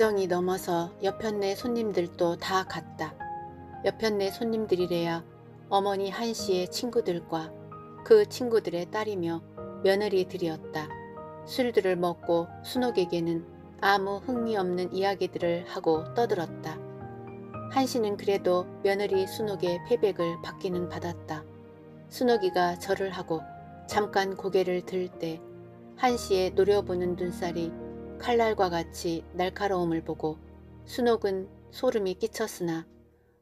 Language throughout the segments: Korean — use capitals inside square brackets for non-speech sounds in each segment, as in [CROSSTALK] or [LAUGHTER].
고정이 넘어서 옆편네 손님들도 다 갔다. 옆편네 손님들이래야 어머니 한씨의 친구들과 그 친구들의 딸이며 며느리들이었다. 술들을 먹고 순옥에게는 아무 흥미 없는 이야기들을 하고 떠들었다. 한씨는 그래도 며느리 순옥의 패백을 받기는 받았다. 순옥이가 절을 하고 잠깐 고개를 들 때 한씨의 노려보는 눈살이 칼날과 같이 날카로움을 보고 순옥은 소름이 끼쳤으나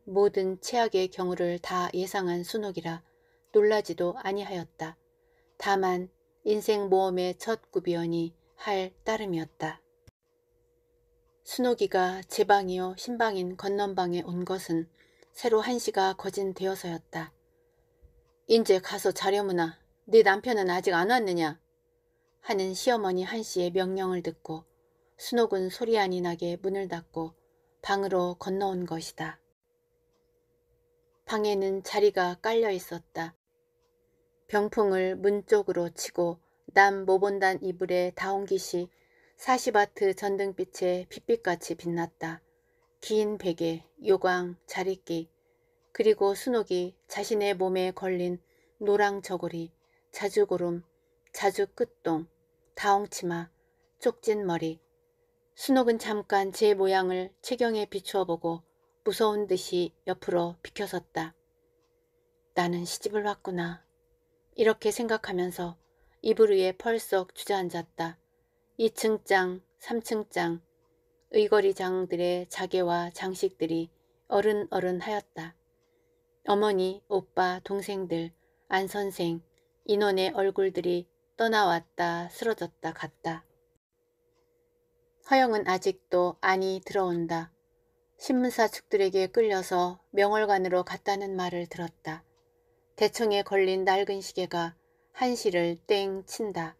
모든 최악의 경우를 다 예상한 순옥이라 놀라지도 아니하였다. 다만 인생 모험의 첫 구비원이 할 따름이었다. 순옥이가 제 방이요 신방인 건넌방에 온 것은 새로 한시가 거진되어서였다. 인제 가서 자려무나 네 남편은 아직 안 왔느냐 하는 시어머니 한시의 명령을 듣고 순옥은 소리 아닌하게 문을 닫고 방으로 건너온 것이다. 방에는 자리가 깔려 있었다. 병풍을 문 쪽으로 치고 남 모본단 이불에 다홍기시 40아트 전등빛에 빛빛같이 빛났다. 긴 베개, 요광, 자리끼, 그리고 순옥이 자신의 몸에 걸린 노랑 저고리, 자주구름 자주끝동, 다홍치마, 쪽진 머리, 순옥은 잠깐 제 모양을 체경에 비추어 보고 무서운 듯이 옆으로 비켜섰다. 나는 시집을 왔구나. 이렇게 생각하면서 이불 위에 펄썩 주저앉았다. 2층장, 3층장, 의거리장들의 자개와 장식들이 어른어른 하였다. 어머니, 오빠, 동생들, 안선생, 인원의 얼굴들이 떠나왔다 쓰러졌다 갔다. 허영은 아직도 안이 들어온다. 신문사 측들에게 끌려서 명월관으로 갔다는 말을 들었다. 대청에 걸린 낡은 시계가 한시를 땡 친다.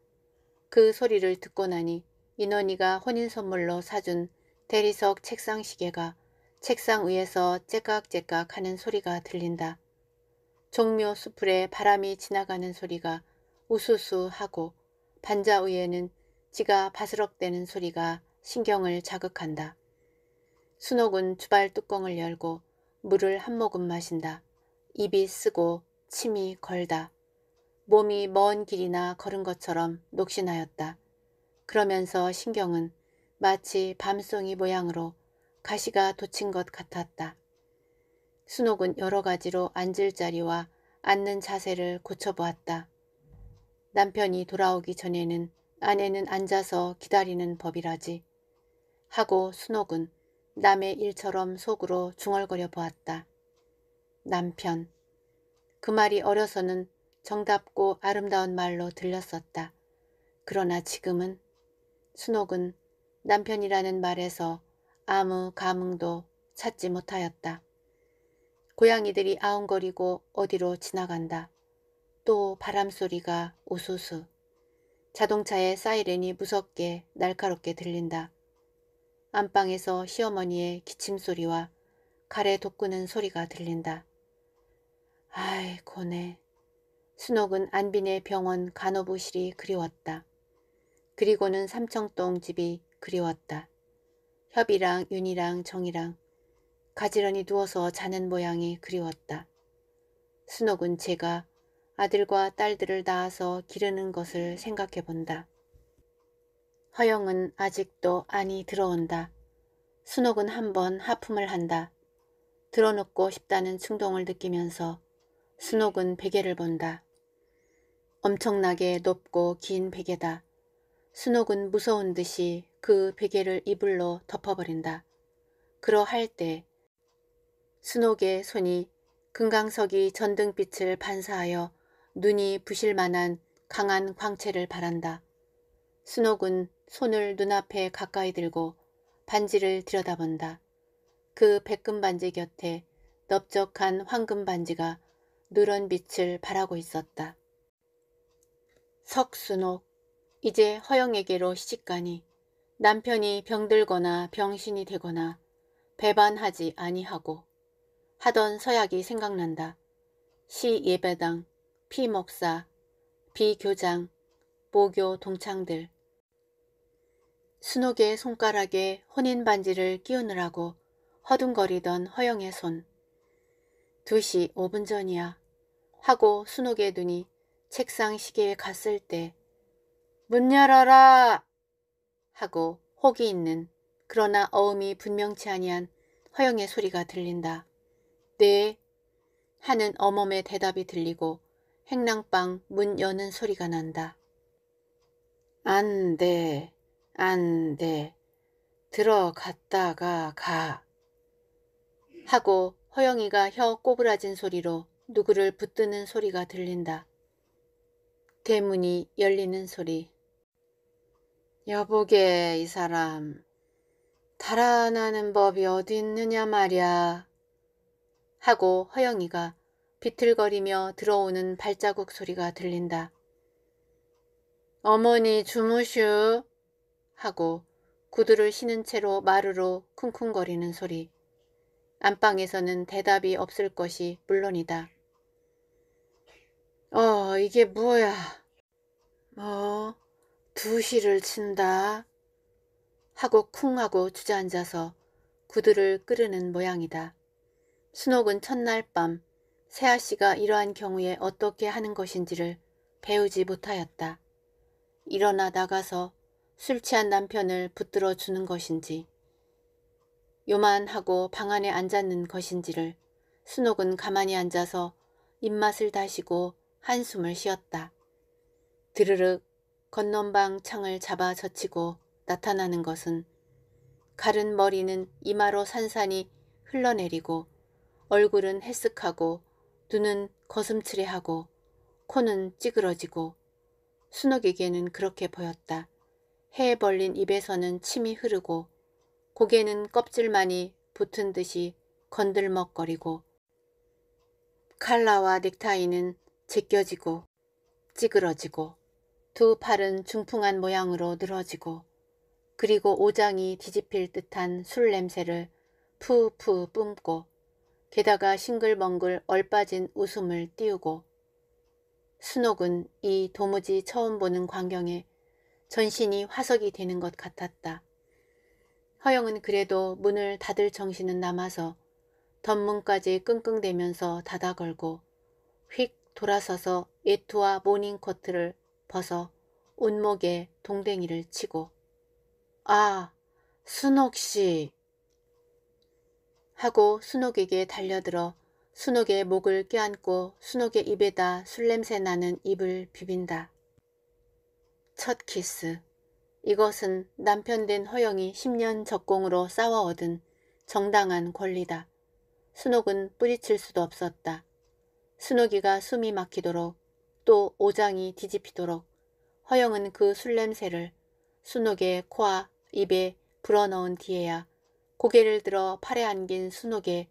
그 소리를 듣고 나니 인원이가 혼인선물로 사준 대리석 책상 시계가 책상 위에서 째깍째깍 하는 소리가 들린다. 종묘 수풀에 바람이 지나가는 소리가 우수수 하고 반자 위에는 지가 바스럭대는 소리가 신경을 자극한다. 순옥은 주발 뚜껑을 열고 물을 한 모금 마신다. 입이 쓰고 침이 걸다. 몸이 먼 길이나 걸은 것처럼 녹신하였다. 그러면서 신경은 마치 밤송이 모양으로 가시가 돋친 것 같았다. 순옥은 여러 가지로 앉을 자리와 앉는 자세를 고쳐보았다. 남편이 돌아오기 전에는 아내는 앉아서 기다리는 법이라지. 하고 순옥은 남의 일처럼 속으로 중얼거려 보았다. 남편. 그 말이 어려서는 정답고 아름다운 말로 들렸었다. 그러나 지금은 순옥은 남편이라는 말에서 아무 감흥도 찾지 못하였다. 고양이들이 아웅거리고 어디로 지나간다. 또 바람소리가 우수수. 자동차의 사이렌이 무섭게 날카롭게 들린다. 안방에서 시어머니의 기침소리와 칼에 돋구는 소리가 들린다. 아이 고네. 순옥은 안빈의 병원 간호부실이 그리웠다. 그리고는 삼청동 집이 그리웠다. 협이랑 윤이랑 정이랑 가지런히 누워서 자는 모양이 그리웠다. 순옥은 제가 아들과 딸들을 낳아서 기르는 것을 생각해 본다. 허영은 아직도 안이 들어온다. 순옥은 한 번 하품을 한다. 들어눕고 싶다는 충동을 느끼면서 순옥은 베개를 본다. 엄청나게 높고 긴 베개다. 순옥은 무서운 듯이 그 베개를 이불로 덮어버린다. 그러할 때 순옥의 손이 금강석이 전등빛을 반사하여 눈이 부실만한 강한 광채를 바란다. 순옥은 손을 눈앞에 가까이 들고 반지를 들여다본다. 그 백금 반지 곁에 넓적한 황금 반지가 누런 빛을 발하고 있었다. 석순옥, 이제 허영에게로 시집가니 남편이 병들거나 병신이 되거나 배반하지 아니하고 하던 서약이 생각난다. 시 예배당, 피목사, 비교장, 보교 동창들, 순옥의 손가락에 혼인 반지를 끼우느라고 허둥거리던 허영의 손. 2시 5분 전이야. 하고 순옥의 눈이 책상 시계에 갔을 때문 열어라! 하고 혹이 있는 그러나 어음이 분명치 아니한 허영의 소리가 들린다. 네. 하는 어멈의 대답이 들리고 행랑방 문 여는 소리가 난다. 안 돼. 안 돼. 들어갔다가 가. 하고 허영이가 혀 꼬부라진 소리로 누구를 붙드는 소리가 들린다. 대문이 열리는 소리. 여보게 이 사람. 달아나는 법이 어디 있느냐 말이야. 하고 허영이가 비틀거리며 들어오는 발자국 소리가 들린다. 어머니 주무슈. 하고 구두를 신은 채로 마루로 쿵쿵거리는 소리. 안방에서는 대답이 없을 것이 물론이다. 어, 이게 뭐야? 어, 두시를 친다. 하고 쿵 하고 주저앉아서 구두를 끄르는 모양이다. 순옥은 첫날 밤 세아 씨가 이러한 경우에 어떻게 하는 것인지를 배우지 못하였다. 일어나 나가서 술 취한 남편을 붙들어 주는 것인지 요만하고 방 안에 앉았는 것인지를 순옥은 가만히 앉아서 입맛을 다시고 한숨을 쉬었다. 드르륵 건넌방 창을 잡아 젖히고 나타나는 것은 가른 머리는 이마로 산산이 흘러내리고 얼굴은 헬쓱하고 눈은 거슴츠레하고 코는 찌그러지고 순옥에게는 그렇게 보였다. 해에 벌린 입에서는 침이 흐르고 고개는 껍질만이 붙은 듯이 건들먹거리고 칼라와 넥타이는 제껴지고 찌그러지고 두 팔은 중풍한 모양으로 늘어지고 그리고 오장이 뒤집힐 듯한 술 냄새를 푸푸 뿜고 게다가 싱글벙글 얼빠진 웃음을 띄우고 순옥은 이 도무지 처음 보는 광경에 전신이 화석이 되는 것 같았다. 허영은 그래도 문을 닫을 정신은 남아서 덧문까지 끙끙대면서 닫아 걸고 휙 돌아서서 예투와 모닝코트를 벗어 온목에 동댕이를 치고 아 순옥씨 하고 순옥에게 달려들어 순옥의 목을 껴안고 순옥의 입에다 술냄새 나는 입을 비빈다. 첫 키스. 이것은 남편된 허영이 10년 적공으로 쌓아 얻은 정당한 권리다. 순옥은 뿌리칠 수도 없었다. 순옥이가 숨이 막히도록 또 오장이 뒤집히도록 허영은 그 술냄새를 순옥의 코와 입에 불어넣은 뒤에야 고개를 들어 팔에 안긴 순옥의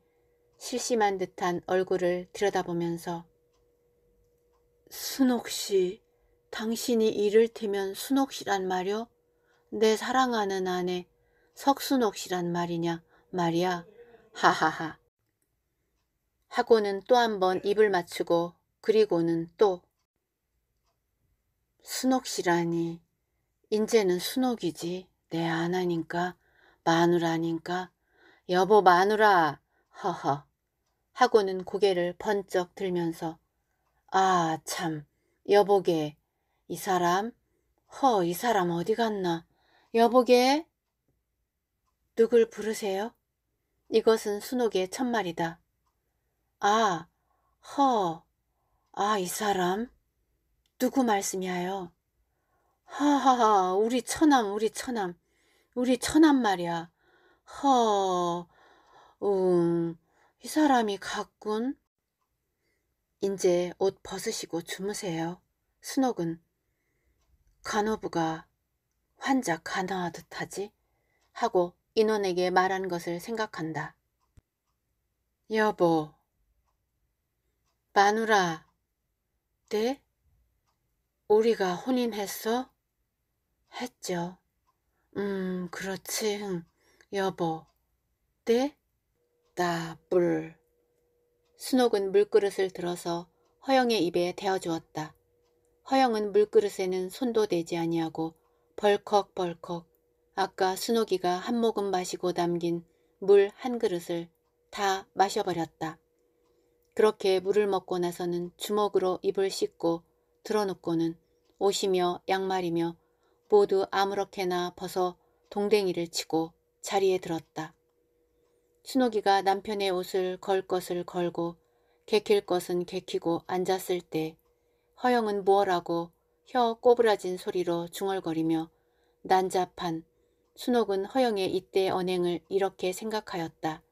실심한 듯한 얼굴을 들여다보면서 순옥 씨 당신이 이를테면 순옥씨란 말여? 내 사랑하는 아내 석순옥씨란 말이냐 말이야. 하하하. 하고는 또 한 번 입을 맞추고 그리고는 또 순옥씨라니 인제는 순옥이지 내 아나니까 마누라니까 여보 마누라 허허 하고는 고개를 번쩍 들면서 아 참 여보게 이 사람? 허, 이 사람 어디 갔나? 여보게? 누굴 부르세요? 이것은 순옥의 첫 말이다. 아, 허, 아, 이 사람? 누구 말씀이야요? 하하하, 우리 처남, 우리 처남, 우리 처남 말이야. 허, 음, 이 사람이 갔군. 이제 옷 벗으시고 주무세요. 순옥은 간호부가 환자 간호하듯 하지? 하고 인원에게 말한 것을 생각한다. 여보, 마누라, 네? 우리가 혼인했어? 했죠. 음, 그렇지, 응. 여보, 네? 나 물. 순옥은 물그릇을 들어서 허영의 입에 대어주었다. 허영은 물그릇에는 손도 대지 아니하고 벌컥벌컥 아까 순옥이가 한 모금 마시고 담긴물 한 그릇을 다 마셔버렸다. 그렇게 물을 먹고 나서는 주먹으로 입을 씻고 들어놓고는 옷이며 양말이며 모두 아무렇게나 벗어 동댕이를 치고 자리에 들었다. 순옥이가 남편의 옷을 걸 것을 걸고 개킬 것은 개키고 앉았을 때 허영은 무 뭐라고 혀 꼬부라진 소리로 중얼거리며 난잡한 순옥은 허영의 이때 언행을 이렇게 생각하였다.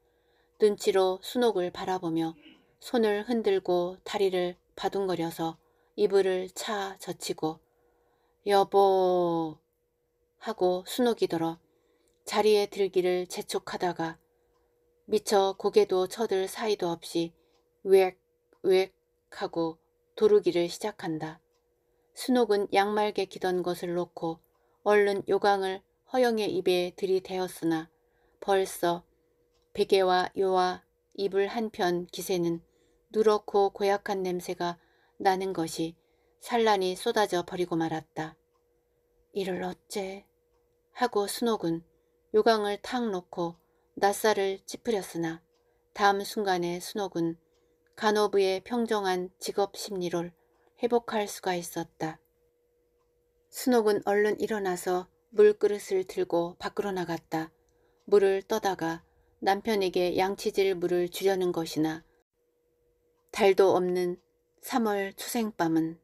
눈치로 순옥을 바라보며 손을 흔들고 다리를 바둥거려서 이불을 차 젖히고 여보 하고 순옥이 들어 자리에 들기를 재촉하다가 미처 고개도 쳐들 사이도 없이 웩웩 하고 도르기를 시작한다. 순옥은 양말개 기던 것을 놓고 얼른 요강을 허영의 입에 들이대었으나 벌써 베개와 요와 이불 한편 기세는 누렇고 고약한 냄새가 나는 것이 산란히 쏟아져 버리고 말았다. 이를 어째 하고 순옥은 요강을 탁 놓고 낯살을 찌푸렸으나 다음 순간에 순옥은 간호부의 평정한 직업 심리를 회복할 수가 있었다. 스녹은 얼른 일어나서 물그릇을 들고 밖으로 나갔다. 물을 떠다가 남편에게 양치질 물을 주려는 것이나 달도 없는 3월 초생밤은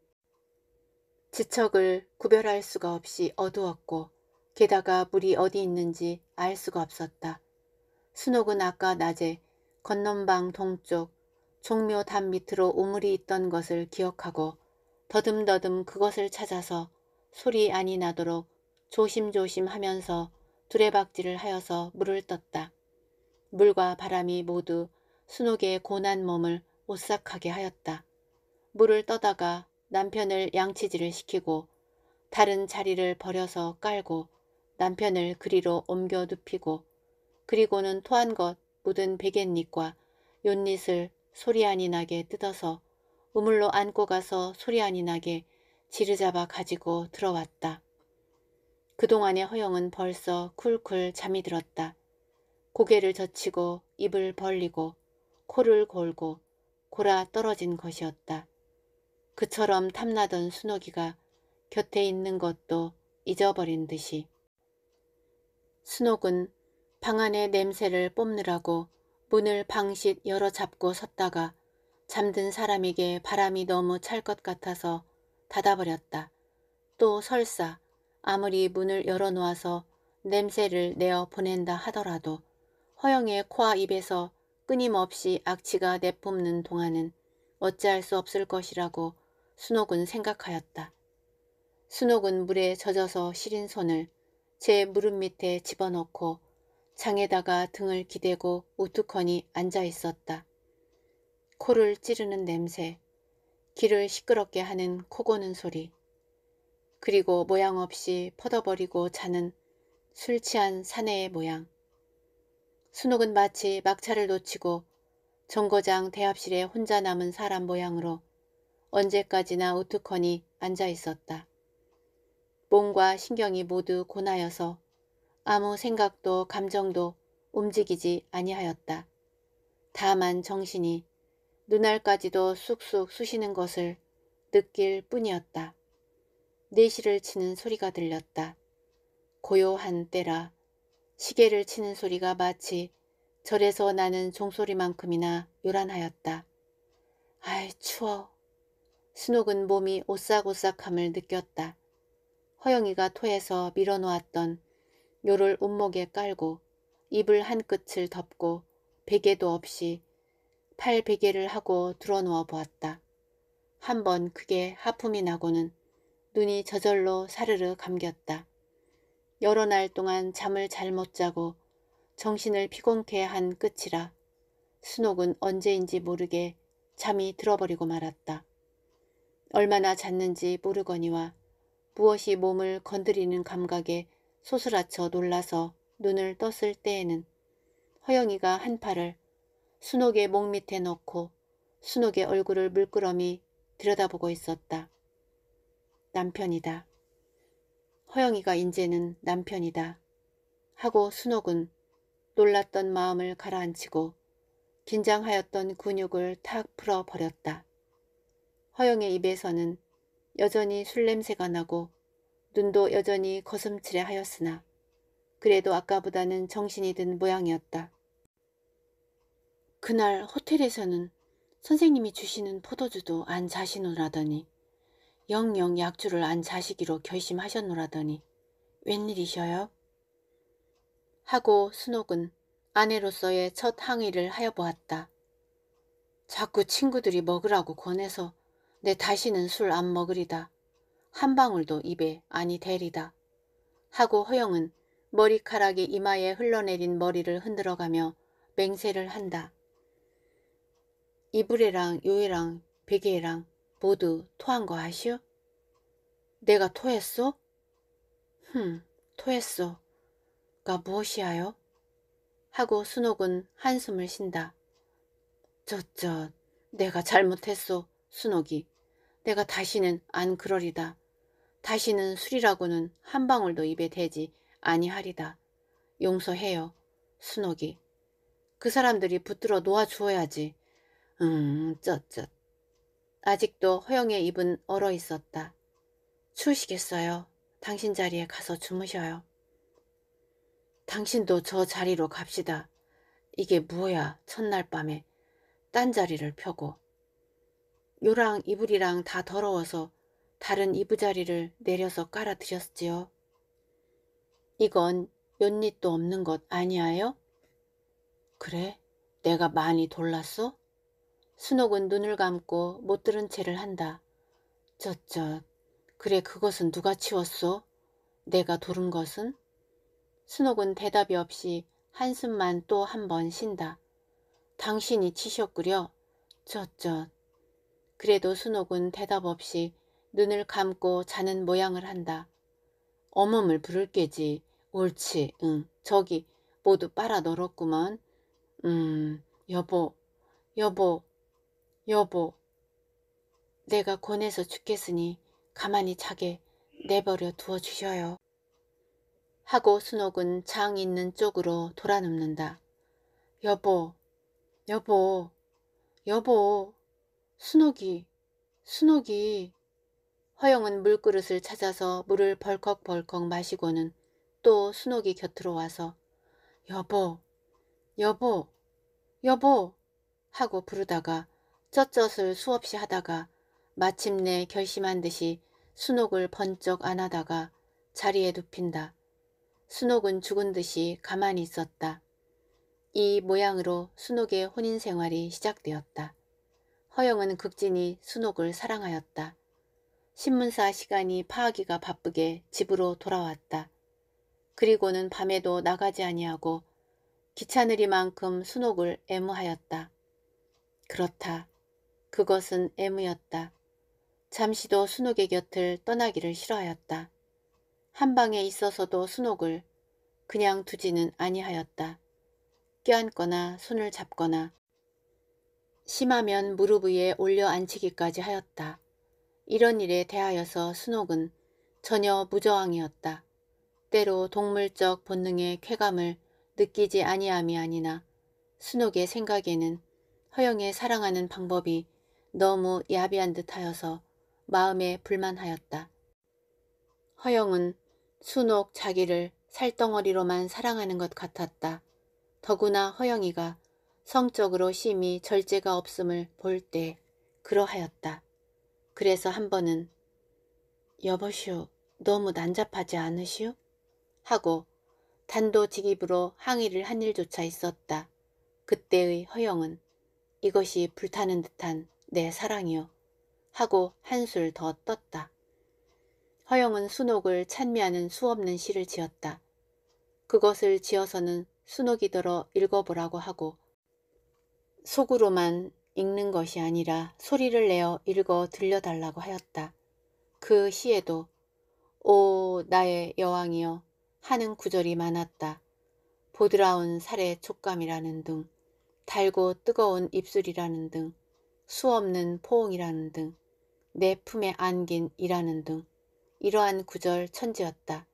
지척을 구별할 수가 없이 어두웠고 게다가 물이 어디 있는지 알 수가 없었다. 순옥은 아까 낮에 건넌방 동쪽 종묘 담 밑으로 우물이 있던 것을 기억하고 더듬더듬 그것을 찾아서 소리 안이 나도록 조심조심 하면서 두레박질을 하여서 물을 떴다. 물과 바람이 모두 순옥의 고난 몸을 오싹하게 하였다. 물을 떠다가 남편을 양치질을 시키고 다른 자리를 버려서 깔고 남편을 그리로 옮겨 눕히고 그리고는 토한 것 묻은 베갯잎과 욤잎을 소리 안이 나게 뜯어서 우물로 안고 가서 소리 안이 나게 지르잡아 가지고 들어왔다. 그동안의 허영은 벌써 쿨쿨 잠이 들었다. 고개를 젖히고 입을 벌리고 코를 골고 골아 떨어진 것이었다. 그처럼 탐나던 순옥이가 곁에 있는 것도 잊어버린 듯이. 순옥은 방 안의 냄새를 뽑느라고 문을 방식 열어 잡고 섰다가 잠든 사람에게 바람이 너무 찰 것 같아서 닫아버렸다. 또 설사 아무리 문을 열어놓아서 냄새를 내어 보낸다 하더라도 허영의 코와 입에서 끊임없이 악취가 내뿜는 동안은 어찌할 수 없을 것이라고 순옥은 생각하였다. 순옥은 물에 젖어서 시린 손을 제 무릎 밑에 집어넣고 창에다가 등을 기대고 우두커니 앉아 있었다. 코를 찌르는 냄새, 귀를 시끄럽게 하는 코고는 소리, 그리고 모양 없이 퍼덕버리고 자는 술 취한 사내의 모양. 순옥은 마치 막차를 놓치고 정거장 대합실에 혼자 남은 사람 모양으로 언제까지나 우두커니 앉아 있었다. 몸과 신경이 모두 고나여서 아무 생각도 감정도 움직이지 아니하였다. 다만 정신이 눈알까지도 쑥쑥 쑤시는 것을 느낄 뿐이었다. 내시를 치는 소리가 들렸다. 고요한 때라 시계를 치는 소리가 마치 절에서 나는 종소리만큼이나 요란하였다. 아이 추워. 순옥은 몸이 오싹오싹함을 느꼈다. 허영이가 토해서 밀어놓았던 요를 옷목에 깔고 이불 한 끝을 덮고 베개도 없이 팔 베개를 하고 들어누워 보았다. 한 번 크게 하품이 나고는 눈이 저절로 사르르 감겼다. 여러 날 동안 잠을 잘 못 자고 정신을 피곤케 한 끝이라 순옥은 언제인지 모르게 잠이 들어버리고 말았다. 얼마나 잤는지 모르거니와 무엇이 몸을 건드리는 감각에 소스라쳐 놀라서 눈을 떴을 때에는 허영이가 한 팔을 순옥의 목 밑에 넣고 순옥의 얼굴을 물끄러미 들여다보고 있었다. 남편이다. 허영이가 이제는 남편이다. 하고 순옥은 놀랐던 마음을 가라앉히고 긴장하였던 근육을 탁 풀어버렸다. 허영의 입에서는 여전히 술냄새가 나고 눈도 여전히 거슴치레 하였으나 그래도 아까보다는 정신이 든 모양이었다. 그날 호텔에서는 선생님이 주시는 포도주도 안 자시노라더니 영영 약주를 안 자시기로 결심하셨노라더니 웬일이셔요? 하고 순옥은 아내로서의 첫 항의를 하여 보았다. 자꾸 친구들이 먹으라고 권해서 내 다시는 술 안 먹으리다. 한 방울도 입에 아니 대리다. 하고 허영은 머리카락이 이마에 흘러내린 머리를 흔들어가며 맹세를 한다. 이불에랑 요에랑 베개에랑 모두 토한 거 아시오? 내가 토했소? 흠, 토했소. 가무엇이하여 하고 순옥은 한숨을 쉰다. 저쩌 내가 잘못했소, 순옥이. 내가 다시는 안 그러리다. 다시는 술이라고는 한 방울도 입에 대지 아니하리다. 용서해요. 순옥이. 그 사람들이 붙들어 놓아주어야지. 음, 쩌쩌. 아직도 허영의 입은 얼어 있었다. 추우시겠어요. 당신 자리에 가서 주무셔요. 당신도 저 자리로 갑시다. 이게 뭐야, 첫날 밤에. 딴 자리를 펴고. 요랑 이불이랑 다 더러워서 다른 이부자리를 내려서 깔아드렸지요. 이건 연닛도 없는 것아니하여 그래? 내가 많이 돌랐어? 순옥은 눈을 감고 못 들은 채를 한다. 쩌쩌 그래 그것은 누가 치웠소? 내가 도른 것은? 순옥은 대답이 없이 한숨만 또 한 번 쉰다. 당신이 치셨구려. 쩌쩌 그래도 순옥은 대답 없이 눈을 감고 자는 모양을 한다. 어멈을 부를 게지. 옳지. 응. 저기 모두 빨아 널었구먼. 음. 여보. 여보. 여보. 내가 곤해서 죽겠으니 가만히 자게 내버려 두어 주셔요. 하고 순옥은 장 있는 쪽으로 돌아눕는다. 여보, 여보, 여보, 순옥이, 순옥이. 허영은 물그릇을 찾아서 물을 벌컥벌컥 마시고는 또 순옥이 곁으로 와서 여보, 여보, 여보 하고 부르다가 쩌쩌을 수없이 하다가 마침내 결심한 듯이 순옥을 번쩍 안하다가 자리에 눕힌다. 순옥은 죽은 듯이 가만히 있었다. 이 모양으로 순옥의 혼인생활이 시작되었다. 허영은 극진히 순옥을 사랑하였다. 신문사 시간이 파하기가 바쁘게 집으로 돌아왔다. 그리고는 밤에도 나가지 아니하고 기차느리만큼 순옥을 애무하였다. 그렇다. 그것은 애무였다. 잠시도 순옥의 곁을 떠나기를 싫어하였다. 한방에 있어서도 순옥을 그냥 두지는 아니하였다. 껴안거나 손을 잡거나 심하면 무릎 위에 올려 앉히기까지 하였다. 이런 일에 대하여서 순옥은 전혀 무저항이었다. 때로 동물적 본능의 쾌감을 느끼지 아니함이 아니나 순옥의 생각에는 허영의 사랑하는 방법이 너무 야비한 듯하여서 마음에 불만하였다. 허영은 순옥 자기를 살덩어리로만 사랑하는 것 같았다. 더구나 허영이가 성적으로 심히 절제가 없음을 볼 때 그러하였다. 그래서 한 번은 여보시오 너무 난잡하지 않으시오? 하고 단도직입으로 항의를 한 일조차 있었다. 그때의 허영은 이것이 불타는 듯한 내 사랑이요 하고 한술 더 떴다. 허영은 순옥을 찬미하는 수없는 시를 지었다. 그것을 지어서는 순옥이더러 읽어보라고 하고 속으로만 읽는 것이 아니라 소리를 내어 읽어 들려달라고 하였다. 그 시에도 오 나의 여왕이여 하는 구절이 많았다. 보드라운 살의 촉감이라는 등 달고 뜨거운 입술이라는 등 수없는 포옹이라는 등 내 품에 안긴 이라는 등 이러한 구절 천지였다.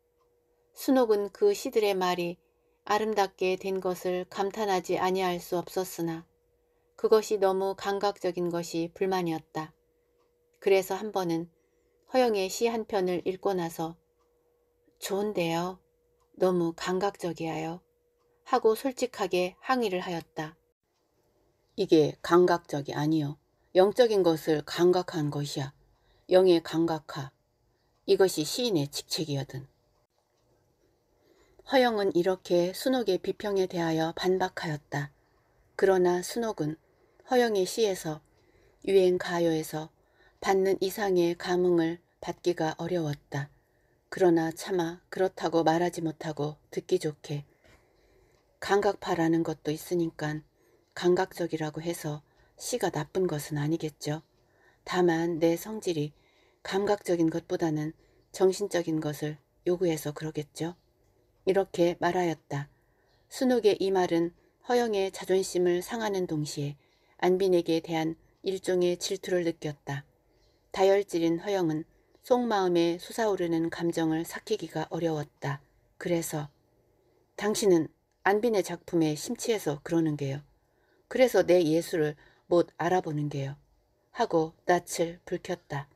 순옥은 그 시들의 말이 아름답게 된 것을 감탄하지 아니할 수 없었으나 그것이 너무 감각적인 것이 불만이었다. 그래서 한 번은 허영의 시 한 편을 읽고 나서 좋은데요. 너무 감각적이에요. 하고 솔직하게 항의를 하였다. 이게 감각적이 아니요. 영적인 것을 감각한 것이야. 영의 감각화. 이것이 시인의 직책이거든. 허영은 이렇게 순옥의 비평에 대하여 반박하였다. 그러나 순옥은 허영의 시에서 유행 가요에서 받는 이상의 감흥을 받기가 어려웠다. 그러나 차마 그렇다고 말하지 못하고 듣기 좋게 감각파라는 것도 있으니깐 감각적이라고 해서 시가 나쁜 것은 아니겠죠. 다만 내 성질이 감각적인 것보다는 정신적인 것을 요구해서 그러겠죠. 이렇게 말하였다. 순욱의 이 말은 허영의 자존심을 상하는 동시에 안빈에게 대한 일종의 질투를 느꼈다. 다혈질인 허영은 속마음에 솟아오르는 감정을 삭히기가 어려웠다. 그래서 당신은 안빈의 작품에 심취해서 그러는 게요. 그래서 내 예술을 못 알아보는 게요. 하고 낯을 불켰다.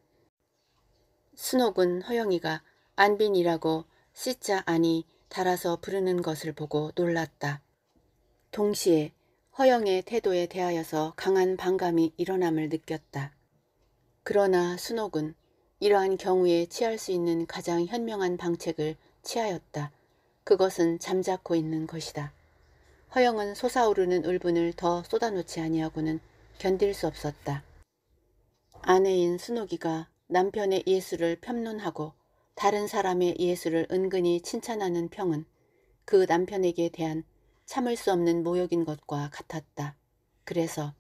순옥은 허영이가 안빈이라고 씨자 아니 달아서 부르는 것을 보고 놀랐다. 동시에 허영의 태도에 대하여서 강한 반감이 일어남을 느꼈다. 그러나 순옥은 이러한 경우에 취할 수 있는 가장 현명한 방책을 취하였다. 그것은 잠자코 있는 것이다. 허영은 솟아오르는 울분을 더 쏟아놓지 아니하고는 견딜 수 없었다. 아내인 순옥이가 남편의 예술을폄론하고 다른 사람의 예술을 은근히 칭찬하는 평은 그 남편에게 대한 참을 수 없는 모욕인 것과 같았다. 그래서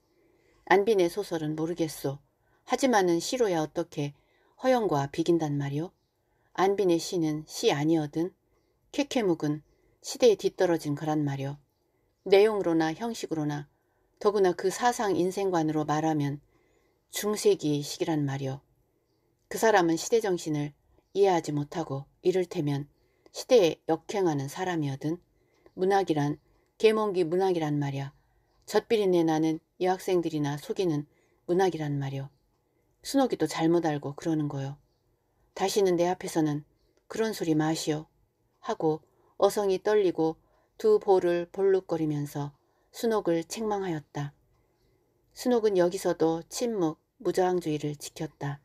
안빈의 소설은 모르겠소. 하지만은 시로야 어떻게 허영과 비긴단 말이오. 안빈의 시는 시 아니어든 케케묵은 시대에 뒤떨어진 거란 말이오. 내용으로나 형식으로나 더구나 그 사상 인생관으로 말하면 중세기 시기란 말이오. 그 사람은 시대 정신을 이해하지 못하고 이를테면 시대에 역행하는 사람이어든 문학이란 계몽기 문학이란 말이야. 젖비린내 나는 여학생들이나 속이는 문학이란 말이오 순옥이도 잘못 알고 그러는 거요. 다시는 내 앞에서는 그런 소리 마시오. 하고 어성이 떨리고 두 볼을 볼룩거리면서 순옥을 책망하였다. 순옥은 여기서도 침묵, 무저항주의를 지켰다.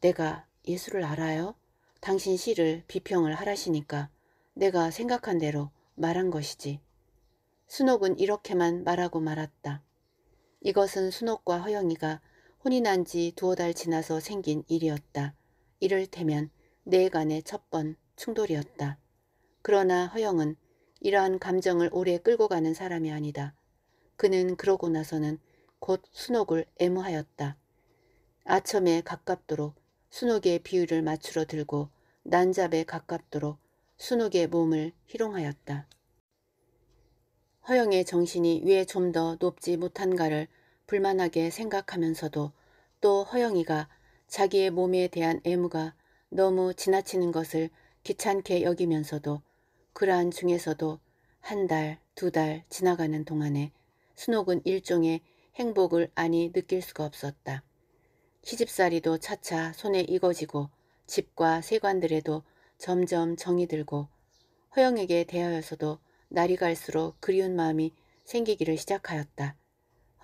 내가 예수를 알아요? 당신 시를 비평을 하라시니까 내가 생각한 대로 말한 것이지. 순옥은 이렇게만 말하고 말았다. 이것은 순옥과 허영이가 혼이 난 지 두어 달 지나서 생긴 일이었다. 이를테면 내간의 네 첫번 충돌이었다. 그러나 허영은 이러한 감정을 오래 끌고 가는 사람이 아니다. 그는 그러고 나서는 곧 순옥을 애무하였다. 아첨에 가깝도록 순옥의 비율을 맞추러 들고 난잡에 가깝도록 순옥의 몸을 희롱하였다. 허영의 정신이 위에 좀 더 높지 못한가를 불만하게 생각하면서도 또 허영이가 자기의 몸에 대한 애무가 너무 지나치는 것을 귀찮게 여기면서도 그러한 중에서도 한 달, 두 달 지나가는 동안에 순옥은 일종의 행복을 아니 느낄 수가 없었다. 시집살이도 차차 손에 익어지고 집과 세관들에도 점점 정이 들고 허영에게 대하여서도 날이 갈수록 그리운 마음이 생기기를 시작하였다.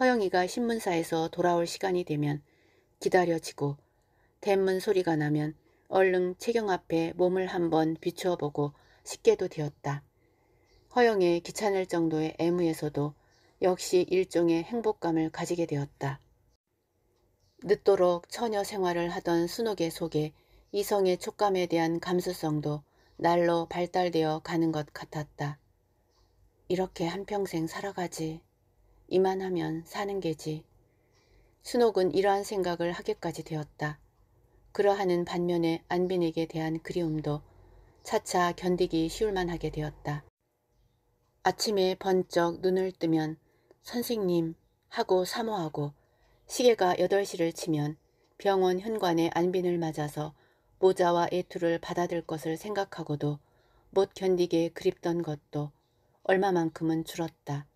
허영이가 신문사에서 돌아올 시간이 되면 기다려지고 댐문 소리가 나면 얼른 채경 앞에 몸을 한번 비추어보고 식게도 되었다. 허영의 귀찮을 정도의 애무에서도 역시 일종의 행복감을 가지게 되었다. 늦도록 처녀 생활을 하던 순옥의 속에 이성의 촉감에 대한 감수성도 날로 발달되어 가는 것 같았다. 이렇게 한평생 살아가지. 이만하면 사는 게지. 순옥은 이러한 생각을 하게까지 되었다. 그러하는 반면에 안빈에게 대한 그리움도 차차 견디기 쉬울만 하게 되었다. 아침에 번쩍 눈을 뜨면 선생님 하고 사모하고 시계가 8시를 치면 병원 현관에 안빈을 맞아서 모자와 애투를 받아들 것을 생각하고도 못 견디게 그립던 것도 얼마만큼은 줄었다.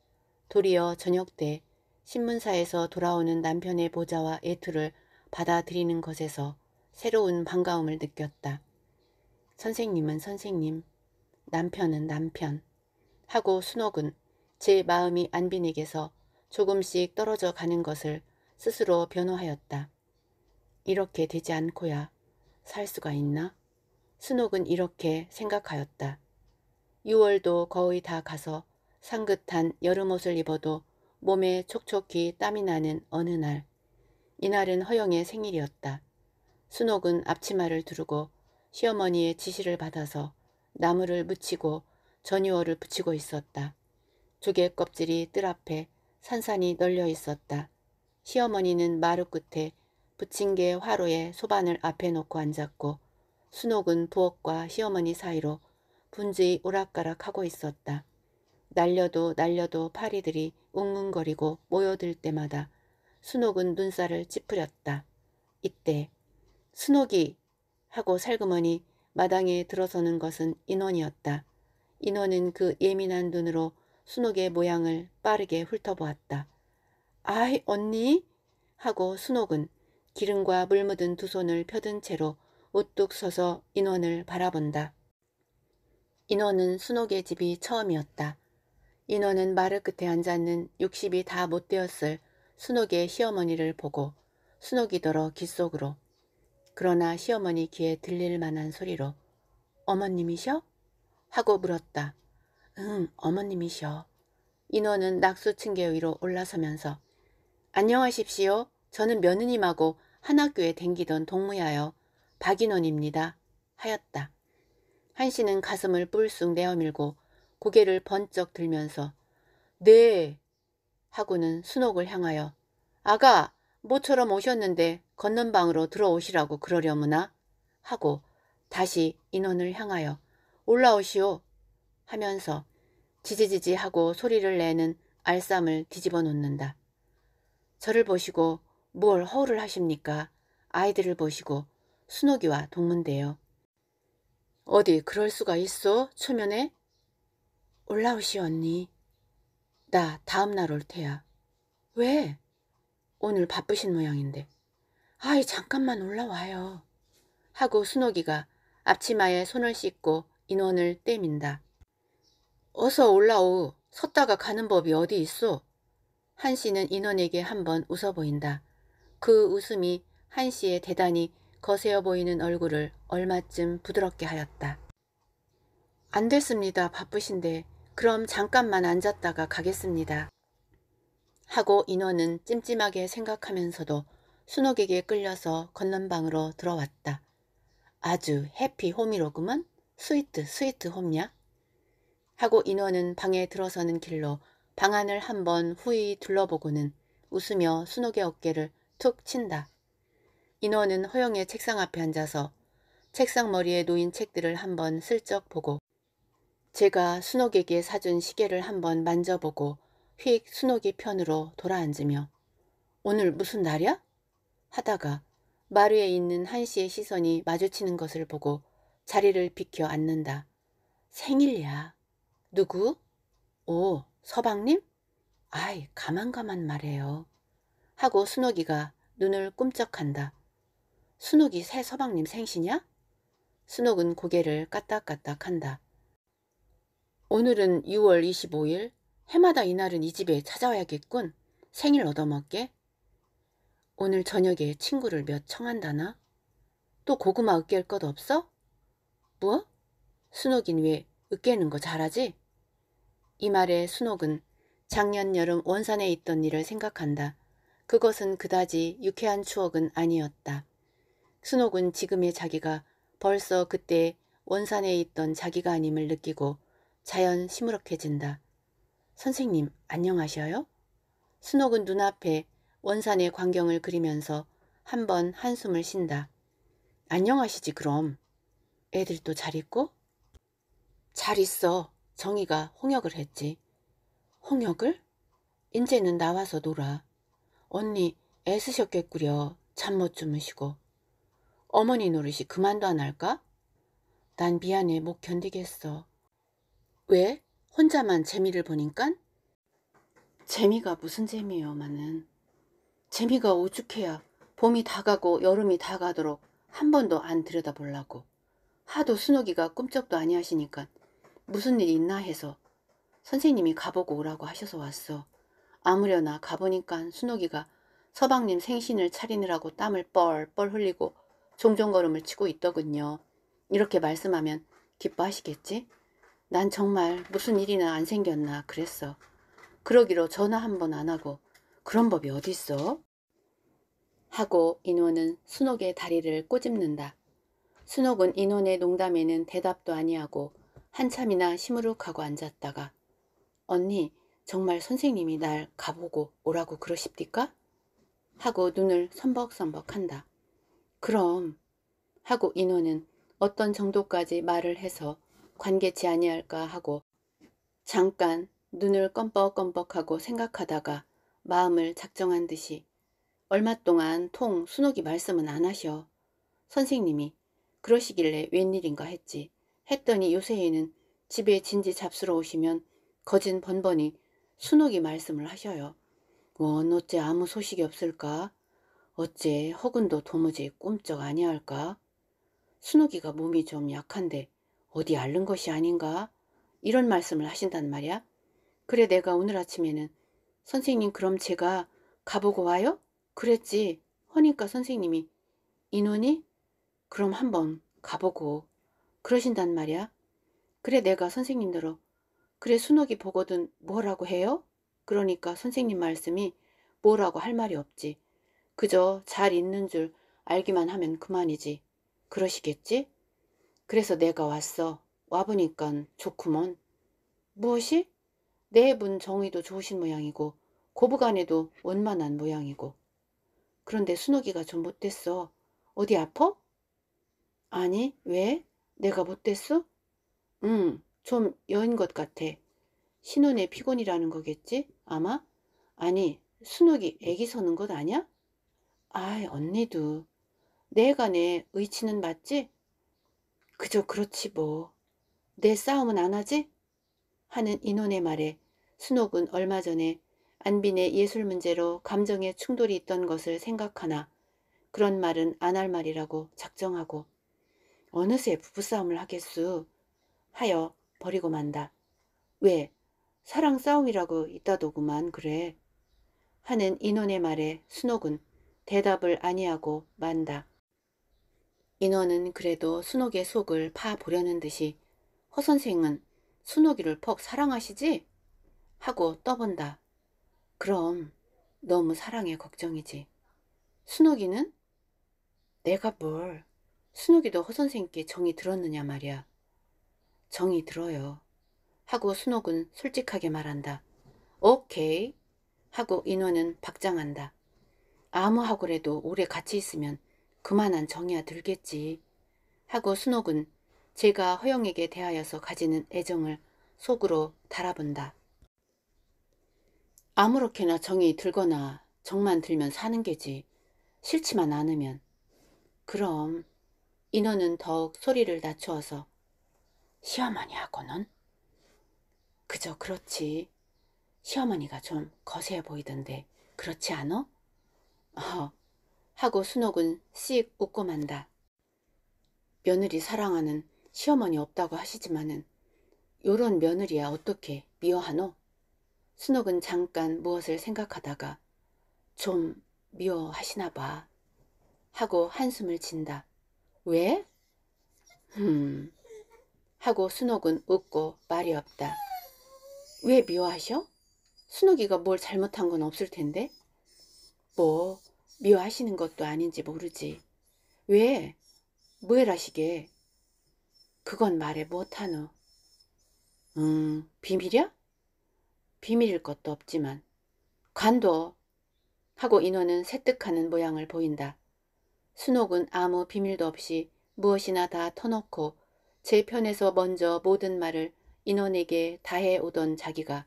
도리어 저녁 때 신문사에서 돌아오는 남편의 보자와 애투를 받아들이는 것에서 새로운 반가움을 느꼈다. 선생님은 선생님, 남편은 남편 하고 순옥은 제 마음이 안빈에게서 조금씩 떨어져 가는 것을 스스로 변호하였다. 이렇게 되지 않고야 살 수가 있나? 순옥은 이렇게 생각하였다. 6월도 거의 다 가서 상긋한 여름옷을 입어도 몸에 촉촉히 땀이 나는 어느 날 이날은 허영의 생일이었다. 순옥은 앞치마를 두르고 시어머니의 지시를 받아서 나무를 묻히고 전유어를 붙이고 있었다. 조개 껍질이 뜰 앞에 산산이 널려 있었다. 시어머니는 마루 끝에 부침개 화로에 소반을 앞에 놓고 앉았고 순옥은 부엌과 시어머니 사이로 분주히 오락가락하고 있었다. 날려도 날려도 파리들이 웅웅거리고 모여들 때마다 순옥은 눈살을 찌푸렸다. 이때 순옥이 하고 살그머니 마당에 들어서는 것은 인원이었다. 인원은 그 예민한 눈으로 순옥의 모양을 빠르게 훑어보았다. 아이 언니 하고 순옥은 기름과 물 묻은 두 손을 펴든 채로 우뚝 서서 인원을 바라본다. 인원은 순옥의 집이 처음이었다. 인원은 마을 끝에 앉아있는 60이 다 못되었을 순옥의 시어머니를 보고 순옥이 더러 귓속으로 그러나 시어머니 귀에 들릴 만한 소리로 어머님이셔? 하고 물었다. 응, 어머님이셔. 인원은 낙수층계 위로 올라서면서 안녕하십시오. 저는 며느님하고 한 학교에 댕기던 동무야요. 박인원입니다. 하였다. 한씨는 가슴을 뿔쑥 내어밀고 고개를 번쩍 들면서 네 하고는 순옥을 향하여 아가 모처럼 오셨는데 걷는 방으로 들어오시라고 그러려무나 하고 다시 인원을 향하여 올라오시오 하면서 지지지지 하고 소리를 내는 알쌈을 뒤집어 놓는다. 저를 보시고 뭘 허울을 하십니까? 아이들을 보시고 순옥이와 동문대요. 어디 그럴 수가 있어? 초면에? 올라오시 언니. 나 다음 날올 테야. 왜? 오늘 바쁘신 모양인데. 아이 잠깐만 올라와요. 하고 순옥이가 앞치마에 손을 씻고 인원을 떼민다. 어서 올라오. 섰다가 가는 법이 어디 있어? 한씨는 인원에게 한번 웃어 보인다. 그 웃음이 한씨의 대단히 거세어 보이는 얼굴을 얼마쯤 부드럽게 하였다. 안 됐습니다. 바쁘신데 그럼 잠깐만 앉았다가 가겠습니다. 하고 인원은 찜찜하게 생각하면서도 순옥에게 끌려서 건넌방으로 들어왔다. 아주 해피 홈이로구먼? 스위트 스위트 홈냐? 하고 인원은 방에 들어서는 길로 방 안을 한번 후이 둘러보고는 웃으며 순옥의 어깨를 툭 친다. 인원은 허영의 책상 앞에 앉아서 책상 머리에 놓인 책들을 한번 슬쩍 보고 제가 순옥에게 사준 시계를 한번 만져보고 휙 순옥이 편으로 돌아앉으며 오늘 무슨 날이야? 하다가 마루에 있는 한씨의 시선이 마주치는 것을 보고 자리를 비켜 앉는다. 생일이야. 누구? 오, 서방님? 아이, 가만가만 말해요. 하고 순옥이가 눈을 꿈쩍한다. 순옥이 새 서방님 생시냐? 순옥은 고개를 까딱까딱 한다. 오늘은 6월 25일 해마다 이날은 이 집에 찾아와야겠군. 생일 얻어먹게. 오늘 저녁에 친구를 몇 청한다나? 또 고구마 으깰 것 없어? 뭐? 순옥인 왜 으깨는 거 잘하지? 이 말에 순옥은 작년 여름 원산에 있던 일을 생각한다. 그것은 그다지 유쾌한 추억은 아니었다. 순옥은 지금의 자기가 벌써 그때 원산에 있던 자기가 아님을 느끼고 자연 시무룩해진다. 선생님 안녕하셔요? 순옥은 눈앞에 원산의 광경을 그리면서 한 번 한숨을 쉰다. 안녕하시지 그럼. 애들도 잘 있고? 잘 있어. 정희가 홍역을 했지. 홍역을? 인제는 나와서 놀아. 언니 애쓰셨겠구려. 잠 못 주무시고. 어머니 노릇이 그만도 안 할까? 난 미안해 못 견디겠어. 왜? 혼자만 재미를 보니깐? 재미가 무슨 재미요 마는. 재미가 오죽해야 봄이 다가고 여름이 다가도록 한 번도 안 들여다보려고. 하도 순옥이가 꿈쩍도 아니하시니까 무슨 일 있나 해서 선생님이 가보고 오라고 하셔서 왔어. 아무려나 가보니깐 순옥이가 서방님 생신을 차리느라고 땀을 뻘뻘 흘리고 종종 걸음을 치고 있더군요. 이렇게 말씀하면 기뻐하시겠지? 난 정말 무슨 일이나 안 생겼나 그랬어. 그러기로 전화 한 번 안 하고 그런 법이 어딨어? 하고 인호는 순옥의 다리를 꼬집는다. 순옥은 인원의 농담에는 대답도 아니하고 한참이나 시무룩하고 앉았다가 언니 정말 선생님이 날 가보고 오라고 그러십디까? 하고 눈을 선벅선벅한다. 그럼 하고 인호는 어떤 정도까지 말을 해서 관계치 아니할까 하고 잠깐 눈을 껌뻑껌뻑하고 생각하다가 마음을 작정한 듯이 얼마 동안 통 순옥이 말씀은 안 하셔. 선생님이 그러시길래 웬일인가 했지. 했더니 요새에는 집에 진지 잡수러 오시면 거진 번번이 순옥이 말씀을 하셔요. 원 어째 아무 소식이 없을까? 어째 허근도 도무지 꿈쩍 아니할까? 순옥이가 몸이 좀 약한데 어디 앓는 것이 아닌가? 이런 말씀을 하신단 말이야. 그래 내가 오늘 아침에는 선생님 그럼 제가 가보고 와요? 그랬지. 허니까 선생님이 인원이? 그럼 한번 가보고 그러신단 말이야. 그래 내가 선생님들어 그래 순옥이 보거든 뭐라고 해요? 그러니까 선생님 말씀이 뭐라고 할 말이 없지. 그저 잘 있는 줄 알기만 하면 그만이지. 그러시겠지? 그래서 내가 왔어. 와보니깐 좋구먼. 무엇이? 내 분 정의도 좋으신 모양이고 고부간에도 원만한 모양이고. 그런데 순옥이가 좀 못됐어. 어디 아퍼? 아니, 왜? 내가 못됐어? 응, 좀 여인 것 같아. 신혼의 피곤이라는 거겠지? 아마? 아니, 순옥이 애기 서는 것아니 아이, 언니도. 내가 내 의치는 맞지? 그저 그렇지 뭐. 내 싸움은 안 하지? 하는 인원의 말에 순옥은 얼마 전에 안빈의 예술 문제로 감정의 충돌이 있던 것을 생각하나 그런 말은 안 할 말이라고 작정하고 어느새 부부싸움을 하겠수 하여 버리고 만다. 왜? 사랑 싸움이라고 있다더구만 그래. 하는 인원의 말에 순옥은 대답을 아니하고 만다. 인원은 그래도 순옥의 속을 파보려는 듯이 허선생은 순옥이를 퍽 사랑하시지? 하고 떠본다. 그럼 너무 사랑에 걱정이지. 순옥이는? 내가 뭘. 순옥이도 허선생께 정이 들었느냐 말이야. 정이 들어요. 하고 순옥은 솔직하게 말한다. 오케이. 하고 인원은 박장한다. 아무하고라도 오래 같이 있으면 그만한 정이야 들겠지. 하고 순옥은 제가 허영에게 대하여서 가지는 애정을 속으로 달아본다. 아무렇게나 정이 들거나 정만 들면 사는 게지. 싫지만 않으면. 그럼 인어는 더욱 소리를 낮추어서 시어머니하고는? 그저 그렇지. 시어머니가 좀 거세해 보이던데 그렇지 않어? 허 어, 하고 순옥은 씩 웃고 만다. 며느리 사랑하는 시어머니 없다고 하시지만은 요런 며느리야 어떻게 미워하노? 순옥은 잠깐 무엇을 생각하다가 좀 미워하시나 봐 하고 한숨을 진다. 왜? 흠 하고 순옥은 웃고 말이 없다. 왜 미워하셔? 순옥이가 뭘 잘못한 건 없을 텐데? 뭐 미워하시는 것도 아닌지 모르지. 왜? 뭐해라시게? 그건 말해 못하노. 음, 비밀이야? 비밀일 것도 없지만. 관둬. 하고 인원은세뜩하는 모양을 보인다. 순옥은 아무 비밀도 없이 무엇이나 다 터놓고 제 편에서 먼저 모든 말을 인원에게 다해 오던 자기가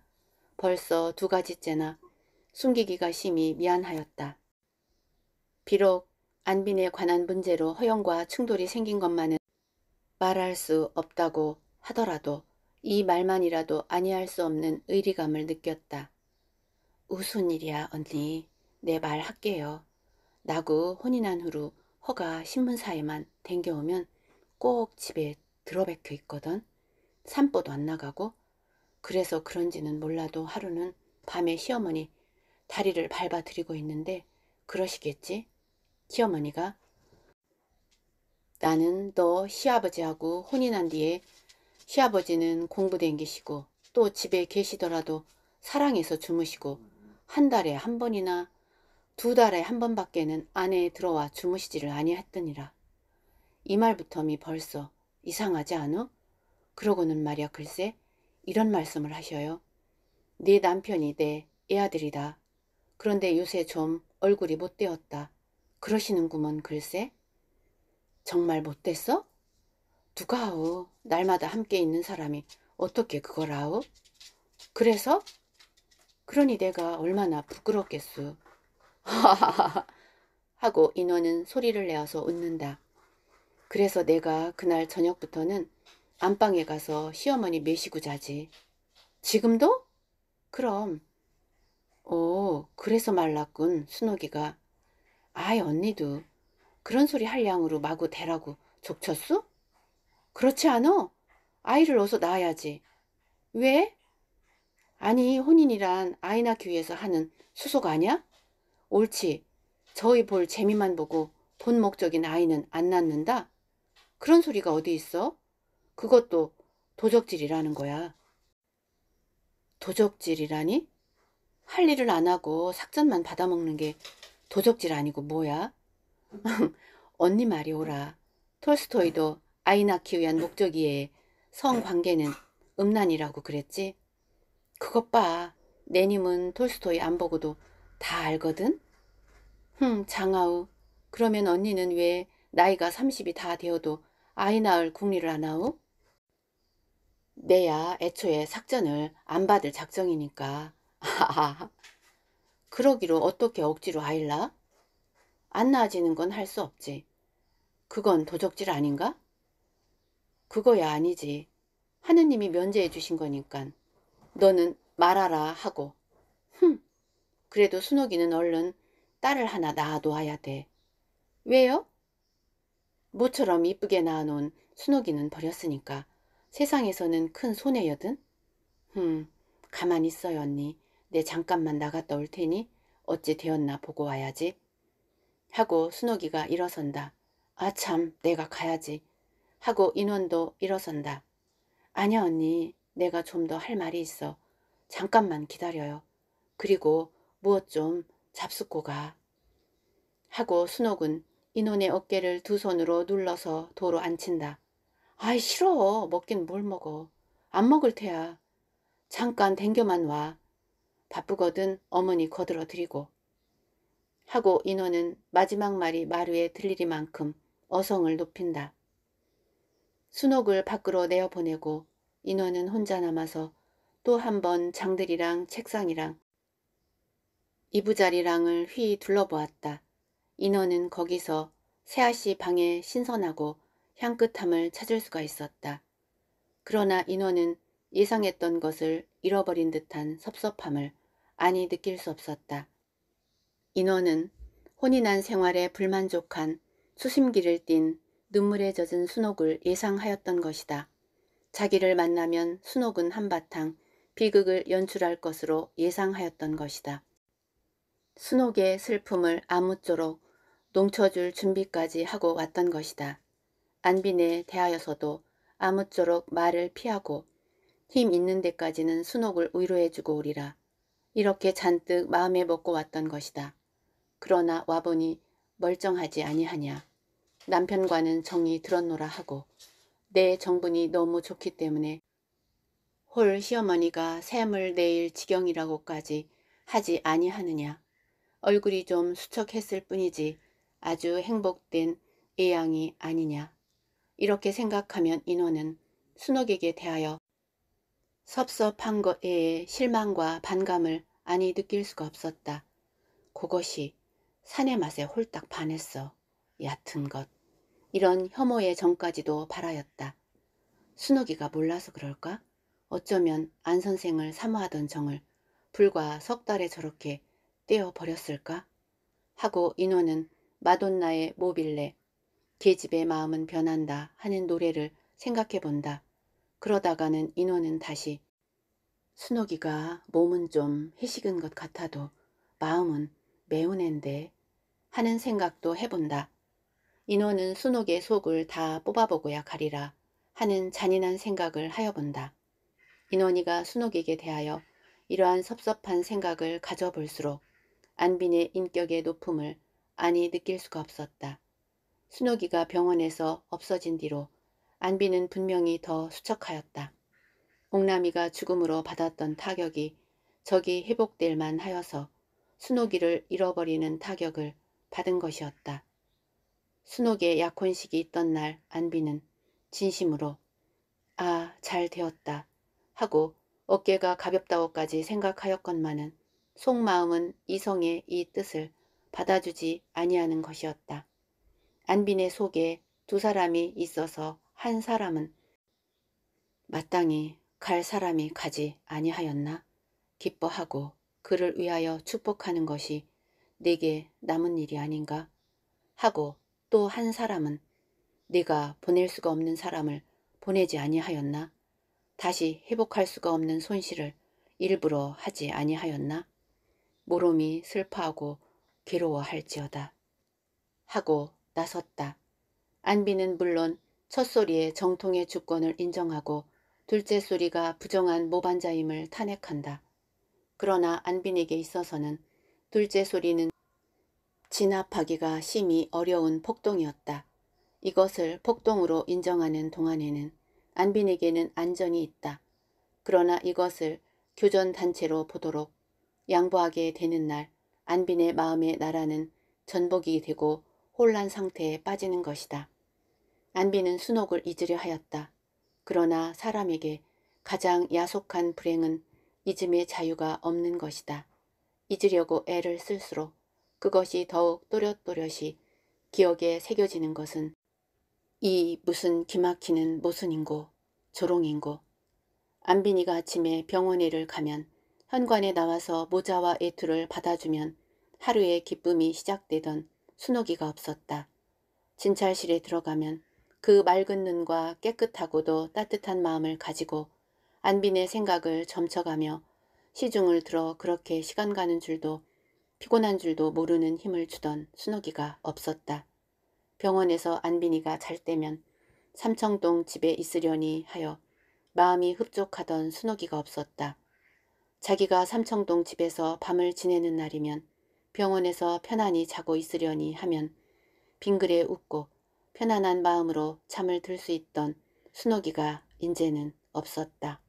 벌써 두 가지째나 숨기기가 심히 미안하였다. 비록 안빈에 관한 문제로 허영과 충돌이 생긴 것만은 말할 수 없다고 하더라도 이 말만이라도 아니할 수 없는 의리감을 느꼈다. 우순 일이야 언니. 내 말 할게요. 나구 혼인한 후로 허가 신문사에만 댕겨오면 꼭 집에 들어박혀 있거든. 산보도 안 나가고 그래서 그런지는 몰라도 하루는 밤에 시어머니 다리를 밟아드리고 있는데 그러시겠지? 시어머니가 나는 너 시아버지하고 혼인한 뒤에 시아버지는 공부 댕기시고 또 집에 계시더라도 사랑해서 주무시고 한 달에 한 번이나 두 달에 한 번밖에는 아내에 들어와 주무시지를 아니했더니라. 이 말부터미 벌써 이상하지 않어? 그러고는 말이야 글쎄 이런 말씀을 하셔요. 네 남편이 내 애아들이다. 그런데 요새 좀 얼굴이 못되었다. 그러시는구먼 글쎄. 정말 못됐어? 누가 아우 날마다 함께 있는 사람이 어떻게 그걸 아우? 그래서? 그러니 내가 얼마나 부끄럽겠수. [LAUGHS] 하고 인원은 소리를 내어서 웃는다. 그래서 내가 그날 저녁부터는 안방에 가서 시어머니 메시고 자지. 지금도? 그럼. 오, 그래서 말랐군, 순옥이가. 아이 언니도 그런 소리 할 양으로 마구 대라고 족쳤수? 그렇지 않어? 아이를 어서 낳아야지. 왜? 아니 혼인이란 아이 낳기 위해서 하는 수속 아니야? 옳지. 저희 볼 재미만 보고 본 목적인 아이는 안 낳는다? 그런 소리가 어디 있어? 그것도 도적질이라는 거야. 도적질이라니? 할 일을 안 하고 삭전만 받아먹는 게 도적질 아니고 뭐야? [LAUGHS] 언니 말이 오라. 톨스토이도 아이 낳기 위한 목적이에 성관계는 음란이라고 그랬지? 그것 봐. 내님은 톨스토이 안 보고도 다 알거든? 흠, 장하우. 그러면 언니는 왜 나이가 30이 다 되어도 아이 낳을 궁리를 안하우 내야 애초에 삭전을 안 받을 작정이니까. 하하하. [LAUGHS] 그러기로 어떻게 억지로 하일라? 안 나아지는 건 할 수 없지. 그건 도적질 아닌가? 그거야 아니지. 하느님이 면제해 주신 거니깐. 너는 말하라 하고. 흠. 그래도 순옥이는 얼른 딸을 하나 낳아둬야 돼. 왜요? 모처럼 이쁘게 낳아놓은 순옥이는 버렸으니까 세상에서는 큰 손해여든? 흠, 가만 있어요 언니. 내 네, 잠깐만 나갔다 올 테니 어찌 되었나 보고 와야지. 하고 순옥이가 일어선다. 아참 내가 가야지. 하고 인원도 일어선다. 아니야 언니 내가 좀 더 할 말이 있어. 잠깐만 기다려요. 그리고 무엇 좀 잡숫고 가. 하고 순옥은 인원의 어깨를 두 손으로 눌러서 도로 앉힌다. 아이 싫어. 먹긴 뭘 먹어. 안 먹을 테야. 잠깐 댕겨만 와. 바쁘거든 어머니 거들어 드리고. 하고 인호는 마지막 말이 마루에 들리리만큼 어성을 높인다. 순옥을 밖으로 내어보내고 인호는 혼자 남아서 또 한 번 장들이랑 책상이랑 이부자리랑을 휘 둘러보았다. 인어는 거기서 새아씨 방의 신선하고 향긋함을 찾을 수가 있었다. 그러나 인어는 예상했던 것을 잃어버린 듯한 섭섭함을 아니 느낄 수 없었다. 인원은 혼이 난 생활에 불만족한 수심기를 띤 눈물에 젖은 순옥을 예상하였던 것이다. 자기를 만나면 순옥은 한바탕 비극을 연출할 것으로 예상하였던 것이다. 순옥의 슬픔을 아무쪼록 농쳐줄 준비까지 하고 왔던 것이다. 안빈에 대하여서도 아무쪼록 말을 피하고 힘 있는 데까지는 순옥을 위로해주고 오리라. 이렇게 잔뜩 마음에 먹고 왔던 것이다. 그러나 와보니 멀쩡하지 아니하냐. 남편과는 정이 들었노라 하고 내 정분이 너무 좋기 때문에 홀 시어머니가 샘을 내일 지경이라고까지 하지 아니하느냐. 얼굴이 좀 수척했을 뿐이지 아주 행복된 애양이 아니냐. 이렇게 생각하면 인호는 순옥에게 대하여 섭섭한 것에 실망과 반감을 아니 느낄 수가 없었다. 그것이 산의 맛에 홀딱 반했어. 얕은 것. 이런 혐오의 정까지도 바라였다. 순옥이가 몰라서 그럴까? 어쩌면 안 선생을 사모하던 정을 불과 석 달에 저렇게 떼어버렸을까? 하고 인호는 마돈나의 모빌레 계집의 마음은 변한다 하는 노래를 생각해본다. 그러다가는 인호는 다시 순옥이가 몸은 좀 해식은 것 같아도 마음은 매운 앤데 하는 생각도 해본다. 인호는 순옥의 속을 다 뽑아보고야 가리라 하는 잔인한 생각을 하여본다. 인원이가 순옥에게 대하여 이러한 섭섭한 생각을 가져볼수록 안빈의 인격의 높음을 아니 느낄 수가 없었다. 순옥이가 병원에서 없어진 뒤로 안비는 분명히 더 수척하였다. 옥남이가 죽음으로 받았던 타격이 적이 회복될 만 하여서 순옥이를 잃어버리는 타격을 받은 것이었다. 순옥의 약혼식이 있던 날 안비는 진심으로 아, 잘 되었다 하고 어깨가 가볍다고까지 생각하였건만은 속마음은 이성의 이 뜻을 받아주지 아니하는 것이었다. 안빈의 속에 두 사람이 있어서 한 사람은 마땅히 갈 사람이 가지 아니하였나 기뻐하고 그를 위하여 축복하는 것이 네게 남은 일이 아닌가 하고 또 한 사람은 네가 보낼 수가 없는 사람을 보내지 아니하였나 다시 회복할 수가 없는 손실을 일부러 하지 아니하였나 모롬이 슬퍼하고 괴로워할지어다 하고 나섰다. 안비는 물론 첫 소리에 정통의 주권을 인정하고 둘째 소리가 부정한 모반자임을 탄핵한다. 그러나 안빈에게 있어서는 둘째 소리는 진압하기가 심히 어려운 폭동이었다. 이것을 폭동으로 인정하는 동안에는 안빈에게는 안전이 있다. 그러나 이것을 교전단체로 보도록 양보하게 되는 날 안빈의 마음의 나라는 전복이 되고 혼란 상태에 빠지는 것이다. 안비는 순옥을 잊으려 하였다. 그러나 사람에게 가장 야속한 불행은 잊음의 자유가 없는 것이다. 잊으려고 애를 쓸수록 그것이 더욱 또렷또렷이 기억에 새겨지는 것은 이 무슨 기막히는 모순인고 조롱인고 안빈이가 아침에 병원 에를 가면 현관에 나와서 모자와 애투를 받아주면 하루의 기쁨이 시작되던 순옥이가 없었다. 진찰실에 들어가면 그 맑은 눈과 깨끗하고도 따뜻한 마음을 가지고 안빈의 생각을 점쳐가며 시중을 들어 그렇게 시간 가는 줄도 피곤한 줄도 모르는 힘을 주던 순옥이가 없었다. 병원에서 안빈이가 잘 때면 삼청동 집에 있으려니 하여 마음이 흡족하던 순옥이가 없었다. 자기가 삼청동 집에서 밤을 지내는 날이면 병원에서 편안히 자고 있으려니 하면 빙그레 웃고 편안한 마음으로 잠을 들 수 있던 순옥이가 인제는 없었다.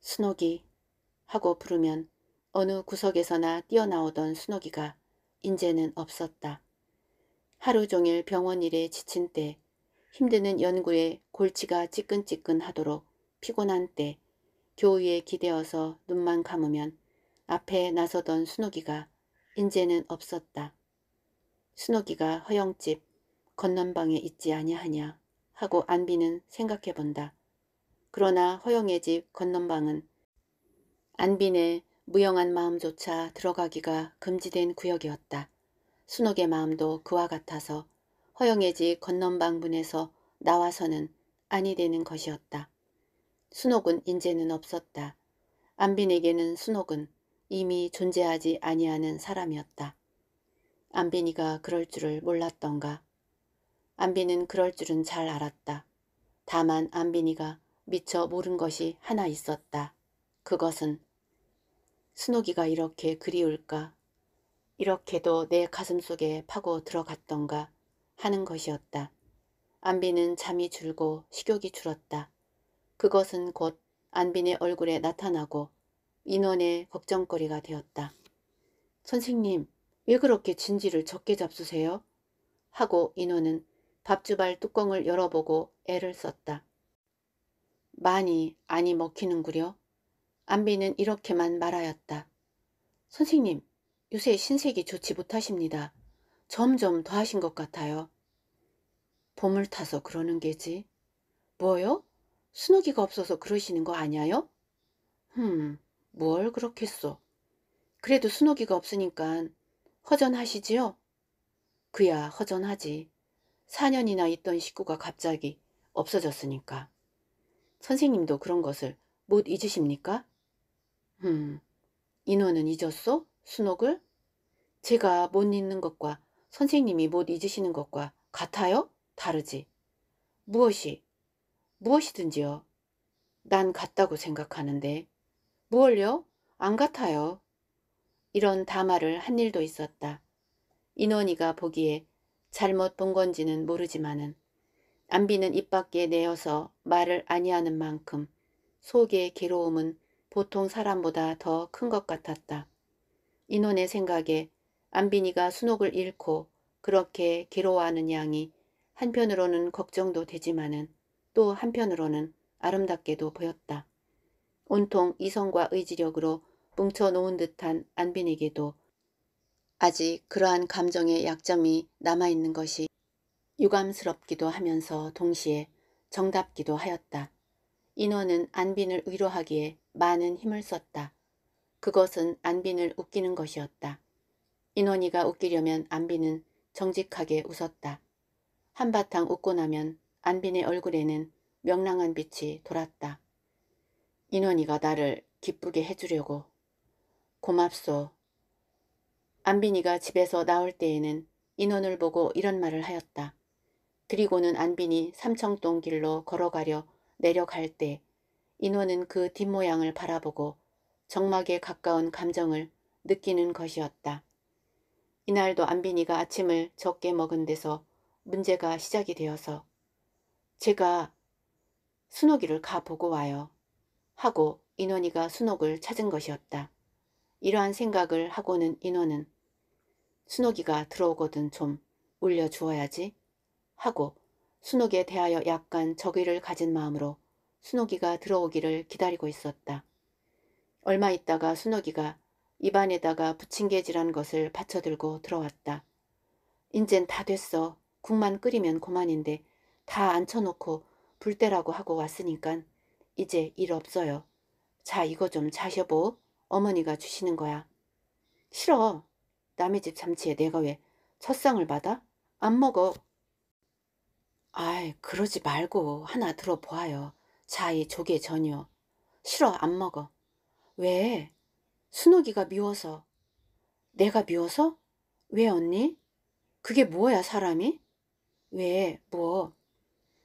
순옥이 하고 부르면 어느 구석에서나 뛰어나오던 순옥이가 인제는 없었다. 하루 종일 병원 일에 지친 때, 힘드는 연구에 골치가 찌끈찌끈하도록 피곤한 때, 교위에 기대어서 눈만 감으면 앞에 나서던 순옥이가 인제는 없었다. 순옥이가 허영집 건넌방에 있지 아니하냐 하고 안비는 생각해 본다. 그러나 허영의 집 건넌방은 안빈의 무영한 마음조차 들어가기가 금지된 구역이었다. 순옥의 마음도 그와 같아서 허영의 집 건넌방 문에서 나와서는 아니 되는 것이었다. 순옥은 인제는 없었다. 안빈에게는 순옥은 이미 존재하지 아니하는 사람이었다. 안빈이가 그럴 줄을 몰랐던가. 안빈은 그럴 줄은 잘 알았다. 다만 안빈이가 미처 모른 것이 하나 있었다. 그것은 순옥이가 이렇게 그리울까 이렇게도 내 가슴 속에 파고 들어갔던가 하는 것이었다. 안빈은 잠이 줄고 식욕이 줄었다. 그것은 곧 안빈의 얼굴에 나타나고 인원의 걱정거리가 되었다. 선생님, 왜 그렇게 진지를 적게 잡수세요? 하고 인원은 밥주발 뚜껑을 열어보고 애를 썼다. 많이 안이 먹히는구려. 안비는 이렇게만 말하였다. 선생님, 요새 신색이 좋지 못하십니다. 점점 더하신 것 같아요. 봄을 타서 그러는 게지. 뭐요? 수노기가 없어서 그러시는 거 아니야요? 흠, 뭘 그렇겠소. 그래도 수노기가 없으니까 허전하시지요? 그야 허전하지. 4년이나 있던 식구가 갑자기 없어졌으니까. 선생님도 그런 것을 못 잊으십니까? 음, 인원은 잊었소? 순옥을? 제가 못 잊는 것과 선생님이 못 잊으시는 것과 같아요? 다르지. 무엇이? 무엇이든지요. 난 같다고 생각하는데. 뭘요안 같아요. 이런 다말을 한 일도 있었다. 인원이가 보기에 잘못 본 건지는 모르지만은 안비는 입 밖에 내어서 말을 아니하는 만큼 속의 괴로움은 보통 사람보다 더 큰 것 같았다. 인원의 생각에 안빈이가 순옥을 잃고 그렇게 괴로워하는 양이 한편으로는 걱정도 되지만은 또 한편으로는 아름답게도 보였다. 온통 이성과 의지력으로 뭉쳐놓은 듯한 안빈에게도 아직 그러한 감정의 약점이 남아있는 것이 유감스럽기도 하면서 동시에 정답기도 하였다. 인원은 안빈을 위로하기에 많은 힘을 썼다. 그것은 안빈을 웃기는 것이었다. 인원이가 웃기려면 안빈은 정직하게 웃었다. 한바탕 웃고 나면 안빈의 얼굴에는 명랑한 빛이 돌았다. 인원이가 나를 기쁘게 해주려고. 고맙소. 안빈이가 집에서 나올 때에는 인원을 보고 이런 말을 하였다. 그리고는 안빈이 삼청동 길로 걸어가려 내려갈 때 인원은 그 뒷모양을 바라보고 정막에 가까운 감정을 느끼는 것이었다. 이날도 안빈이가 아침을 적게 먹은 데서 문제가 시작이 되어서 제가 순옥이를 가보고 와요. 하고 인원이가 순옥을 찾은 것이었다. 이러한 생각을 하고는 인원은 순옥이가 들어오거든 좀 올려주어야지 하고 순옥에 대하여 약간 적의를 가진 마음으로 순옥이가 들어오기를 기다리고 있었다. 얼마 있다가 순옥이가 입안에다가 부침개질한 것을 받쳐들고 들어왔다. 인젠 다 됐어. 국만 끓이면 고만인데 다 앉혀놓고 불때라고 하고 왔으니깐 이제 일 없어요. 자 이거 좀 자셔보. 어머니가 주시는 거야. 싫어. 남의 집 참치에 내가 왜 첫상을 받아? 안 먹어. 아이 그러지 말고 하나 들어보아요. 자이 조개 전혀 싫어 안 먹어. 왜? 순옥이가 미워서. 내가 미워서? 왜 언니? 그게 뭐야 사람이? 왜? 뭐?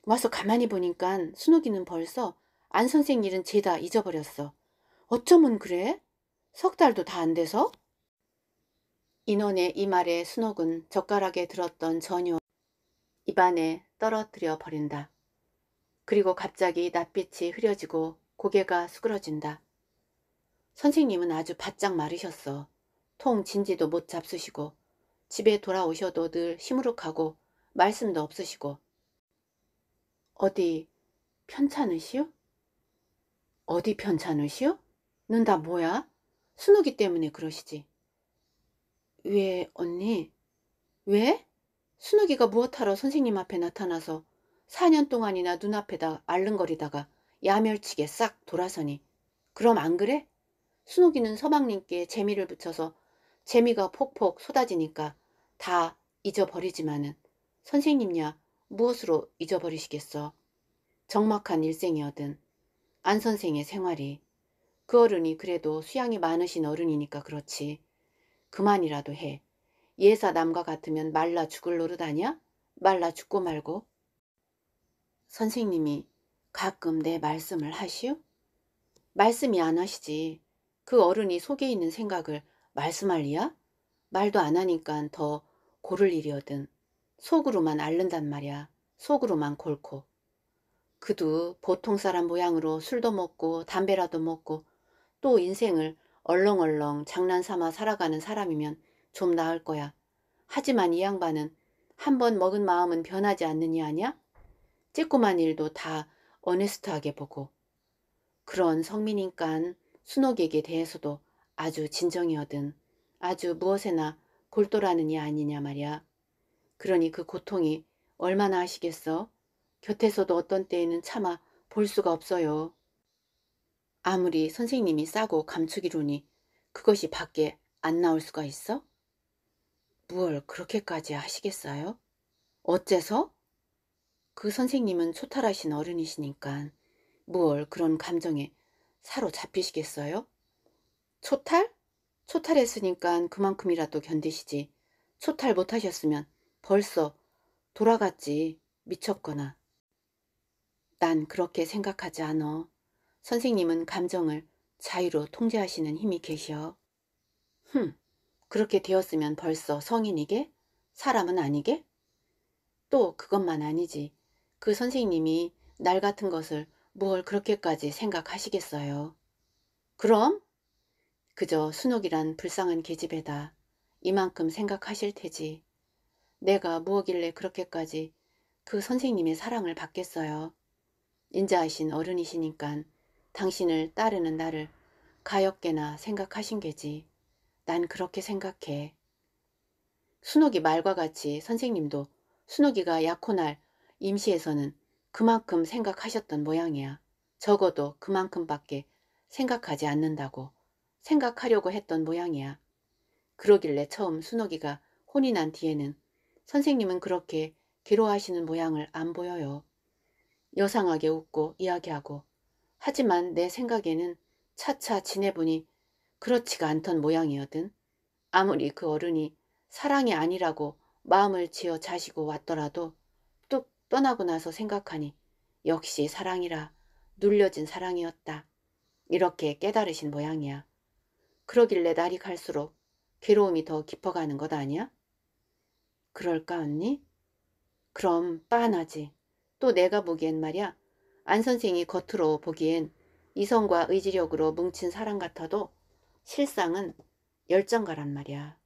와서 가만히 보니까 순옥이는 벌써 안 선생 일은 죄다 잊어버렸어. 어쩌면 그래? 석 달도 다 안 돼서? 인원의 이 말에 순옥은 젓가락에 들었던 전요 입안에 떨어뜨려 버린다. 그리고 갑자기 낯빛이 흐려지고 고개가 수그러진다. 선생님은 아주 바짝 마르셨어. 통 진지도 못 잡수시고 집에 돌아오셔도 늘 시무룩하고 말씀도 없으시고 어디 편찮으시오? 어디 편찮으시오? 는 다 뭐야? 순욱이 때문에 그러시지. 왜, 언니? 왜? 순욱이가 무엇하러 선생님 앞에 나타나서 4년 동안이나 눈앞에다 알른거리다가 야멸치게 싹 돌아서니 그럼 안 그래? 순욱이는 서방님께 재미를 붙여서 재미가 폭폭 쏟아지니까 다 잊어버리지만은 선생님야 무엇으로 잊어버리시겠어? 적막한 일생이어든 안 선생의 생활이 그 어른이 그래도 수양이 많으신 어른이니까 그렇지 그만이라도 해. 예사 남과 같으면 말라 죽을 노릇 하냐 말라 죽고 말고. 선생님이 가끔 내 말씀을 하시오? 말씀이 안 하시지. 그 어른이 속에 있는 생각을 말씀할 리야? 말도 안 하니까 더 고를 일이거든. 속으로만 앓는단 말이야. 속으로만 골고. 그도 보통 사람 모양으로 술도 먹고 담배라도 먹고 또 인생을 얼렁얼렁 장난삼아 살아가는 사람이면 좀 나을 거야. 하지만 이 양반은 한 번 먹은 마음은 변하지 않느니 아냐? 쬐꼬만 일도 다 어네스트하게 보고 그런 성민인깐 순옥에게 대해서도 아주 진정이어든 아주 무엇에나 골똘하느니 아니냐 말이야. 그러니 그 고통이 얼마나 아시겠어 곁에서도 어떤 때에는 차마 볼 수가 없어요. 아무리 선생님이 싸고 감추기로니 그것이 밖에 안 나올 수가 있어? 무얼 그렇게까지 하시겠어요? 어째서? 그 선생님은 초탈하신 어른이시니까 무얼 그런 감정에 사로잡히시겠어요? 초탈? 초탈했으니까 그만큼이라도 견디시지. 초탈 못하셨으면 벌써 돌아갔지 미쳤거나. 난 그렇게 생각하지 않어. 선생님은 감정을 자유로 통제하시는 힘이 계셔 흠, 그렇게 되었으면 벌써 성인이게? 사람은 아니게? 또 그것만 아니지. 그 선생님이 날 같은 것을 뭘 그렇게까지 생각하시겠어요. 그럼? 그저 순옥이란 불쌍한 계집애다. 이만큼 생각하실 테지. 내가 무엇길래 그렇게까지 그 선생님의 사랑을 받겠어요. 인자하신 어른이시니깐 당신을 따르는 나를 가엾게나 생각하신 게지. 난 그렇게 생각해. 순옥이 말과 같이 선생님도 순옥이가 약혼할 임시에서는 그만큼 생각하셨던 모양이야. 적어도 그만큼밖에 생각하지 않는다고 생각하려고 했던 모양이야. 그러길래 처음 순옥이가 혼이 난 뒤에는 선생님은 그렇게 괴로워하시는 모양을 안 보여요. 여상하게 웃고 이야기하고 하지만 내 생각에는 차차 지내보니 그렇지가 않던 모양이거든. 아무리 그 어른이 사랑이 아니라고 마음을 지어 자시고 왔더라도 뚝 떠나고 나서 생각하니 역시 사랑이라 눌려진 사랑이었다. 이렇게 깨달으신 모양이야. 그러길래 날이 갈수록 괴로움이 더 깊어가는 것 아니야? 그럴까 언니? 그럼 빤하지. 또 내가 보기엔 말이야 안 선생이 겉으로 보기엔 이성과 의지력으로 뭉친 사람 같아도 실상은 열정가란 말이야.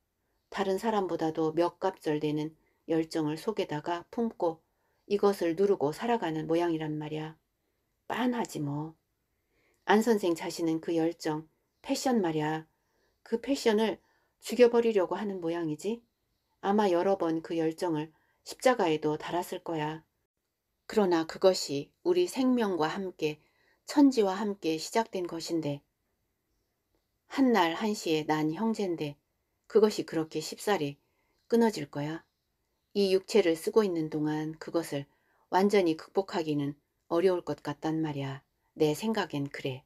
다른 사람보다도 몇 값절 되는 열정을 속에다가 품고 이것을 누르고 살아가는 모양이란 말이야. 빤하지 뭐. 안 선생 자신은 그 열정, 패션 말이야. 그 패션을 죽여버리려고 하는 모양이지. 아마 여러 번 그 열정을 십자가에도 달았을 거야. 그러나 그것이 우리 생명과 함께 천지와 함께 시작된 것인데 한 날 한시에 난 형제인데 그것이 그렇게 쉽사리 끊어질 거야. 이 육체를 쓰고 있는 동안 그것을 완전히 극복하기는 어려울 것 같단 말이야. 내 생각엔 그래.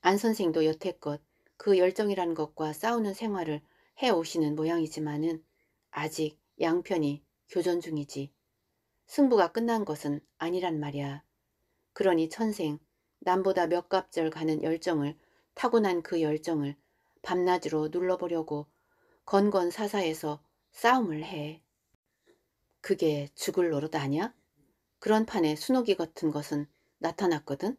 안 선생도 여태껏 그 열정이란 것과 싸우는 생활을 해오시는 모양이지만은 아직 양편이 교전 중이지 승부가 끝난 것은 아니란 말이야. 그러니 천생 남보다 몇 갑절 가는 열정을 타고난 그 열정을 밤낮으로 눌러보려고 건건사사해서 싸움을 해. 그게 죽을 노릇 아냐? 그런 판에 수노기 같은 것은 나타났거든?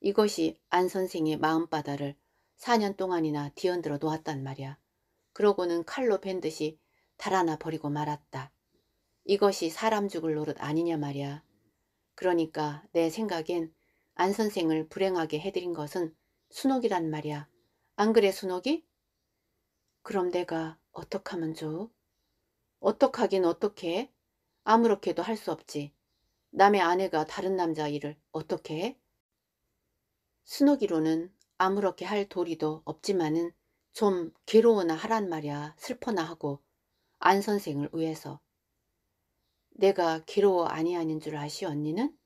이것이 안 선생의 마음바다를 4년 동안이나 뒤흔들어 놓았단 말이야. 그러고는 칼로 밴 듯이 달아나 버리고 말았다. 이것이 사람 죽을 노릇 아니냐 말이야. 그러니까 내 생각엔 안 선생을 불행하게 해드린 것은 순옥이란 말이야. 안 그래 순옥이? 그럼 내가 어떡하면 좋? 어떡하긴 어떡 해? 아무렇게도 할 수 없지. 남의 아내가 다른 남자 일을 어떻게 해? 순옥이로는 아무렇게 할 도리도 없지만은 좀 괴로워나 하란 말이야. 슬퍼나 하고 안 선생을 위해서. 내가 괴로워 아니하는 줄 아시 언니는?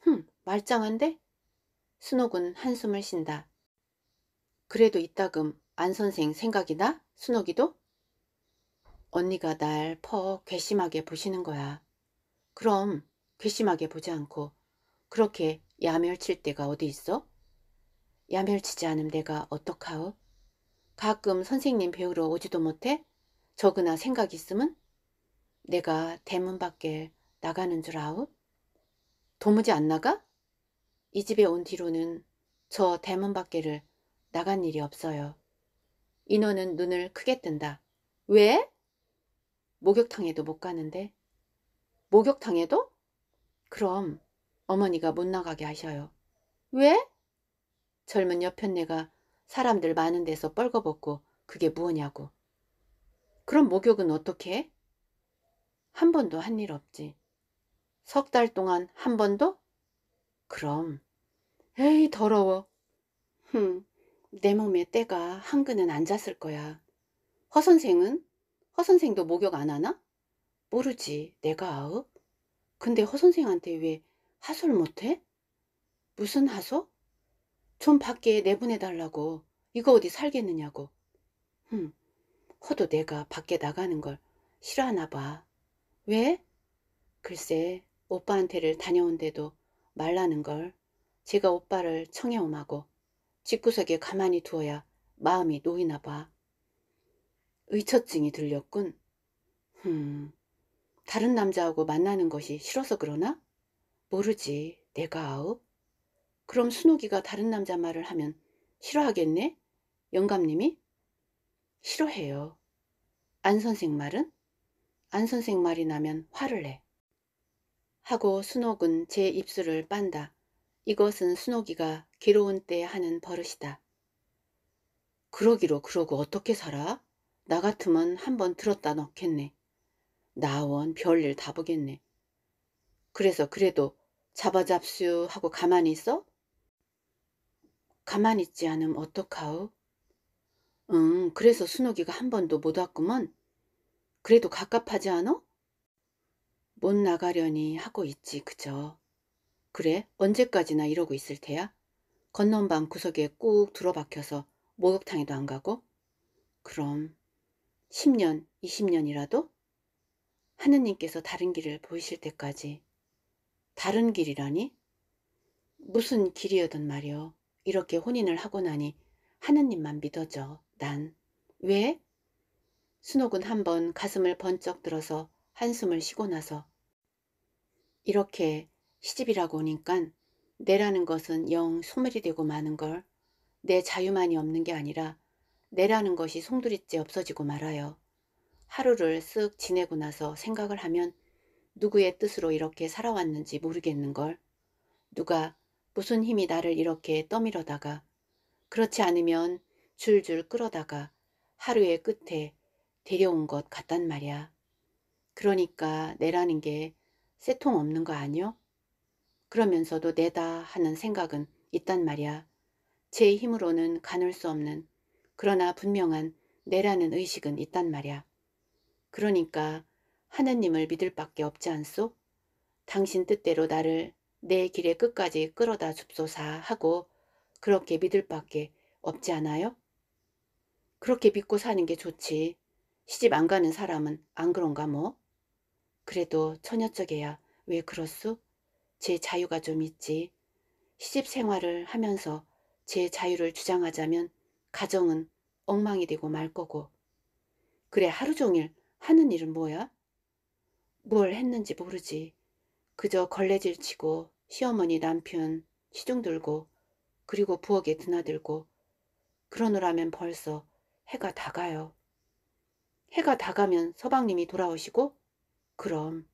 흠 말짱한데? 순옥은 한숨을 쉰다. 그래도 이따금 안선생 생각이 나? 순옥이도? 언니가 날 퍼 괘씸하게 보시는 거야. 그럼 괘씸하게 보지 않고 그렇게 야멸칠 때가 어디 있어? 야멸치지 않음 내가 어떡하오? 가끔 선생님 배우러 오지도 못해? 저그나 생각 있으면? 내가 대문 밖에 나가는 줄아옵 도무지 안 나가? 이 집에 온 뒤로는 저 대문 밖에를 나간 일이 없어요. 인어는 눈을 크게 뜬다. 왜? 목욕탕에도 못 가는데. 목욕탕에도? 그럼 어머니가 못 나가게 하셔요. 왜? 젊은 여편네가 사람들 많은 데서 뻘거벗고 그게 뭐냐고 그럼 목욕은 어떻게 해? 한 번도 한 일 없지. 석 달 동안 한 번도? 그럼. 에이, 더러워. 흠, 내 몸에 때가 한근은 안 잤을 거야. 허 선생은? 허 선생도 목욕 안 하나? 모르지, 내가 아우 근데 허 선생한테 왜하소 못해? 무슨 하소? 좀 밖에 내보내달라고. 이거 어디 살겠느냐고. 흠, 허도 내가 밖에 나가는 걸 싫어하나 봐. 왜? 글쎄 오빠한테를 다녀온데도 말라는 걸 제가 오빠를 청해옴하고 집구석에 가만히 두어야 마음이 놓이나 봐. 의처증이 들렸군. 흠, 다른 남자하고 만나는 것이 싫어서 그러나? 모르지, 내가 아홉. 그럼 순옥이가 다른 남자 말을 하면 싫어하겠네? 영감님이? 싫어해요. 안 선생 말은? 안 선생 말이 나면 화를 내. 하고 순옥은 제 입술을 빤다. 이것은 순옥이가 괴로운때 하는 버릇이다. 그러기로 그러고 어떻게 살아? 나 같으면 한 번 들었다 넣겠네. 나원 별일 다 보겠네. 그래서 그래도 잡아잡수 하고 가만히 있어? 가만히 있지 않음 어떡하우 응, 그래서 순옥이가 한 번도 못 왔구먼. 그래도 갑갑하지 않아못 나가려니 하고 있지 그저. 그래 언제까지나 이러고 있을 테야? 건넌방 구석에 꾹 들어박혀서 목욕탕에도 안 가고? 그럼 10년, 20년이라도? 하느님께서 다른 길을 보이실 때까지. 다른 길이라니? 무슨 길이여든 말이여. 이렇게 혼인을 하고 나니 하느님만 믿어져. 난. 왜? 순옥은 한번 가슴을 번쩍 들어서 한숨을 쉬고 나서 이렇게 시집이라고 오니깐 내라는 것은 영 소멸이 되고 마는 걸 내 자유만이 없는 게 아니라 내라는 것이 송두리째 없어지고 말아요. 하루를 쓱 지내고 나서 생각을 하면 누구의 뜻으로 이렇게 살아왔는지 모르겠는걸. 누가 무슨 힘이 나를 이렇게 떠밀어다가 그렇지 않으면 줄줄 끌어다가 하루의 끝에 데려온 것 같단 말이야. 그러니까 내라는 게 새통 없는 거 아니요? 그러면서도 내다 하는 생각은 있단 말이야. 제 힘으로는 가눌 수 없는 그러나 분명한 내라는 의식은 있단 말이야. 그러니까 하느님을 믿을 밖에 없지 않소? 당신 뜻대로 나를 내 길의 끝까지 끌어다 줍소사 하고 그렇게 믿을 밖에 없지 않아요? 그렇게 믿고 사는 게 좋지. 시집 안 가는 사람은 안 그런가 뭐? 그래도 처녀 적이야왜 그렇수? 제 자유가 좀 있지. 시집 생활을 하면서 제 자유를 주장하자면 가정은 엉망이 되고 말 거고. 그래 하루 종일 하는 일은 뭐야? 뭘 했는지 모르지. 그저 걸레질 치고 시어머니 남편 시중 들고 그리고 부엌에 드나들고 그러느라면 벌써 해가 다 가요. 해가 다 가면 서방님이 돌아오시고 그럼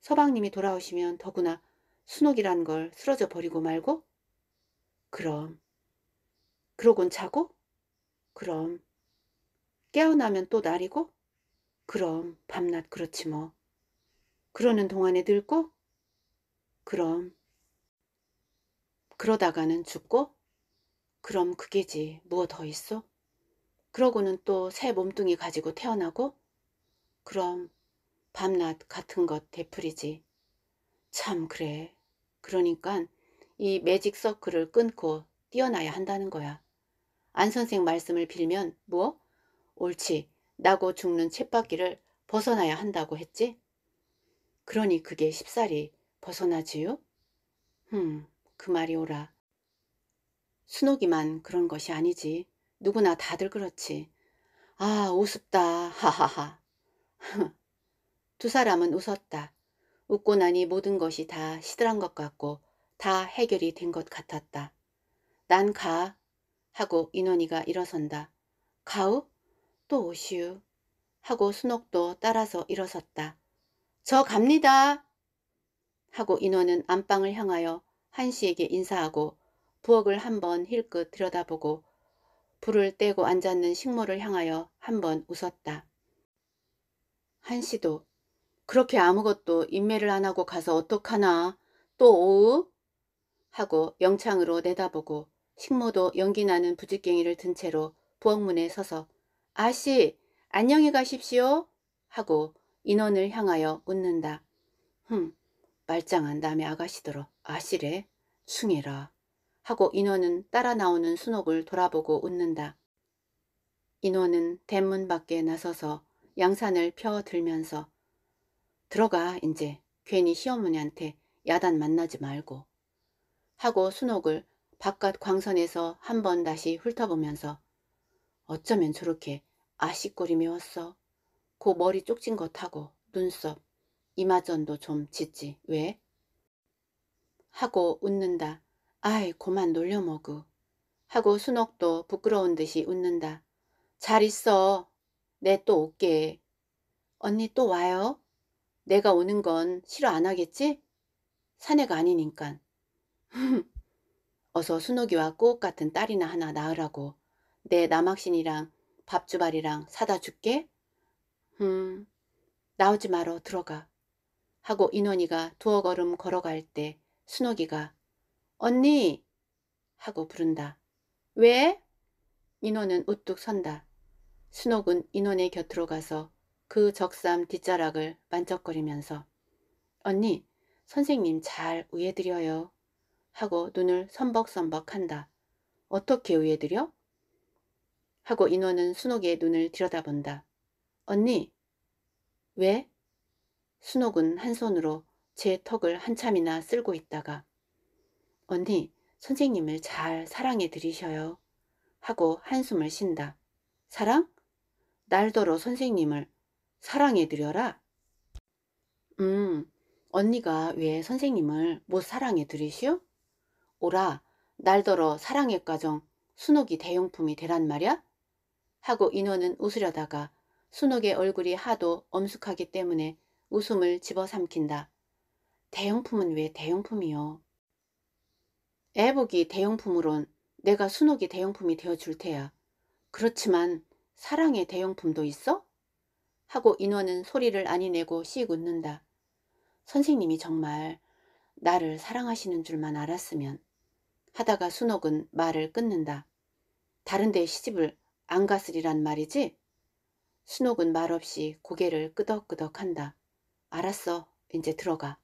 서방님이 돌아오시면 더구나 순옥이란 걸 쓰러져 버리고 말고 그럼 그러곤 자고 그럼 깨어나면 또 날이고 그럼 밤낮 그렇지 뭐 그러는 동안에 늙고 그럼 그러다가는 죽고 그럼 그게지 뭐 더 있어? 그러고는 또 새 몸뚱이 가지고 태어나고 그럼 밤낮 같은 것 되풀이지. 참 그래. 그러니까 이 매직 서클을 끊고 뛰어나야 한다는 거야. 안 선생 말씀을 빌면 뭐? 옳지. 나고 죽는 쳇바퀴를 벗어나야 한다고 했지? 그러니 그게 십살이 벗어나지요? 흠, 그 말이 오라. 순옥이만 그런 것이 아니지. 누구나 다들 그렇지. 아, 우습다. 하하하. [LAUGHS] 두 사람은 웃었다. 웃고 나니 모든 것이 다 시들한 것 같고 다 해결이 된 것 같았다. 난 가. 하고 인원이가 일어선다. 가우? 또 오시우. 하고 순옥도 따라서 일어섰다. 저 갑니다. 하고 인원은 안방을 향하여 한씨에게 인사하고 부엌을 한번 힐끗 들여다보고 불을 떼고 앉았는 식모를 향하여 한 번 웃었다. 한시도 그렇게 아무것도 인매를 안 하고 가서 어떡하나 또 오우? 하고 영창으로 내다보고 식모도 연기나는 부지깽이를 든 채로 부엌문에 서서 아씨 안녕히 가십시오 하고 인원을 향하여 웃는다. 흠 말짱한 남의 아가씨더러 아씨래 숭해라. 하고 인원은 따라 나오는 순옥을 돌아보고 웃는다. 인원은 대문 밖에 나서서 양산을 펴들면서 들어가 이제 괜히 시어머니한테 야단 만나지 말고 하고 순옥을 바깥 광선에서 한 번 다시 훑어보면서 어쩌면 저렇게 아씨꼬리 메웠어. 고 머리 쪽진 것하고 눈썹, 이마전도 좀 짙지. 왜? 하고 웃는다. 아이 고만 놀려먹으 하고 순옥도 부끄러운 듯이 웃는다. 잘 있어. 내 또 올게. 언니 또 와요? 내가 오는 건 싫어 안 하겠지? 사내가 아니니깐. [LAUGHS] 어서 순옥이와 꼭 같은 딸이나 하나 낳으라고. 내 남학신이랑 밥주발이랑 사다 줄게. 음, 나오지 말어 들어가. 하고 인원이가 두어 걸음 걸어갈 때 순옥이가 언니! 하고 부른다. 왜? 인원은 우뚝 선다. 순옥은 인원의 곁으로 가서 그 적삼 뒷자락을 만적거리면서 언니, 선생님 잘위애드려요 하고 눈을 선벅선벅 한다. 어떻게 위애드려 하고 인원은 순옥의 눈을 들여다본다. 언니! 왜? 순옥은 한 손으로 제 턱을 한참이나 쓸고 있다가 언니, 선생님을 잘 사랑해 드리셔요. 하고 한숨을 쉰다. 사랑? 날더러 선생님을 사랑해 드려라? 음, 언니가 왜 선생님을 못 사랑해 드리시오? 오라, 날더러 사랑의 과정 순옥이 대용품이 되란 말야? 이 하고 인원은 웃으려다가 순옥의 얼굴이 하도 엄숙하기 때문에 웃음을 집어삼킨다. 대용품은 왜 대용품이요? 애복이 대용품으론 내가 순옥이 대용품이 되어줄 테야. 그렇지만 사랑의 대용품도 있어? 하고 인원은 소리를 아니 내고 씩 웃는다. 선생님이 정말 나를 사랑하시는 줄만 알았으면 하다가 순옥은 말을 끊는다. 다른 데 시집을 안 갔으리란 말이지? 순옥은 말없이 고개를 끄덕끄덕한다. 알았어. 이제 들어가.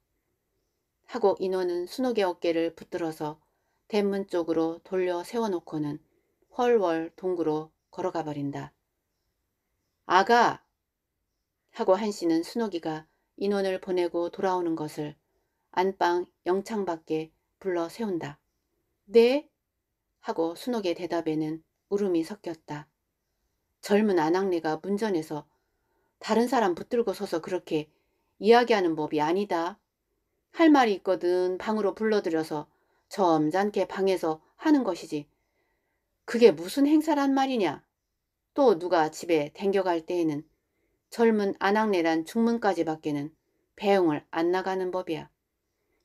하고 인원은 순옥의 어깨를 붙들어서 대문 쪽으로 돌려 세워놓고는 헐월 동구로 걸어가 버린다. 아가! 하고 한씨는 순옥이가 인원을 보내고 돌아오는 것을 안방 영창 밖에 불러 세운다. 네? 하고 순옥의 대답에는 울음이 섞였다. 젊은 아낙네가 문전에서 다른 사람 붙들고 서서 그렇게 이야기하는 법이 아니다. 할 말이 있거든 방으로 불러들여서 점잖게 방에서 하는 것이지. 그게 무슨 행사란 말이냐. 또 누가 집에 댕겨갈 때에는 젊은 아낙네란 중문까지 밖에는 배웅을 안 나가는 법이야.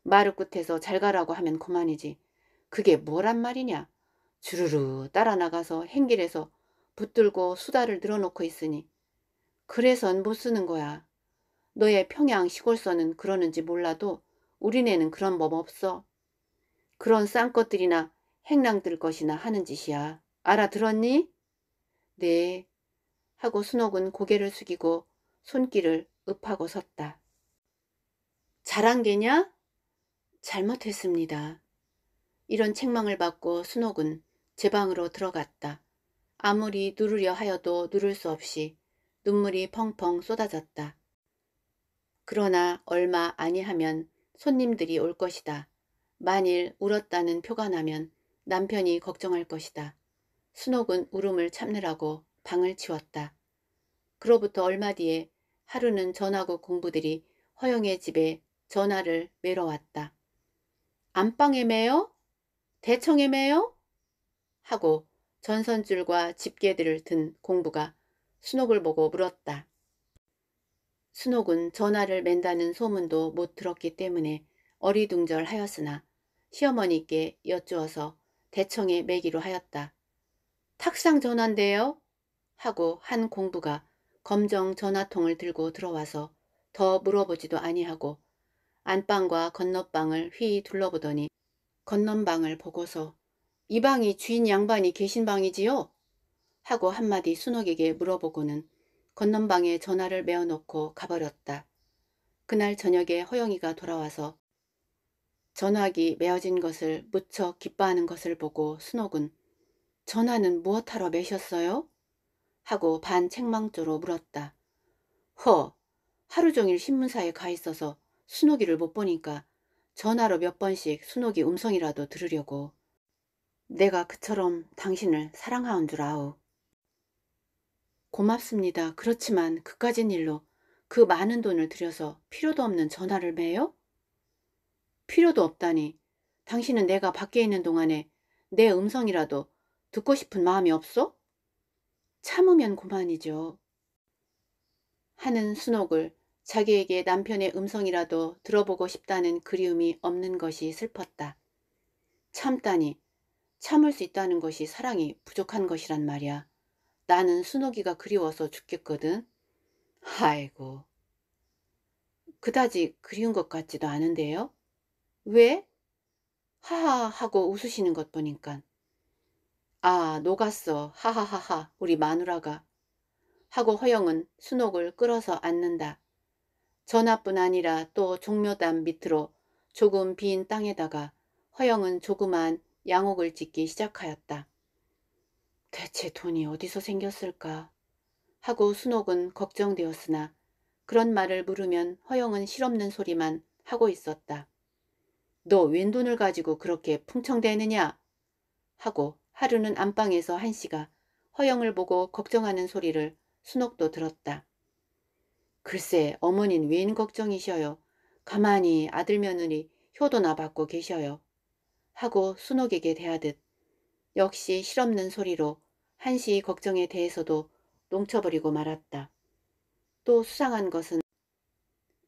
마루 끝에서 잘 가라고 하면 그만이지. 그게 뭐란 말이냐. 주르르 따라 나가서 행길에서 붙들고 수다를 늘어놓고 있으니. 그래선 못 쓰는 거야. 너의 평양 시골서는 그러는지 몰라도 우리네는 그런 법 없어. 그런 쌍것들이나 행랑들 것이나 하는 짓이야. 알아들었니? 네. 하고 순옥은 고개를 숙이고 손길을 읍하고 섰다. 잘한 게냐? 잘못했습니다. 이런 책망을 받고 순옥은 제 방으로 들어갔다. 아무리 누르려 하여도 누를 수 없이 눈물이 펑펑 쏟아졌다. 그러나 얼마 아니하면 손님들이 올 것이다. 만일 울었다는 표가 나면 남편이 걱정할 것이다. 순옥은 울음을 참느라고 방을 치웠다. 그로부터 얼마 뒤에 하루는 전하고 공부들이 허영의 집에 전화를 매러 왔다. 안방에 매요? 대청에 매요? 하고 전선줄과 집게들을 든 공부가 순옥을 보고 물었다. 순옥은 전화를 맨다는 소문도 못 들었기 때문에 어리둥절하였으나 시어머니께 여쭈어서 대청에 매기로 하였다. 탁상 전화인데요? 하고 한 공부가 검정 전화통을 들고 들어와서 더 물어보지도 아니하고 안방과 건너방을 휘 둘러보더니 건넌방을 보고서 이 방이 주인 양반이 계신 방이지요? 하고 한마디 순옥에게 물어보고는 건넌방에 전화를 메어놓고 가버렸다. 그날 저녁에 허영이가 돌아와서 전화기 메어진 것을 무척 기뻐하는 것을 보고 순옥은 전화는 무엇하러 매셨어요? 하고 반 책망조로 물었다. 허, 하루 종일 신문사에 가 있어서 순옥이를 못 보니까 전화로 몇 번씩 순옥이 음성이라도 들으려고. 내가 그처럼 당신을 사랑하온 줄 아오. 고맙습니다. 그렇지만 그까진 일로 그 많은 돈을 들여서 필요도 없는 전화를 매요? 필요도 없다니 당신은 내가 밖에 있는 동안에 내 음성이라도 듣고 싶은 마음이 없어? 참으면 고만이죠. 하는 순옥을 자기에게 남편의 음성이라도 들어보고 싶다는 그리움이 없는 것이 슬펐다. 참다니 참을 수 있다는 것이 사랑이 부족한 것이란 말이야. 나는 순옥이가 그리워서 죽겠거든. 아이고. 그다지 그리운 것 같지도 않은데요. 왜? 하하 하고 웃으시는 것 보니까 아 녹았어 하하하하 우리 마누라가 하고 허영은 순옥을 끌어서 앉는다. 전화뿐 아니라 또 종묘담 밑으로 조금 빈 땅에다가 허영은 조그만 양옥을 짓기 시작하였다. 대체 돈이 어디서 생겼을까? 하고 순옥은 걱정되었으나 그런 말을 물으면 허영은 실없는 소리만 하고 있었다. 너 왼돈을 가지고 그렇게 풍청대느냐? 하고 하루는 안방에서 한씨가 허영을 보고 걱정하는 소리를 순옥도 들었다. 글쎄 어머니는웬 걱정이셔요. 가만히 아들 며느리 효도나 받고 계셔요. 하고 순옥에게 대하듯 역시 실없는 소리로 한시 걱정에 대해서도 농쳐버리고 말았다. 또 수상한 것은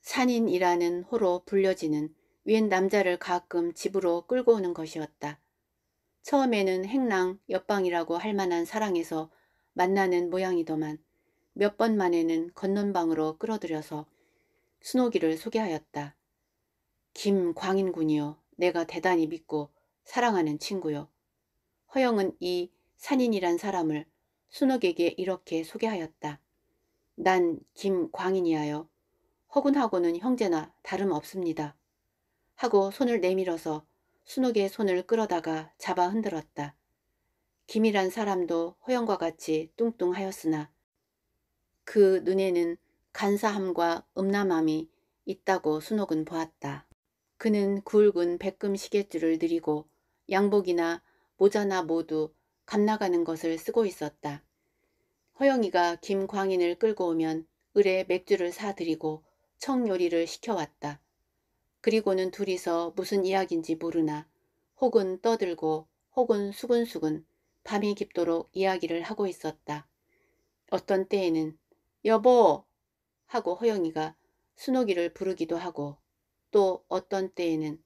산인이라는 호로 불려지는 웬 남자를 가끔 집으로 끌고 오는 것이었다. 처음에는 행랑 옆방이라고 할 만한 사랑에서 만나는 모양이더만 몇 번 만에는 건넌방으로 끌어들여서 순옥이를 소개하였다. 김광인군이요. 내가 대단히 믿고 사랑하는 친구요. 허영은 이 산인이란 사람을 순옥에게 이렇게 소개하였다. 난 김광인이하여 허군하고는 형제나 다름없습니다. 하고 손을 내밀어서 순옥의 손을 끌어다가 잡아 흔들었다. 김이란 사람도 허영과 같이 뚱뚱하였으나 그 눈에는 간사함과 음란함이 있다고 순옥은 보았다. 그는 굵은 백금 시계줄을 들이고 양복이나 모자나 모두 감나가는 것을 쓰고 있었다. 허영이가 김광인을 끌고 오면 을에 맥주를 사들이고 청요리를 시켜왔다. 그리고는 둘이서 무슨 이야기인지 모르나 혹은 떠들고 혹은 수근수근 밤이 깊도록 이야기를 하고 있었다. 어떤 때에는 여보 하고 허영이가 순옥이를 부르기도 하고 또 어떤 때에는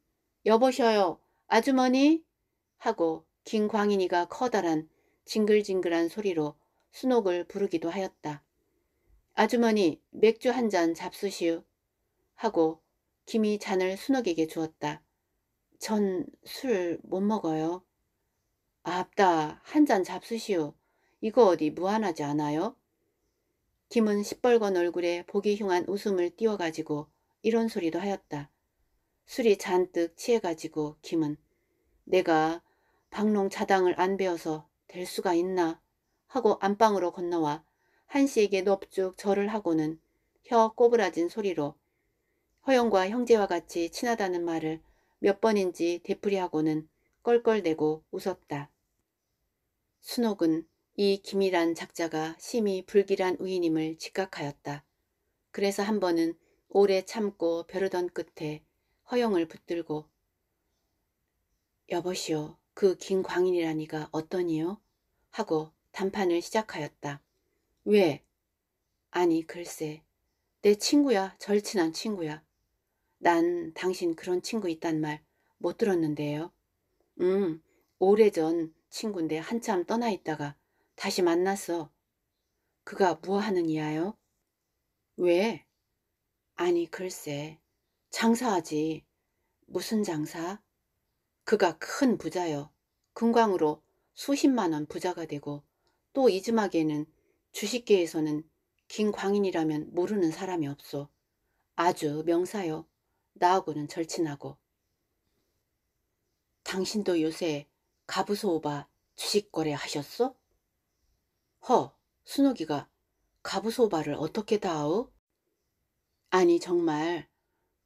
여보셔요 아주머니 하고 김광인이가 커다란 징글징글한 소리로 순옥을 부르기도 하였다. 아주머니 맥주 한 잔잡수시오 하고 김이 잔을 순옥에게 주었다. 전 술 못 먹어요. 아따 한잔 잡수시오. 이거 어디 무한하지 않아요? 김은 시뻘건 얼굴에 보기 흉한 웃음을 띄워가지고 이런 소리도 하였다. 술이 잔뜩 취해가지고 김은 내가 박농 자당을 안 배워서 될 수가 있나 하고 안방으로 건너와 한씨에게 넙죽 절을 하고는 혀 꼬부라진 소리로 허영과 형제와 같이 친하다는 말을 몇 번인지 되풀이하고는 껄껄대고 웃었다. 순옥은 이 김이란 작자가 심히 불길한 우인임을 직각하였다. 그래서 한 번은 오래 참고 벼르던 끝에 허영을 붙들고 여보시오 그 긴 광인이라니가 어떠니요? 하고 단판을 시작하였다. 왜? 아니 글쎄 내 친구야 절친한 친구야. 난 당신 그런 친구 있단 말 못 들었는데요. 음, 오래전 친구인데 한참 떠나 있다가 다시 만났어. 그가 뭐하는 이야요? 왜? 아니 글쎄 장사하지. 무슨 장사? 그가 큰 부자요. 금광으로 수십만 원 부자가 되고 또 이즈막에는 주식계에서는 김광인이라면 모르는 사람이 없어 아주 명사요. 나하고는 절친하고 당신도 요새 가부소오바 주식거래 하셨소? 허, 순옥이가 가부소바를 어떻게 다오? 아니 정말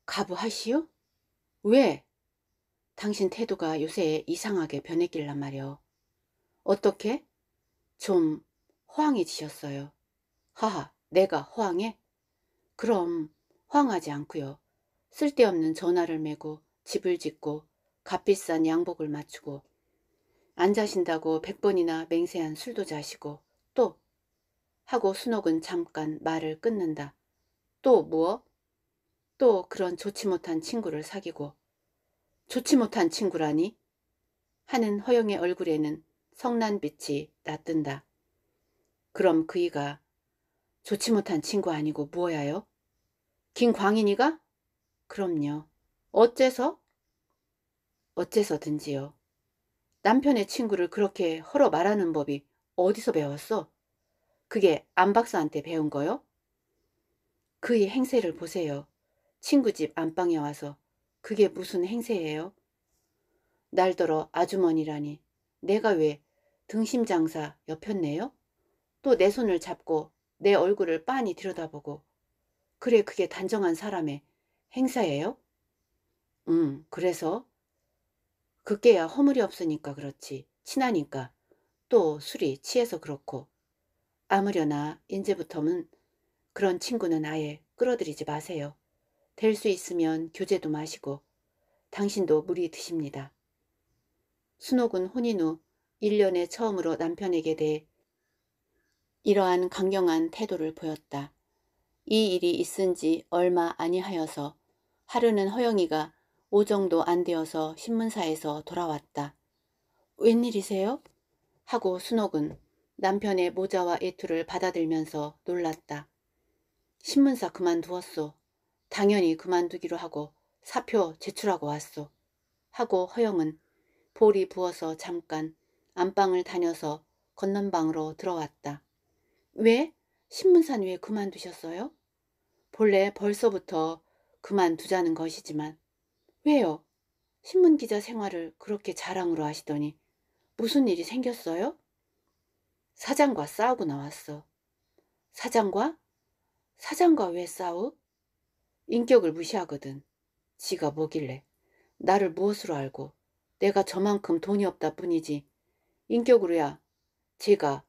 가부하시오? 왜? 당신 태도가 요새 이상하게 변했길란 말이오. 어떻게? 좀 허황해지셨어요. 하하, 내가 허황해? 그럼 허황하지 않고요. 쓸데없는 전화를 메고 집을 짓고 값비싼 양복을 맞추고 안 자신다고 백번이나 맹세한 술도 자시고 또 하고 순옥은 잠깐 말을 끊는다. 또 뭐? 또 그런 좋지 못한 친구를 사귀고 좋지 못한 친구라니? 하는 허영의 얼굴에는 성난빛이 나든다 그럼 그이가 좋지 못한 친구 아니고 뭐야요? 김광인이가? 그럼요. 어째서? 어째서든지요. 남편의 친구를 그렇게 헐어 말하는 법이 어디서 배웠어? 그게 안 박사한테 배운 거요? 그의 행세를 보세요. 친구 집 안방에 와서 그게 무슨 행세예요? 날더러 아주머니라니 내가 왜 등심장사 옆였네요? 또 내 손을 잡고 내 얼굴을 빤히 들여다보고 그래 그게 단정한 사람의 행사예요? 응, 그래서? 그게야 허물이 없으니까 그렇지. 친하니까. 또 술이 취해서 그렇고. 아무려나 인제부터는 그런 친구는 아예 끌어들이지 마세요. 될 수 있으면 교제도 마시고 당신도 물이 드십니다. 순옥은 혼인 후 1년에 처음으로 남편에게 대해 이러한 강경한 태도를 보였다. 이 일이 있은 지 얼마 아니하여서 하루는 허영이가 오정도 안 되어서 신문사에서 돌아왔다. 웬일이세요? 하고 순옥은 남편의 모자와 애투를 받아들면서 놀랐다. 신문사 그만두었소. 당연히 그만두기로 하고 사표 제출하고 왔소. 하고 허영은 볼이 부어서 잠깐 안방을 다녀서 건넌방으로 들어왔다. 왜? 신문사는 왜 그만두셨어요? 본래 벌써부터 그만두자는 것이지만 왜요? 신문기자 생활을 그렇게 자랑으로 하시더니 무슨 일이 생겼어요? 사장과 싸우고 나왔어. 사장과? 사장과 왜 싸우? 인격을 무시하거든. 지가 뭐길래. 나를 무엇으로 알고. 내가 저만큼 돈이 없다 뿐이지. 인격으로야 제가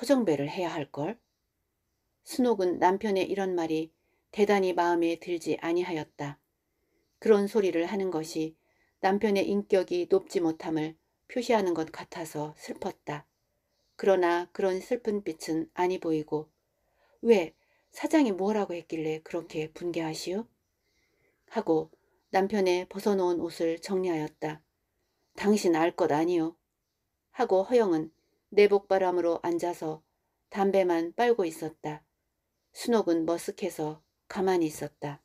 허정배를 해야 할걸. 순옥은 남편의 이런 말이 대단히 마음에 들지 아니하였다. 그런 소리를 하는 것이 남편의 인격이 높지 못함을 표시하는 것 같아서 슬펐다. 그러나 그런 슬픈 빛은 아니 보이고 왜 사장이 뭐라고 했길래 그렇게 분개하시오? 하고 남편의 벗어놓은 옷을 정리하였다. 당신 알 것아니오 하고 허영은 내복바람으로 앉아서 담배만 빨고 있었다. 순옥은 머쓱해서 가만히 있었다.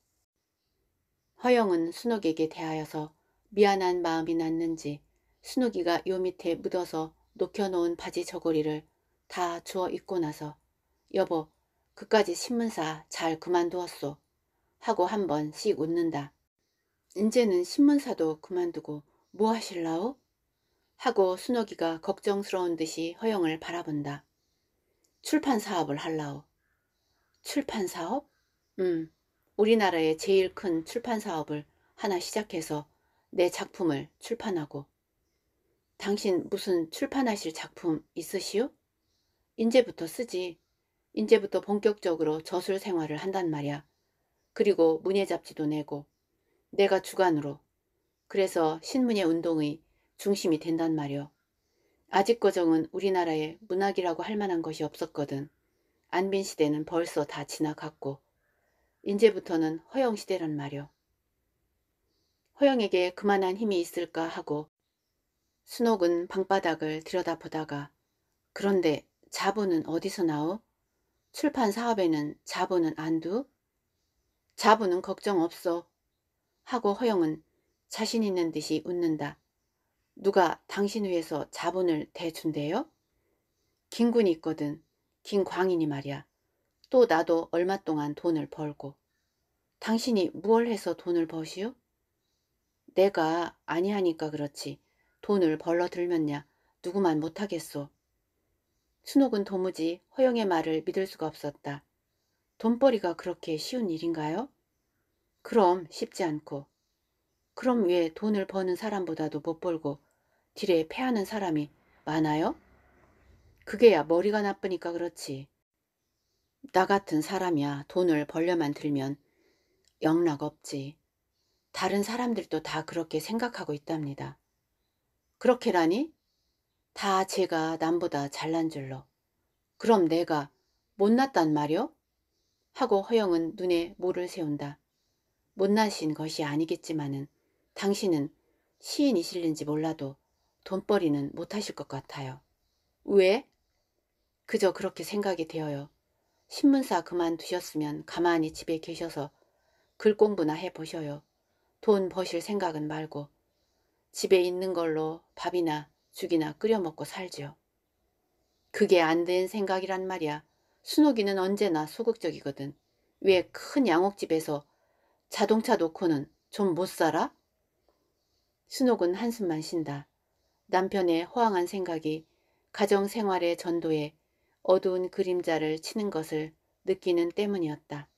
허영은 순옥에게 대하여서 미안한 마음이 났는지 순옥이가 요 밑에 묻어서 녹여놓은 바지 저고리를 다 주워 입고 나서 여보 그까지 신문사 잘 그만두었소 하고 한번 씩 웃는다. 인제는 신문사도 그만두고 뭐 하실라오? 하고 순옥이가 걱정스러운 듯이 허영을 바라본다. 출판 사업을 할라오. 출판 사업? 음, 우리나라의 제일 큰 출판 사업을 하나 시작해서 내 작품을 출판하고 당신 무슨 출판하실 작품 있으시오? 인제부터 쓰지. 인제부터 본격적으로 저술 생활을 한단 말이야. 그리고 문예 잡지도 내고 내가 주관으로 그래서 신문예 운동의 중심이 된단 말이오. 아직 거정은 우리나라에 문학이라고 할 만한 것이 없었거든. 안빈 시대는 벌써 다 지나갔고 인제부터는 허영 시대란 말이오. 허영에게 그만한 힘이 있을까 하고 순옥은 방바닥을 들여다보다가 그런데 자부는 어디서 나오? 출판 사업에는 자부는안 두? 자부는 걱정 없어. 하고 허영은 자신 있는 듯이 웃는다. 누가 당신 위해서 자본을 대준대요? 김군이 있거든. 김광인이 말이야. 또 나도 얼마 동안 돈을 벌고. 당신이 무얼 해서 돈을 버시오? 내가 아니하니까 그렇지. 돈을 벌러 들면야 누구만 못하겠소. 순옥은 도무지 허영의 말을 믿을 수가 없었다. 돈벌이가 그렇게 쉬운 일인가요? 그럼 쉽지 않고. 그럼 왜 돈을 버는 사람보다도 못 벌고 딜에 패하는 사람이 많아요? 그게야 머리가 나쁘니까 그렇지. 나 같은 사람이야 돈을 벌려만 들면 영락 없지. 다른 사람들도 다 그렇게 생각하고 있답니다. 그렇게라니? 다 제가 남보다 잘난 줄로. 그럼 내가 못났단 말이오? 하고 허영은 눈에 모를 세운다. 못나신 것이 아니겠지만은 당신은 시인이실는지 몰라도 돈벌이는 못하실 것 같아요. 왜? 그저 그렇게 생각이 되어요. 신문사 그만두셨으면 가만히 집에 계셔서 글 공부나 해보셔요. 돈 버실 생각은 말고 집에 있는 걸로 밥이나 죽이나 끓여 먹고 살지요. 그게 안 된 생각이란 말이야. 순옥이는 언제나 소극적이거든. 왜 큰 양옥집에서 자동차 놓고는 좀 못 살아? 순옥은 한숨만 쉰다. 남편의 허황한 생각이 가정생활의 전도에 어두운 그림자를 치는 것을 느끼는 때문이었다.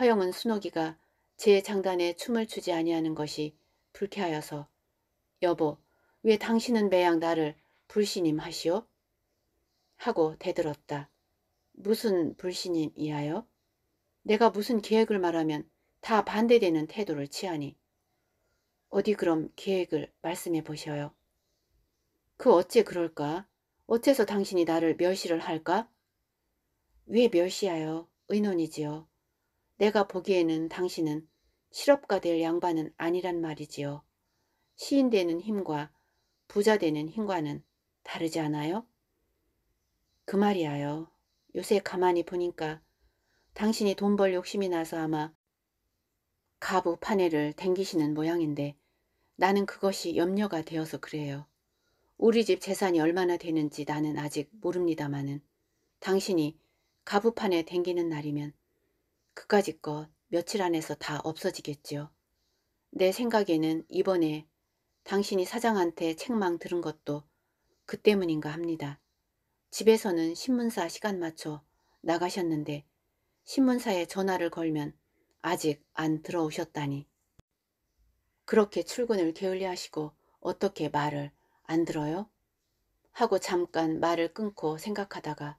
허영은 순옥이가 제 장단에 춤을 추지 아니하는 것이 불쾌하여서 여보 왜 당신은 매양 나를 불신임하시오? 하고 대들었다. 무슨 불신임이하여? 내가 무슨 계획을 말하면 다 반대되는 태도를 취하니 어디 그럼 계획을 말씀해 보셔요. 그 어째 그럴까? 어째서 당신이 나를 멸시를 할까? 왜 멸시하여 의논이지요. 내가 보기에는 당신은 실업가 될 양반은 아니란 말이지요. 시인 되는 힘과 부자 되는 힘과는 다르지 않아요? 그 말이야요. 요새 가만히 보니까 당신이 돈벌 욕심이 나서 아마 가부 판에를 댕기시는 모양인데 나는 그것이 염려가 되어서 그래요. 우리 집 재산이 얼마나 되는지 나는 아직 모릅니다마는 당신이 가부판에 댕기는 날이면 그까지 것 며칠 안에서 다 없어지겠지요. 내 생각에는 이번에 당신이 사장한테 책망 들은 것도 그 때문인가 합니다. 집에서는 신문사 시간 맞춰 나가셨는데 신문사에 전화를 걸면 아직 안 들어오셨다니. 그렇게 출근을 게을리하시고 어떻게 말을 안 들어요? 하고 잠깐 말을 끊고 생각하다가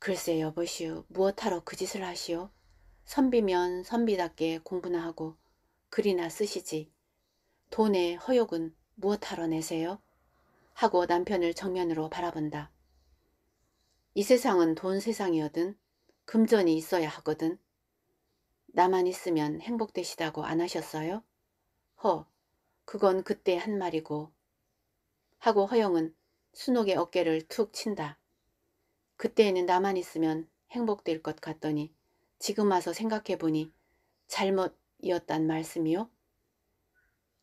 글쎄 여보시오 무엇하러 그 짓을 하시오? 선비면 선비답게 공부나 하고 글이나 쓰시지. 돈의 허욕은 무엇하러 내세요? 하고 남편을 정면으로 바라본다. 이 세상은 돈 세상이거든 금전이 있어야 하거든. 나만 있으면 행복되시다고 안 하셨어요? 허, 그건 그때 한 말이고 하고 허영은 순옥의 어깨를 툭 친다. 그때에는 나만 있으면 행복될 것 같더니 지금 와서 생각해보니 잘못이었단 말씀이요?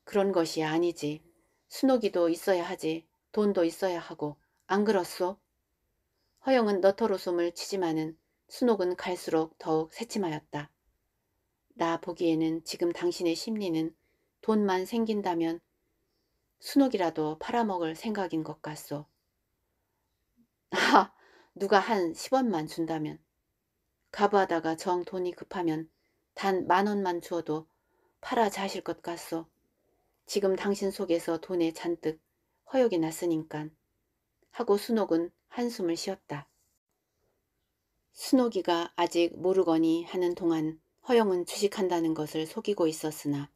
그런 것이 아니지. 순옥이도 있어야 하지. 돈도 있어야 하고. 안 그렇소? 허영은 너털 웃음을 치지만은 순옥은 갈수록 더욱 새침하였다. 나 보기에는 지금 당신의 심리는 돈만 생긴다면 순옥이라도 팔아먹을 생각인 것 같소. 아, 누가 한 10원만 준다면. 가부하다가 정 돈이 급하면 단 만원만 주어도 팔아 자실 것 같소. 지금 당신 속에서 돈에 잔뜩 허욕이 났으니깐. 하고 순옥은 한숨을 쉬었다. 순옥이가 아직 모르거니 하는 동안 허영은 주식한다는 것을 속이고 있었으나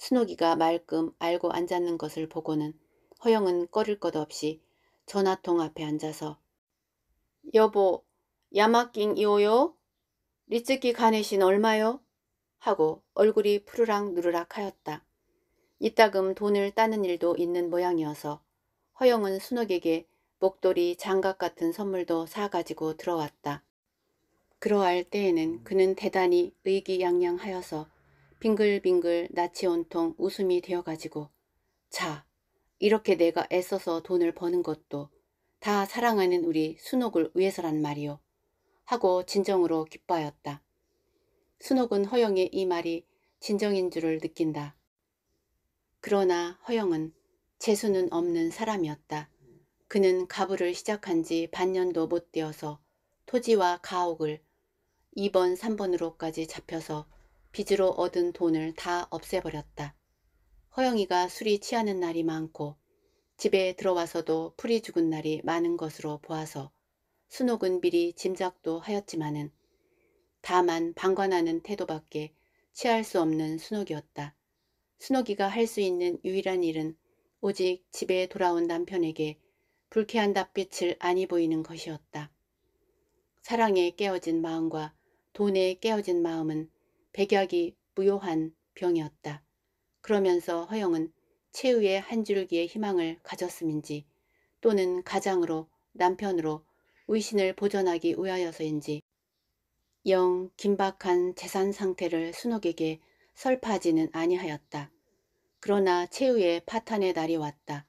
순옥이가 말끔 알고 앉았는 것을 보고는 허영은 꺼릴 것 없이 전화통 앞에 앉아서 여보 야마낀 이오요? 리츠키 가네신 얼마요? 하고 얼굴이 푸르락 누르락 하였다. 이따금 돈을 따는 일도 있는 모양이어서 허영은 순옥에게 목도리 장갑 같은 선물도 사가지고 들어왔다. 그러할 때에는 그는 대단히 의기양양하여서 빙글빙글 낯이 온통 웃음이 되어가지고 자 이렇게 내가 애써서 돈을 버는 것도 다 사랑하는 우리 순옥을 위해서란 말이오 하고 진정으로 기뻐하였다. 순옥은 허영의 이 말이 진정인 줄을 느낀다. 그러나 허영은 재수는 없는 사람이었다. 그는 가부를 시작한 지 반년도 못 되어서 토지와 가옥을 2번, 3번으로까지 잡혀서 빚으로 얻은 돈을 다 없애버렸다. 허영이가 술이 취하는 날이 많고 집에 들어와서도 풀이 죽은 날이 많은 것으로 보아서 순옥은 미리 짐작도 하였지만은 다만 방관하는 태도밖에 취할 수 없는 순옥이었다. 순옥이가 할 수 있는 유일한 일은 오직 집에 돌아온 남편에게 불쾌한 낯빛을 아니 보이는 것이었다. 사랑에 깨어진 마음과 돈에 깨어진 마음은 백약이 무효한 병이었다. 그러면서 허영은 최후의 한 줄기의 희망을 가졌음인지 또는 가장으로 남편으로 의신을 보전하기 위하여서인지 영 긴박한 재산 상태를 순옥에게 설파하지는 아니하였다. 그러나 최후의 파탄의 날이 왔다.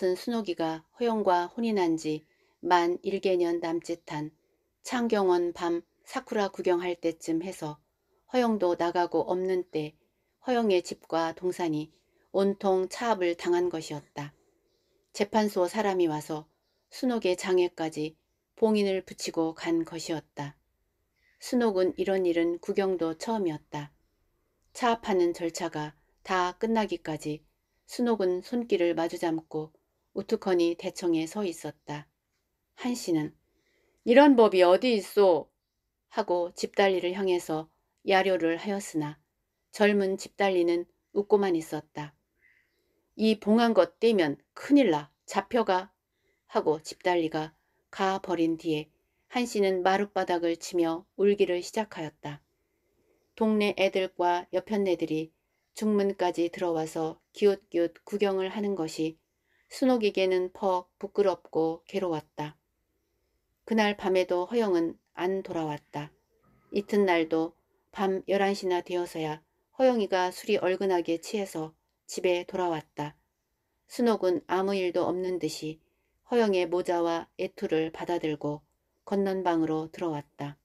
그것은 순옥이가 허영과 혼인한 지 만 1개년 남짓한 창경원 밤 사쿠라 구경할 때쯤 해서 허영도 나가고 없는 때 허영의 집과 동산이 온통 차압을 당한 것이었다. 재판소 사람이 와서 순옥의 장애까지 봉인을 붙이고 간 것이었다. 순옥은 이런 일은 구경도 처음이었다. 차압하는 절차가 다 끝나기까지 순옥은 손길을 마주잡고 우투커니 대청에 서 있었다. 한 씨는 이런 법이 어디 있소? 하고 집달리를 향해서 야료를 하였으나 젊은 집달리는 웃고만 있었다. 이 봉한 것 떼면 큰일 나 잡혀가 하고 집달리가 가 버린 뒤에 한씨는 마룻바닥을 치며 울기를 시작하였다. 동네 애들과 옆현네들이 중문까지 들어와서 기웃기웃 구경을 하는 것이 순옥에게는 퍽 부끄럽고 괴로웠다. 그날 밤에도 허영은 안 돌아왔다. 이튿날도 밤 11시나 되어서야 허영이가 술이 얼근하게 취해서 집에 돌아왔다. 순옥은 아무 일도 없는 듯이 허영의 모자와 애투를 받아들고 건넌방으로 들어왔다.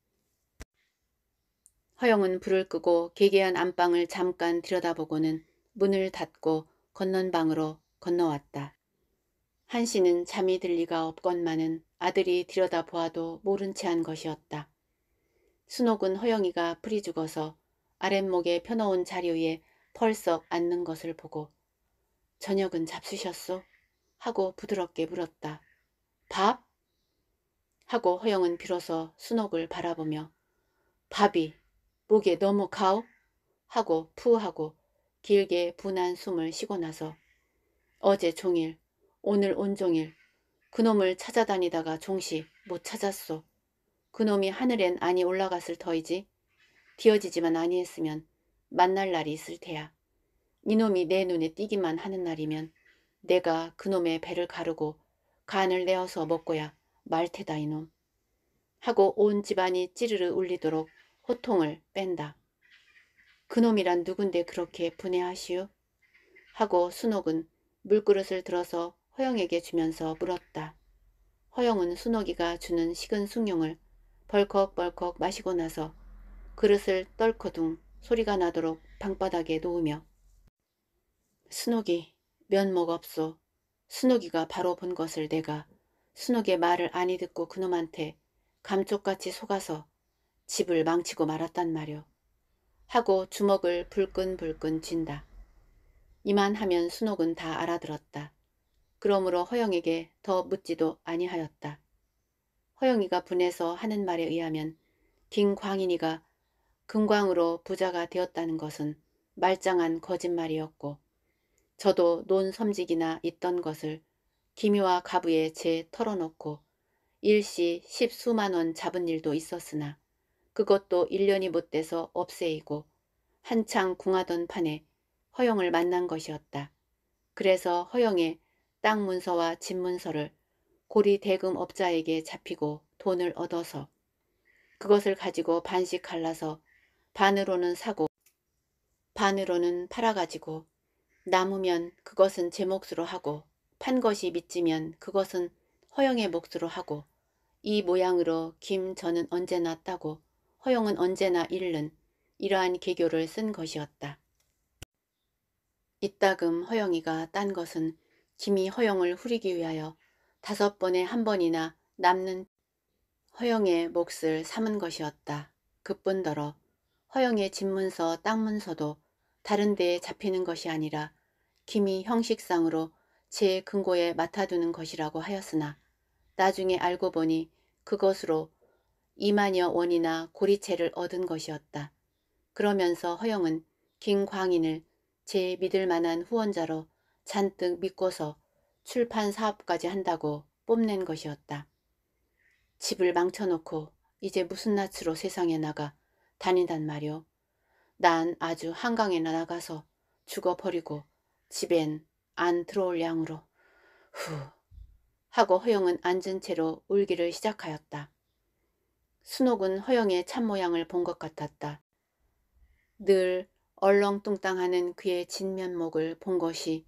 허영은 불을 끄고 개개한 안방을 잠깐 들여다보고는 문을 닫고 건넌방으로 건너왔다. 한씨는 잠이 들 리가 없건만은 아들이 들여다보아도 모른 채 한 것이었다. 순옥은 허영이가 풀이 죽어서 아랫목에 펴놓은 자리 위에 펄썩 앉는 것을 보고 저녁은 잡수셨소? 하고 부드럽게 물었다. 밥? 하고 허영은 비로소 순옥을 바라보며 밥이 목에 너무 가오? 하고 푸하고 길게 분한 숨을 쉬고 나서 어제 종일 오늘 온종일 그놈을 찾아다니다가 종시 못 찾았소. 그놈이 하늘엔 아니 올라갔을 터이지 뒤어지지만 아니했으면 만날 날이 있을 테야. 이놈이 내 눈에 띄기만 하는 날이면 내가 그놈의 배를 가르고 간을 내어서 먹고야 말 테다 이놈. 하고 온 집안이 찌르르 울리도록 호통을 뺀다. 그놈이란 누군데 그렇게 분해하시오? 하고 순옥은 물그릇을 들어서 허영에게 주면서 물었다. 허영은 순옥이가 주는 식은 숭늉을 벌컥벌컥 마시고 나서 그릇을 떨커둥 소리가 나도록 방바닥에 놓으며 순옥이 면목 없소. 순옥이가 바로 본 것을 내가 순옥의 말을 아니 듣고 그놈한테 감쪽같이 속아서 집을 망치고 말았단 말이오. 하고 주먹을 불끈불끈 쥔다. 이만 하면 순옥은 다 알아들었다. 그러므로 허영에게 더 묻지도 아니하였다. 허영이가 분해서 하는 말에 의하면 김광인이가 금광으로 부자가 되었다는 것은 말짱한 거짓말이었고 저도 논섬직이나 있던 것을 김미와 가부에 재털어놓고 일시 십수만원 잡은 일도 있었으나 그것도 1년이 못돼서 없애이고 한창 궁하던 판에 허영을 만난 것이었다. 그래서 허영의 땅 문서와 집 문서를 고리 대금 업자에게 잡히고 돈을 얻어서 그것을 가지고 반씩 갈라서 반으로는 사고 반으로는 팔아가지고 남으면 그것은 제 몫으로 하고 판 것이 미치면 그것은 허영의 몫으로 하고 이 모양으로 김 저는 언제나 따고 허영은 언제나 잃는 이러한 계교를쓴 것이었다. 이따금 허영이가 딴 것은 김이 허영을 후리기 위하여 다섯 번에 한 번이나 남는 허영의 몫을 삼은 것이었다. 그뿐더러 허영의 집문서 땅문서도 다른 데에 잡히는 것이 아니라 김이 형식상으로 제 근고에 맡아두는 것이라고 하였으나 나중에 알고 보니 그것으로 2만여 원이나 고리채를 얻은 것이었다. 그러면서 허영은 김광인을 제 믿을 만한 후원자로 잔뜩 믿고서 출판 사업까지 한다고 뽐낸 것이었다. 집을 망쳐놓고 이제 무슨 낯으로 세상에 나가 다니단 말이오. 난 아주 한강에 나가서 죽어버리고 집엔 안 들어올 양으로 후 하고 허영은 앉은 채로 울기를 시작하였다. 순옥은 허영의 참모양을 본 것 같았다. 늘 얼렁뚱땅하는 그의 진면목을 본 것이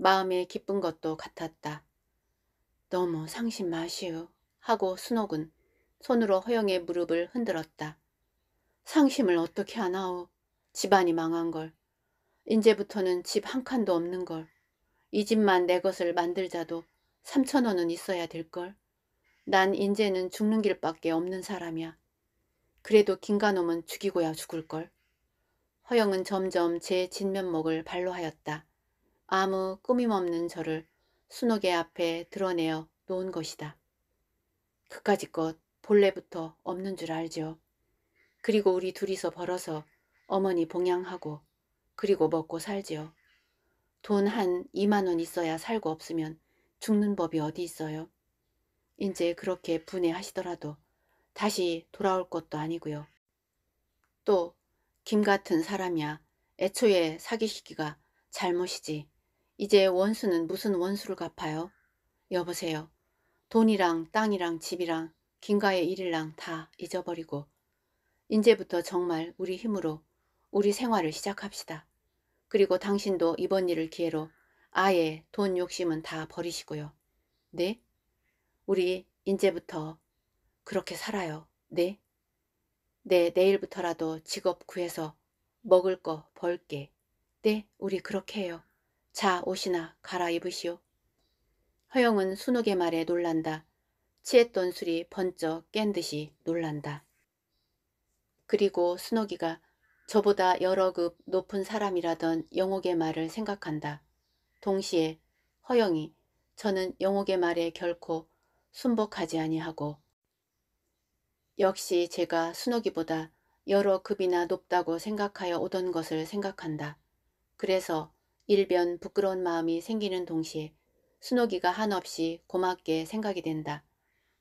마음에 기쁜 것도 같았다. 너무 상심 마시오 하고 순옥은 손으로 허영의 무릎을 흔들었다. 상심을 어떻게 하나오. 집안이 망한 걸. 이제부터는 집 한 칸도 없는 걸. 이 집만 내 것을 만들자도 삼천 원은 있어야 될 걸. 난 이제는 죽는 길밖에 없는 사람이야. 그래도 김가놈은 죽이고야 죽을 걸. 허영은 점점 제 진면목을 발로하였다. 아무 꾸밈없는 저를 순옥의 앞에 드러내어 놓은 것이다. 그까지껏 본래부터 없는 줄알죠 그리고 우리 둘이서 벌어서 어머니 봉양하고 그리고 먹고 살지요. 돈 한 2만원 있어야 살고 없으면 죽는 법이 어디 있어요. 이제 그렇게 분해하시더라도 다시 돌아올 것도 아니고요. 또 김 같은 사람이야 애초에 사귀시기가 잘못이지 이제 원수는 무슨 원수를 갚아요? 여보세요. 돈이랑 땅이랑 집이랑 긴가의 일이랑 다 잊어버리고 이제부터 정말 우리 힘으로 우리 생활을 시작합시다. 그리고 당신도 이번 일을 기회로 아예 돈 욕심은 다 버리시고요. 네? 우리 이제부터 그렇게 살아요. 네? 네, 내일부터라도 직업 구해서 먹을 거 벌게. 네, 우리 그렇게 해요. 자 옷이나 갈아입으시오. 허영은 순욱의 말에 놀란다. 취했던 술이 번쩍 깬 듯이 놀란다. 그리고 순옥이가 저보다 여러 급 높은 사람이라던 영옥의 말을 생각한다. 동시에 허영이 저는 영옥의 말에 결코 순복하지 아니하고 역시 제가 순옥이보다 여러 급이나 높다고 생각하여 오던 것을 생각한다. 그래서 일변 부끄러운 마음이 생기는 동시에 순옥이가 한없이 고맙게 생각이 된다.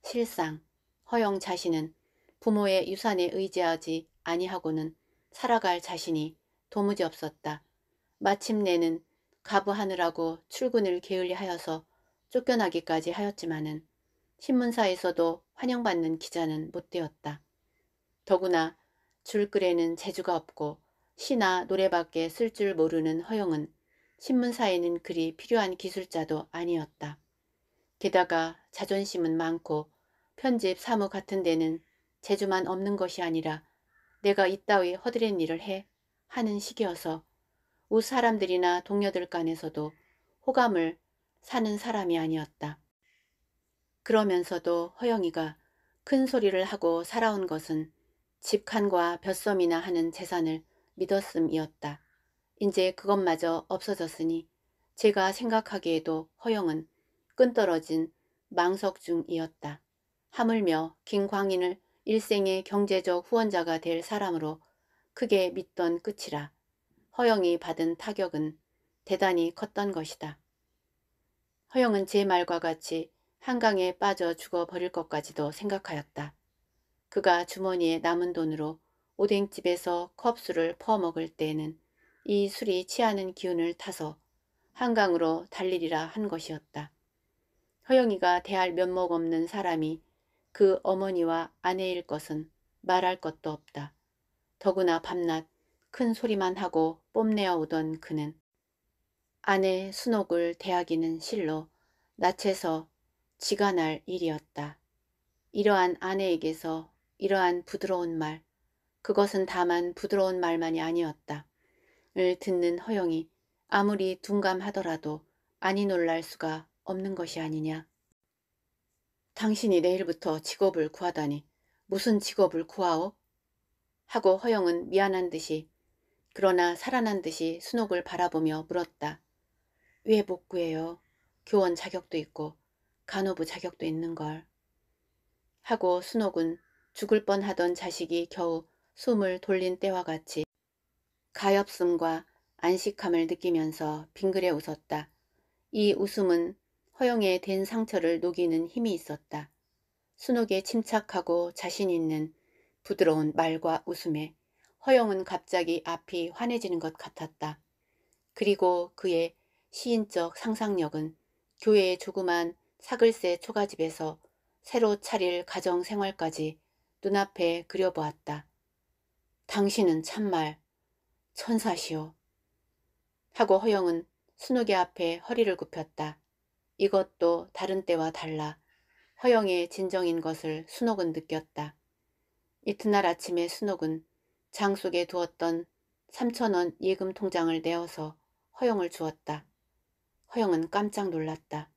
실상 허영 자신은 부모의 유산에 의지하지 아니하고는 살아갈 자신이 도무지 없었다. 마침내는 가부하느라고 출근을 게을리하여서 쫓겨나기까지 하였지만은 신문사에서도 환영받는 기자는 못 되었다. 더구나 줄글에는 재주가 없고 시나 노래밖에 쓸 줄 모르는 허영은 신문사에는 그리 필요한 기술자도 아니었다. 게다가 자존심은 많고 편집 사무 같은 데는 재주만 없는 것이 아니라 내가 이따위 허드렛 일을 해 하는 식이어서우 사람들이나 동료들 간에서도 호감을 사는 사람이 아니었다. 그러면서도 허영이가 큰 소리를 하고 살아온 것은 집칸과 벼섬이나 하는 재산을 믿었음이었다. 이제 그것마저 없어졌으니 제가 생각하기에도 허영은 끈떨어진 망석 중이었다. 하물며 김광인을 일생의 경제적 후원자가 될 사람으로 크게 믿던 끝이라 허영이 받은 타격은 대단히 컸던 것이다. 허영은 제 말과 같이 한강에 빠져 죽어버릴 것까지도 생각하였다. 그가 주머니에 남은 돈으로 오뎅집에서 컵수를 퍼먹을 때에는 이 술이 취하는 기운을 타서 한강으로 달리리라 한 것이었다. 허영이가 대할 면목 없는 사람이 그 어머니와 아내일 것은 말할 것도 없다. 더구나 밤낮 큰 소리만 하고 뽐내어 오던 그는 아내 순옥을 대하기는 실로 낯에서 지가 날 일이었다. 이러한 아내에게서 이러한 부드러운 말, 그것은 다만 부드러운 말만이 아니었다. 을 듣는 허영이 아무리 둔감하더라도 아니 놀랄 수가 없는 것이 아니냐. 당신이 내일부터 직업을 구하다니 무슨 직업을 구하오? 하고 허영은 미안한 듯이 그러나 살아난 듯이 순옥을 바라보며 물었다. 왜복 구해요? 교원 자격도 있고 간호부 자격도 있는걸. 하고 순옥은 죽을 뻔하던 자식이 겨우 숨을 돌린 때와 같이 가엾음과 안식함을 느끼면서 빙그레 웃었다. 이 웃음은 허영에 된 상처를 녹이는 힘이 있었다. 순옥에 침착하고 자신 있는 부드러운 말과 웃음에 허영은 갑자기 앞이 환해지는 것 같았다. 그리고 그의 시인적 상상력은 교회의 조그만 사글새 초가집에서 새로 차릴 가정생활까지 눈앞에 그려보았다. 당신은 참말 천사시오. 하고 허영은 순옥의 앞에 허리를 굽혔다. 이것도 다른 때와 달라 허영의 진정인 것을 순옥은 느꼈다. 이튿날 아침에 순옥은 장 속에 두었던 3천원 예금 통장을 내어서 허영을 주었다. 허영은 깜짝 놀랐다.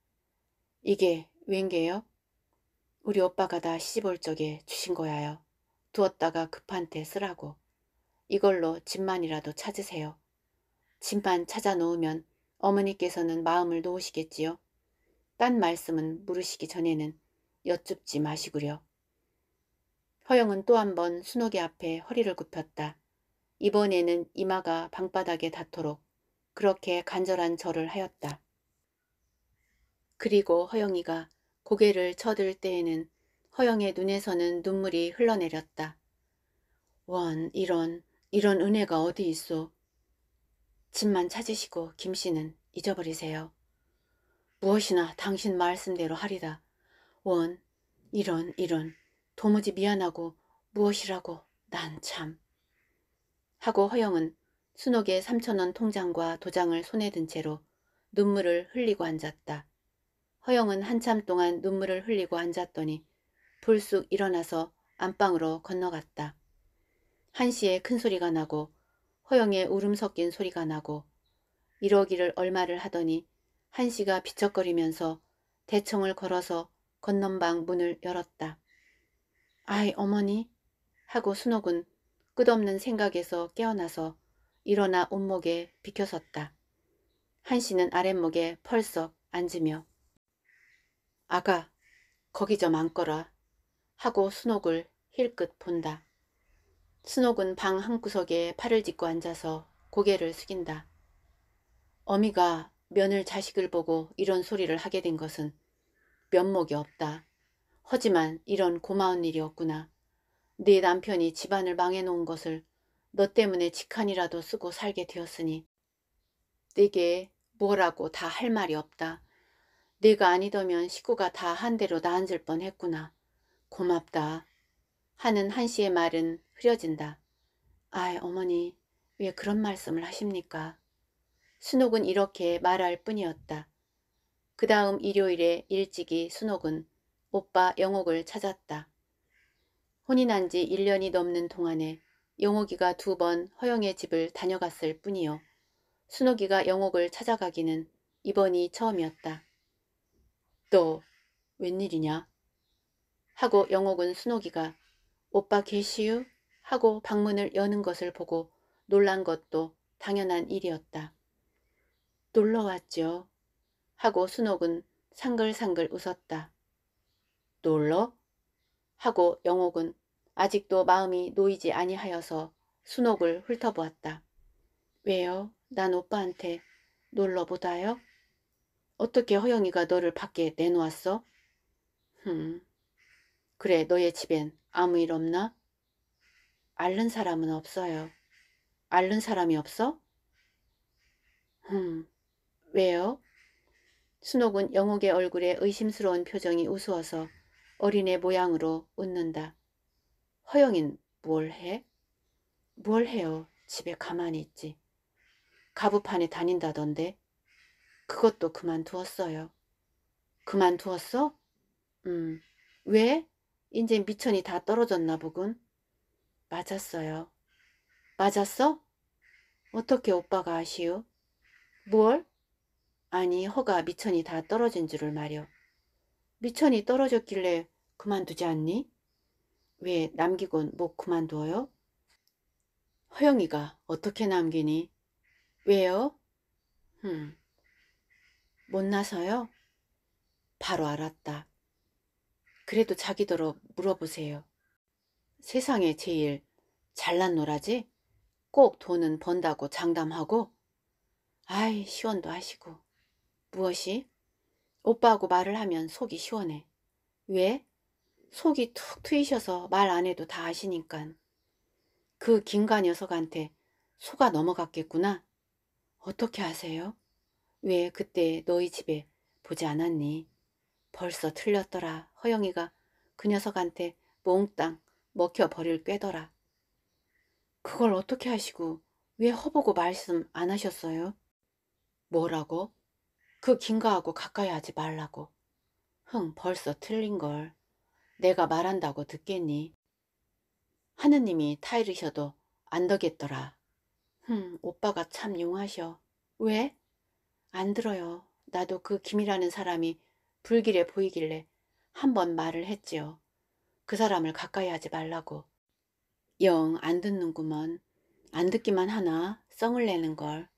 이게 웬게요? 우리 오빠가 다 시집올 적에 주신 거야요. 두었다가 급한테 쓰라고. 이걸로 집만이라도 찾으세요. 집만 찾아 놓으면 어머니께서는 마음을 놓으시겠지요. 딴 말씀은 물으시기 전에는 여쭙지 마시구려. 허영은 또 한번 순옥이 앞에 허리를 굽혔다. 이번에는 이마가 방바닥에 닿도록 그렇게 간절한 절을 하였다. 그리고 허영이가 고개를 쳐들 때에는 허영의 눈에서는 눈물이 흘러내렸다. 원, 이런, 이런 은혜가 어디 있소. 집만 찾으시고 김씨는 잊어버리세요. 무엇이나 당신 말씀대로 하리다. 원, 이런, 이런. 도무지 미안하고 무엇이라고 난 참. 하고 허영은 순옥의 3천원 통장과 도장을 손에 든 채로 눈물을 흘리고 앉았다. 허영은 한참 동안 눈물을 흘리고 앉았더니 불쑥 일어나서 안방으로 건너갔다. 한시에 큰 소리가 나고 허영의 울음 섞인 소리가 나고 이러기를 얼마를 하더니 한시가 비척거리면서 대청을 걸어서 건넌방 문을 열었다. 아이 어머니 하고 순옥은 끝없는 생각에서 깨어나서 일어나 온목에 비켜섰다. 한시는 아랫목에 펄썩 앉으며 아가 거기 좀 앉거라 하고 순옥을 힐끗 본다. 순옥은 방 한구석에 팔을 딛고 앉아서 고개를 숙인다. 어미가 며느 자식을 보고 이런 소리를 하게 된 것은 면목이 없다. 하지만 이런 고마운 일이었구나. 네 남편이 집안을 망해놓은 것을 너 때문에 직한이라도 쓰고 살게 되었으니 네게 뭐라고 다 할 말이 없다. 네가 아니더면 식구가 다 한 대로 나앉을 뻔했구나. 고맙다. 하는 한씨의 말은 흐려진다. 아이, 어머니, 왜 그런 말씀을 하십니까? 순옥은 이렇게 말할 뿐이었다. 그 다음 일요일에 일찍이 순옥은 오빠 영옥을 찾았다. 혼이 난 지 1년이 넘는 동안에 영옥이가 두 번 허영의 집을 다녀갔을 뿐이요. 순옥이가 영옥을 찾아가기는 이번이 처음이었다. 또 웬일이냐? 하고 영옥은 순옥이가 오빠 계시유? 하고 방문을 여는 것을 보고 놀란 것도 당연한 일이었다. 놀러 왔죠. 하고 순옥은 상글상글 웃었다. 놀러? 하고 영옥은 아직도 마음이 놓이지 아니하여서 순옥을 훑어보았다. 왜요? 난 오빠한테 놀러보다요? 어떻게 허영이가 너를 밖에 내놓았어? 흠. 그래, 너의 집엔 아무 일 없나? 앓는 사람은 없어요. 앓는 사람이 없어? 흠, 왜요? 순옥은 영옥의 얼굴에 의심스러운 표정이 우스워서 어린애 모양으로 웃는다. 허영인 뭘 해? 뭘 해요? 집에 가만히 있지. 가부판에 다닌다던데. 그것도 그만두었어요. 그만두었어? 음, 왜? 이제 미천이 다 떨어졌나 보군. 맞았어요. 맞았어? 어떻게 오빠가 아시오? 뭘? 아니 허가 미천이 다 떨어진 줄을 말여. 미천이 떨어졌길래 그만두지 않니? 왜 남기곤 못 그만두어요? 허영이가 어떻게 남기니? 왜요? 흠, 못나서요? 바로 알았다. 그래도 자기더러 물어보세요. 세상에 제일 잘난 노라지 꼭 돈은 번다고 장담하고 아이 시원도 하시고 무엇이? 오빠하고 말을 하면 속이 시원해. 왜? 속이 툭 트이셔서 말 안 해도 다 아시니깐. 그 긴가 녀석한테 속아 넘어갔겠구나. 어떻게 아세요? 왜 그때 너희 집에 보지 않았니? 벌써 틀렸더라. 허영이가 그 녀석한테 몽땅 먹혀버릴 꾀더라. 그걸 어떻게 하시고 왜 허보고 말씀 안 하셨어요? 뭐라고? 그 긴가하고 가까이 하지 말라고. 흥 벌써 틀린걸. 내가 말한다고 듣겠니? 하느님이 타이르셔도 안 되겠더라. 흠 오빠가 참 용하셔. 왜? 안 들어요. 나도 그 김이라는 사람이 불길해 보이길래 한 번 말을 했지요. 그 사람을 가까이 하지 말라고. 영 안 듣는구먼. 안 듣기만 하나 썽을 내는 걸.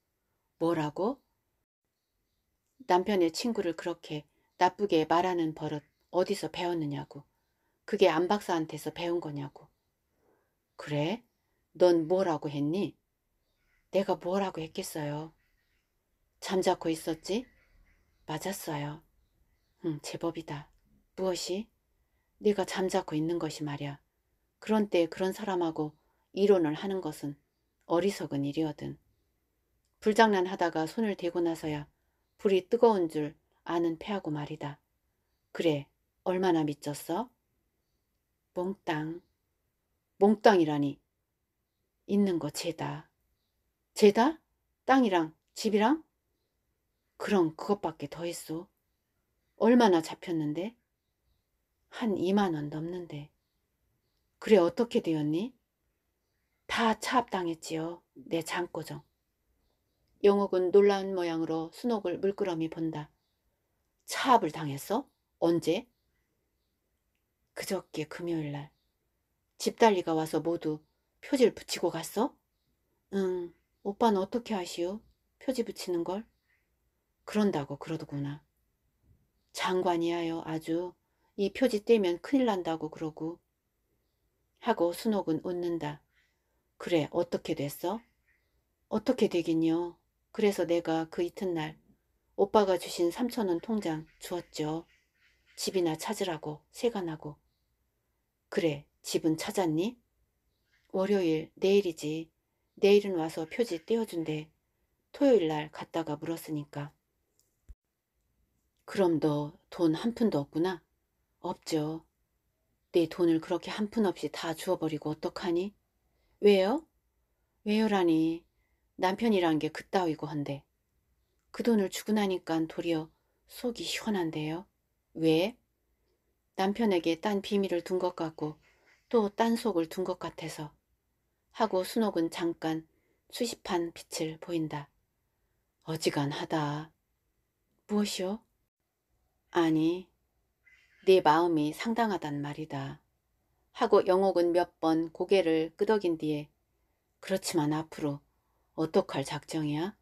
뭐라고? 남편의 친구를 그렇게 나쁘게 말하는 버릇 어디서 배웠느냐고. 그게 안 박사한테서 배운 거냐고. 그래? 넌 뭐라고 했니? 내가 뭐라고 했겠어요. 잠자코 있었지? 맞았어요. 응, 제법이다. 무엇이? 네가 잠자고 있는 것이 말이야. 그런 때에 그런 사람하고 이론을 하는 것은 어리석은 일이거든. 불장난하다가 손을 대고 나서야 불이 뜨거운 줄 아는 패하고 말이다. 그래, 얼마나 미쳤어? 몽땅. 몽땅이라니. 있는 거 죄다. 죄다? 땅이랑 집이랑? 그럼 그것밖에 더 있어. 얼마나 잡혔는데? 한 2만원 넘는데. 그래 어떻게 되었니? 다 차압당했지요. 내 장고정. 영옥은 놀라운 모양으로 순옥을 물끄러미 본다. 차압을 당했어? 언제? 그저께 금요일날. 집달리가 와서 모두 표지를 붙이고 갔어? 응. 오빠는 어떻게 아시오? 표지 붙이는 걸? 그런다고 그러더구나. 장관이하여 아주 이 표지 떼면 큰일 난다고 그러고 하고 순옥은 웃는다. 그래 어떻게 됐어? 어떻게 되긴요. 그래서 내가 그 이튿날 오빠가 주신 삼천원 통장 주었죠. 집이나 찾으라고 세가 나고. 그래 집은 찾았니? 월요일 내일이지. 내일은 와서 표지 떼어준대. 토요일날 갔다가 물었으니까. 그럼 너 돈 한 푼도 없구나. 없죠. 내 돈을 그렇게 한 푼 없이 다 주워버리고 어떡하니? 왜요? 왜요라니. 남편이란 게 그따위고 한데. 그 돈을 주고 나니깐 도리어 속이 시원한데요. 왜? 남편에게 딴 비밀을 둔 것 같고 또 딴 속을 둔 것 같아서. 하고 순옥은 잠깐 수십한 빛을 보인다. 어지간하다. 무엇이요? 아니, 네 마음이 상당하단 말이다. 하고 영옥은 몇 번 고개를 끄덕인 뒤에 그렇지만 앞으로 어떡할 작정이야?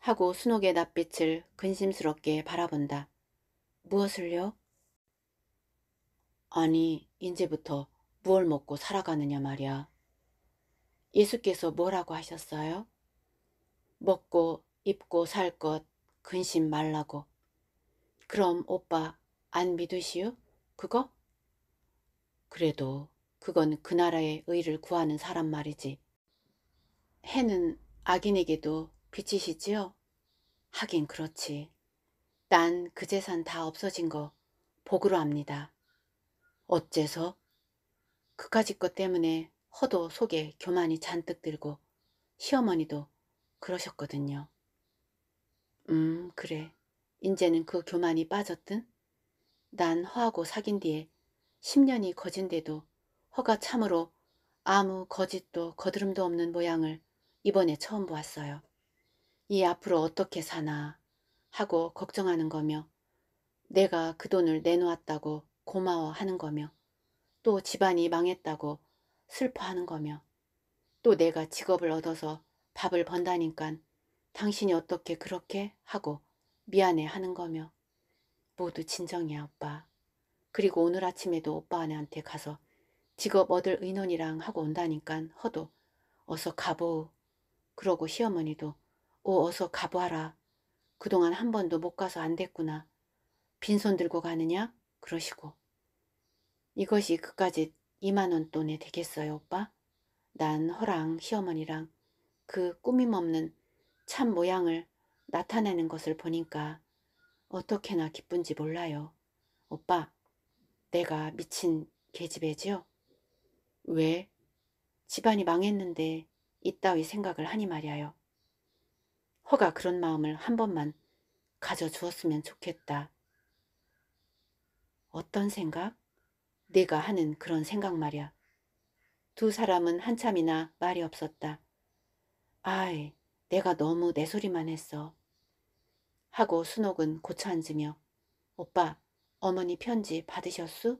하고 순옥의 낯빛을 근심스럽게 바라본다. 무엇을요? 아니, 이제부터 무얼 먹고 살아가느냐 말이야. 예수께서 뭐라고 하셨어요? 먹고 입고 살 것 근심 말라고. 그럼 오빠 안 믿으시오? 그거? 그래도 그건 그 나라의 의를 구하는 사람 말이지. 해는 악인에게도 비치시지요? 하긴 그렇지. 난 그 재산 다 없어진 거 복으로 압니다. 어째서? 그까짓 것 때문에 허도 속에 교만이 잔뜩 들고 시어머니도 그러셨거든요. 음 그래. 이제는 그 교만이 빠졌든 난 허하고 사귄 뒤에 10년이 거진데도 허가 참으로 아무 거짓도 거드름도 없는 모양을 이번에 처음 보았어요. 이 앞으로 어떻게 사나 하고 걱정하는 거며 내가 그 돈을 내놓았다고 고마워하는 거며 또 집안이 망했다고 슬퍼하는 거며 또 내가 직업을 얻어서 밥을 번다니깐 당신이 어떻게 그렇게 하고 미안해하는 거며 모두 진정해 오빠. 그리고 오늘 아침에도 오빠한테 아내 가서 직업 얻을 의논이랑 하고 온다니깐 허도 어서 가보. 그러고 시어머니도 오 어, 어서 가보아라. 그동안 한 번도 못 가서 안 됐구나. 빈손 들고 가느냐? 그러시고. 이것이 그까지 2만원 돈에 되겠어요 오빠? 난 허랑 시어머니랑 그 꾸밈없는 참 모양을 나타내는 것을 보니까 어떻게나 기쁜지 몰라요. 오빠, 내가 미친 계집애지요? 왜? 집안이 망했는데 이따위 생각을 하니 말이야요 허가 그런 마음을 한 번만 가져주었으면 좋겠다. 어떤 생각? 내가 하는 그런 생각 말이야. 두 사람은 한참이나 말이 없었다. 아이, 내가 너무 내 소리만 했어. 하고 순옥은 고쳐 앉으며 오빠 어머니 편지 받으셨수?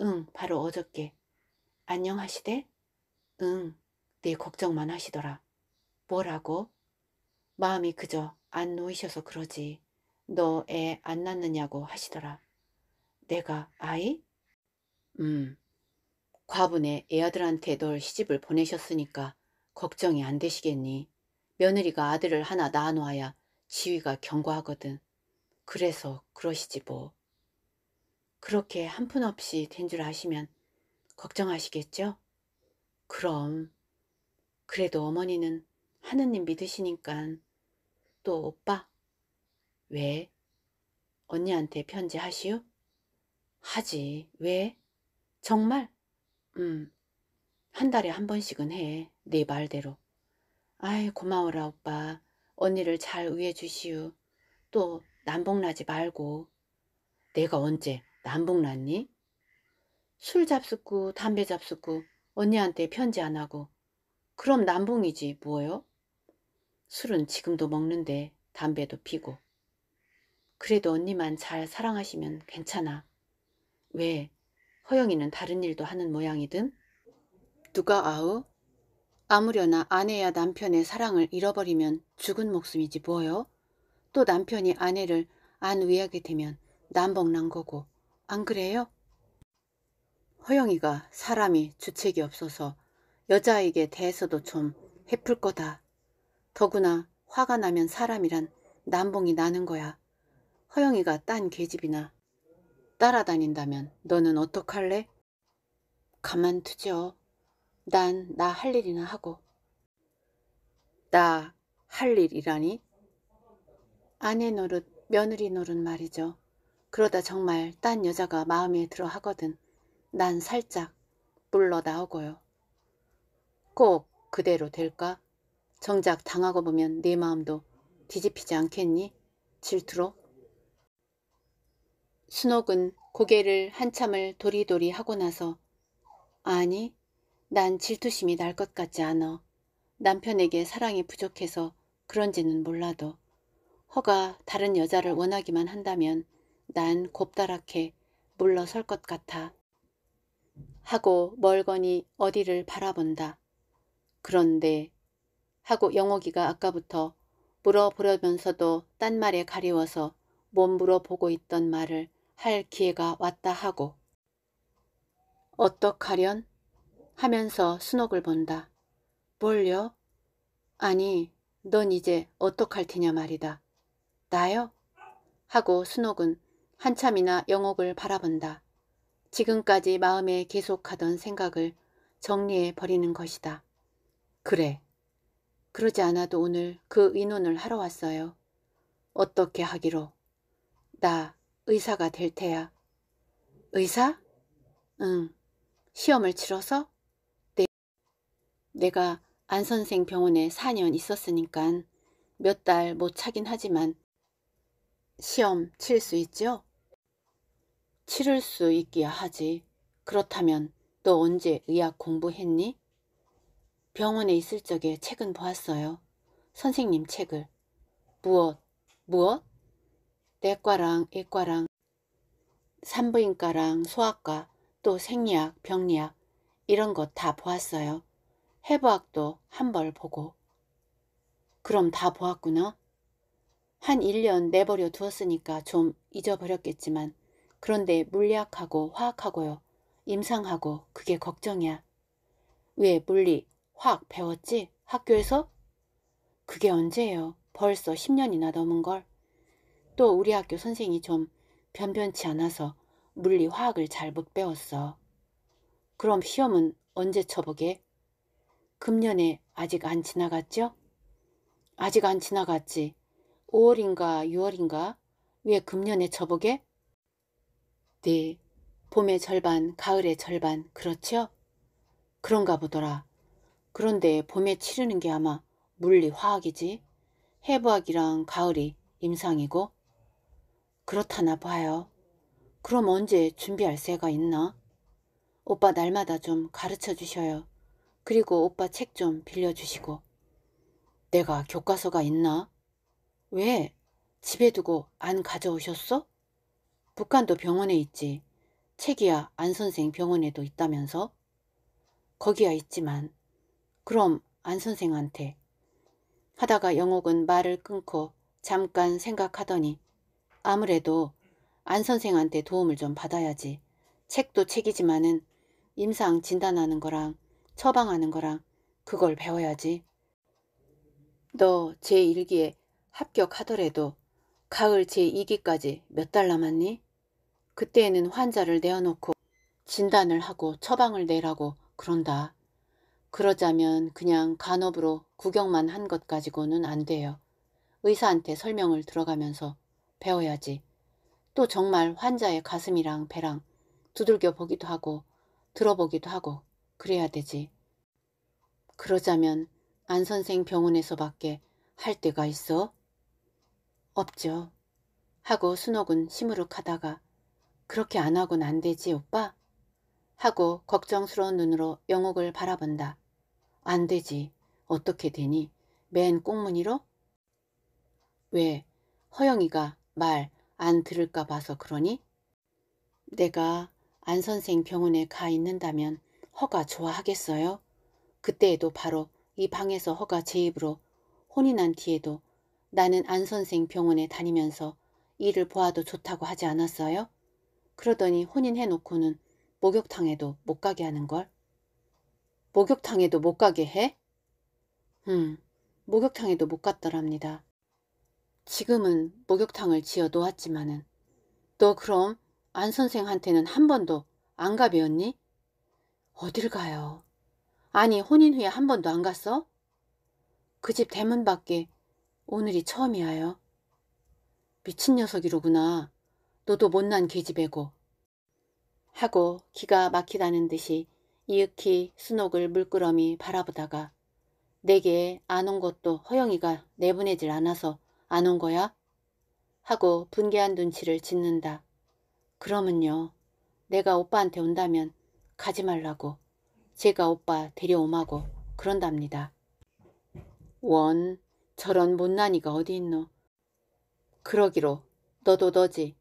응 바로 어저께 안녕하시대? 응네 걱정만 하시더라 뭐라고? 마음이 그저 안 놓이셔서 그러지 너 애 안 낳느냐고 하시더라 내가 아이? 음과분에 애아들한테 널 시집을 보내셨으니까 걱정이 안 되시겠니? 며느리가 아들을 하나 낳아놓아야 시위가견고하거든 그래서 그러시지 뭐. 그렇게 한 푼 없이 된 줄 아시면 걱정하시겠죠? 그럼. 그래도 어머니는 하느님 믿으시니까. 또 오빠? 왜? 언니한테 편지하시오? 하지. 왜? 정말? 음. 한 달에 한 번씩은 해. 네 말대로. 아이 고마워라 오빠. 언니를 잘 위해 주시우. 또 난복나지 말고. 내가 언제 난복났니? 술 잡숫고 담배 잡숫고 언니한테 편지 안 하고. 그럼 난봉이지 뭐요? 술은 지금도 먹는데 담배도 피고. 그래도 언니만 잘 사랑하시면 괜찮아. 왜 허영이는 다른 일도 하는 모양이든? 누가 아우? 아무려나 아내야 남편의 사랑을 잃어버리면 죽은 목숨이지 뭐요? 또 남편이 아내를 안위하게 되면 남복난 거고 안 그래요? 허영이가 사람이 주책이 없어서 여자에게 대해서도 좀 해풀 거다. 더구나 화가 나면 사람이란 남봉이 나는 거야. 허영이가 딴 계집이나 따라다닌다면 너는 어떡할래? 가만두죠. 난나할 일이나 하고. 나 할 일이라니? 아내 노릇, 며느리 노릇 말이죠. 그러다 정말 딴 여자가 마음에 들어 하거든. 난 살짝 물러 나오고요. 꼭 그대로 될까? 정작 당하고 보면 내 네 마음도 뒤집히지 않겠니? 질투로? 순옥은 고개를 한참을 도리도리 하고 나서 아니 난 질투심이 날 것 같지 않아. 남편에게 사랑이 부족해서 그런지는 몰라도 허가 다른 여자를 원하기만 한다면 난 곱다랗게 물러설 것 같아. 하고 멀거니 어디를 바라본다. 그런데 하고 영옥이가 아까부터 물어보려면서도 딴 말에 가리워서 못 물어보고 있던 말을 할 기회가 왔다 하고 어떡하련? 하면서 순옥을 본다. 뭘요? 아니, 넌 이제 어떡할 테냐 말이다. 나요? 하고 순옥은 한참이나 영옥을 바라본다. 지금까지 마음에 계속하던 생각을 정리해 버리는 것이다. 그래. 그러지 않아도 오늘 그 의논을 하러 왔어요. 어떻게 하기로? 나 의사가 될 테야. 의사? 응. 시험을 치러서? 내가 안 선생 병원에 4년 있었으니까몇 달 못 차긴 하지만 시험 칠 수있죠 치를 수 있기야 하지. 그렇다면 너 언제 의학 공부했니? 병원에 있을 적에 책은 보았어요. 선생님 책을. 무엇? 무엇? 내과랑 외과랑 산부인과랑 소아과 또 생리학, 병리학 이런 것 다 보았어요. 해부학도 한 벌 보고. 그럼 다 보았구나. 한 1년 내버려 두었으니까 좀 잊어버렸겠지만 그런데 물리학하고 화학하고요. 임상하고 그게 걱정이야. 왜 물리, 화학 배웠지? 학교에서? 그게 언제예요? 벌써 10년이나 넘은 걸. 또 우리 학교 선생이 좀 변변치 않아서 물리, 화학을 잘 못 배웠어. 그럼 시험은 언제 쳐보게? 금년에 아직 안 지나갔죠? 아직 안 지나갔지. 5월인가 6월인가? 왜 금년에 저보게? 네, 봄의 절반, 가을의 절반, 그렇죠? 그런가 보더라. 그런데 봄에 치르는 게 아마 물리화학이지. 해부학이랑 가을이 임상이고. 그렇다나 봐요. 그럼 언제 준비할 새가 있나? 오빠 날마다 좀 가르쳐 주셔요. 그리고 오빠 책 좀 빌려주시고. 내가 교과서가 있나? 왜? 집에 두고 안 가져오셨어? 북한도 병원에 있지. 책이야 안 선생 병원에도 있다면서? 거기야 있지만. 그럼 안 선생한테. 하다가 영옥은 말을 끊고 잠깐 생각하더니 아무래도 안 선생한테 도움을 좀 받아야지. 책도 책이지만은 임상 진단하는 거랑 처방하는 거랑 그걸 배워야지. 너 제1기에 합격하더라도 가을 제2기까지 몇 달 남았니? 그때에는 환자를 내어놓고 진단을 하고 처방을 내라고 그런다. 그러자면 그냥 간업으로 구경만 한 것 가지고는 안 돼요. 의사한테 설명을 들어가면서 배워야지. 또 정말 환자의 가슴이랑 배랑 두들겨 보기도 하고 들어보기도 하고 그래야 되지. 그러자면 안 선생 병원에서밖에 할 데가 있어? 없죠. 하고 순옥은 시무룩하다가 그렇게 안 하곤 안 되지 오빠? 하고 걱정스러운 눈으로 영옥을 바라본다. 안 되지. 어떻게 되니? 맨 꽁무니로? 왜? 허영이가 말 안 들을까 봐서 그러니? 내가 안 선생 병원에 가 있는다면 허가 좋아하겠어요? 그때에도 바로 이 방에서 허가 제 입으로 혼이 난 뒤에도 나는 안 선생 병원에 다니면서 일을 보아도 좋다고 하지 않았어요? 그러더니 혼인해놓고는 목욕탕에도 못 가게 하는걸. 목욕탕에도 못 가게 해? 음, 목욕탕에도 못 갔더랍니다. 지금은 목욕탕을 지어 놓았지만은 너 그럼 안 선생한테는 한 번도 안 가배웠니? 어딜 가요? 아니 혼인 후에 한 번도 안 갔어? 그 집 대문 밖에 오늘이 처음이야요. 미친 녀석이로구나. 너도 못난 계집애고. 하고 기가 막히다는 듯이 이윽히 순옥을 물끄러미 바라보다가 내게 안 온 것도 허영이가 내보내질 않아서 안 온 거야? 하고 분개한 눈치를 짓는다. 그러면요. 내가 오빠한테 온다면 가지 말라고 제가 오빠 데려오마고 그런답니다. 원 저런 못난이가 어디 있노. 그러기로 너도 너지.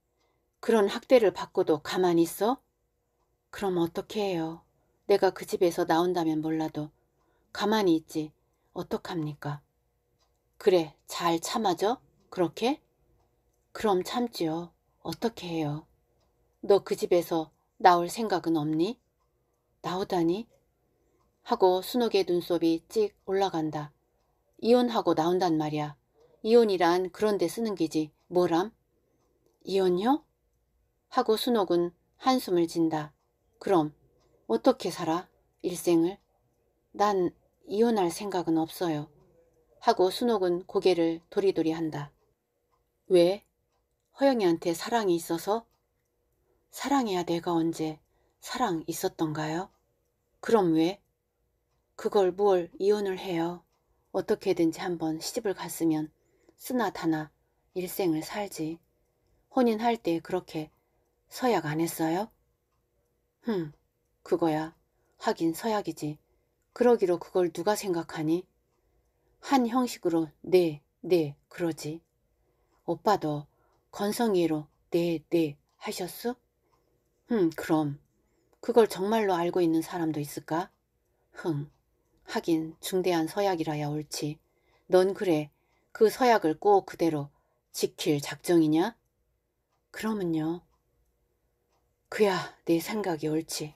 그런 학대를 받고도 가만히 있어? 그럼 어떻게 해요? 내가 그 집에서 나온다면 몰라도 가만히 있지 어떡합니까? 그래 잘 참아줘? 그렇게? 그럼 참지요. 어떻게 해요? 너 그 집에서 나올 생각은 없니? 나오다니? 하고 순옥의 눈썹이 찍 올라간다. 이혼하고 나온단 말이야. 이혼이란 그런데 쓰는 기지. 뭐람? 이혼요? 하고 순옥은 한숨을 진다. 그럼 어떻게 살아? 일생을? 난 이혼할 생각은 없어요. 하고 순옥은 고개를 도리도리 한다. 왜? 허영이한테 사랑이 있어서? 사랑해야 내가 언제 사랑 있었던가요? 그럼 왜? 그걸 뭘 이혼을 해요. 어떻게든지 한번 시집을 갔으면 쓰나 다나 일생을 살지. 혼인할 때 그렇게 서약 안 했어요? 흠, 그거야. 하긴 서약이지. 그러기로 그걸 누가 생각하니? 한 형식으로 네, 네, 그러지. 오빠도 건성이로 네, 네 하셨어? 흠, 그럼 그걸 정말로 알고 있는 사람도 있을까? 흥, 하긴 중대한 서약이라야 옳지. 넌 그래. 그 서약을 꼭 그대로 지킬 작정이냐? 그러면요. 그야 내 생각이 옳지.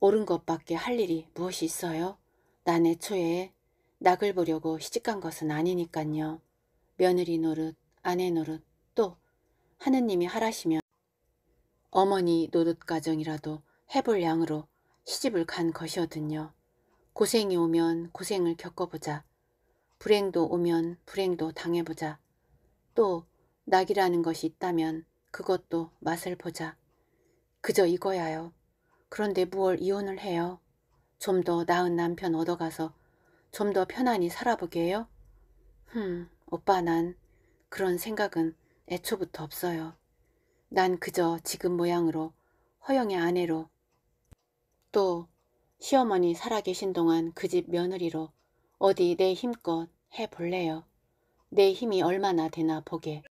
옳은 것밖에 할 일이 무엇이 있어요? 난 애초에 낙을 보려고 시집간 것은 아니니깐요. 며느리 노릇, 아내 노릇, 또 하느님이 하라시면 어머니 노릇 가정이라도 해볼 양으로 시집을 간것이었든요 고생이 오면 고생을 겪어보자. 불행도 오면 불행도 당해보자. 또 낙이라는 것이 있다면 그것도 맛을 보자. 그저 이거야요. 그런데 무얼 이혼을 해요? 좀 더 나은 남편 얻어가서 좀 더 편안히 살아보게요? 흠, 오빠 난 그런 생각은 애초부터 없어요. 난 그저 지금 모양으로 허영의 아내로 또 시어머니 살아계신 동안 그 집 며느리로 어디 내 힘껏 해볼래요. 내 힘이 얼마나 되나 보게.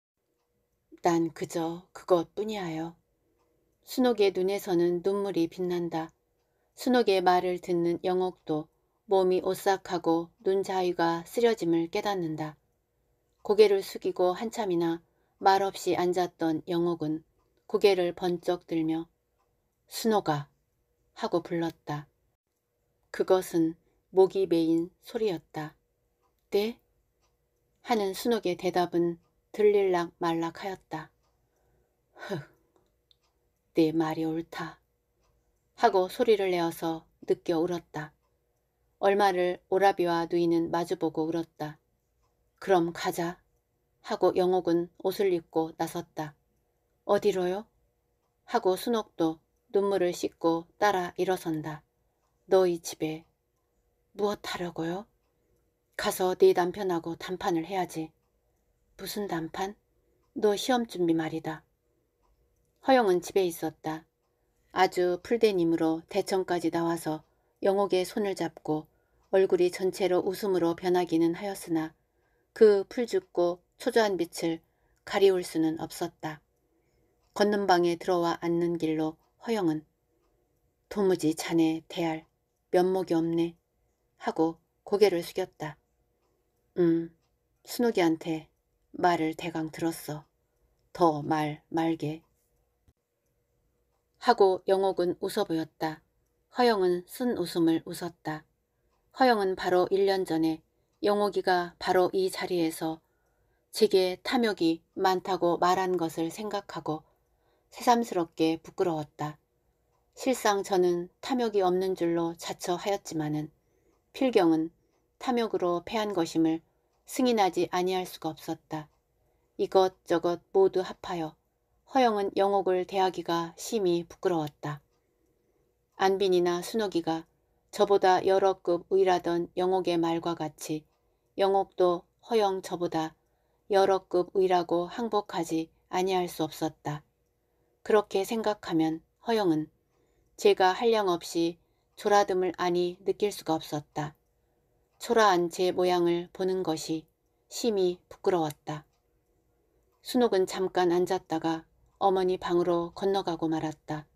난 그저 그것뿐이하여 순옥의 눈에서는 눈물이 빛난다. 순옥의 말을 듣는 영옥도 몸이 오싹하고 눈 자위가 쓰려짐을 깨닫는다. 고개를 숙이고 한참이나 말없이 앉았던 영옥은 고개를 번쩍 들며 순호가 하고 불렀다. 그것은 목이 메인 소리였다. 네? 하는 순옥의 대답은 들릴락 말락하였다. 흑, 내 말이 옳다. 하고 소리를 내어서 느껴 울었다. 얼마를 오라비와 누이는 마주보고 울었다. 그럼 가자. 하고 영옥은 옷을 입고 나섰다. 어디로요? 하고 순옥도 눈물을 씻고 따라 일어선다. 너희 집에 무엇하려고요? 가서 네 남편하고 담판을 해야지. 무슨 담판? 너 시험 준비 말이다. 허영은 집에 있었다. 아주 풀대님으로 대청까지 나와서 영옥의 손을 잡고 얼굴이 전체로 웃음으로 변하기는 하였으나 그 풀죽고 초조한 빛을 가리울 수는 없었다. 걷는 방에 들어와 앉는 길로 허영은 도무지 자네 대할 면목이 없네 하고 고개를 숙였다. 음, 순옥이한테 말을 대강 들었어. 더 말 말게. 하고 영옥은 웃어 보였다. 허영은 쓴 웃음을 웃었다. 허영은 바로 1년 전에 영옥이가 바로 이 자리에서 제게 탐욕이 많다고 말한 것을 생각하고 새삼스럽게 부끄러웠다. 실상 저는 탐욕이 없는 줄로 자처하였지만은 필경은 탐욕으로 패한 것임을 승인하지 아니할 수가 없었다. 이것저것 모두 합하여 허영은 영옥을 대하기가 심히 부끄러웠다. 안빈이나 순옥이가 저보다 여러 급 의라던 영옥의 말과 같이 영옥도 허영 저보다 여러 급 의라고 항복하지 아니할 수 없었다. 그렇게 생각하면 허영은 제가 한량 없이 졸아듦을 아니 느낄 수가 없었다. 초라한 제 모양을 보는 것이 심히 부끄러웠다. 순옥은 잠깐 앉았다가 어머니 방으로 건너가고 말았다.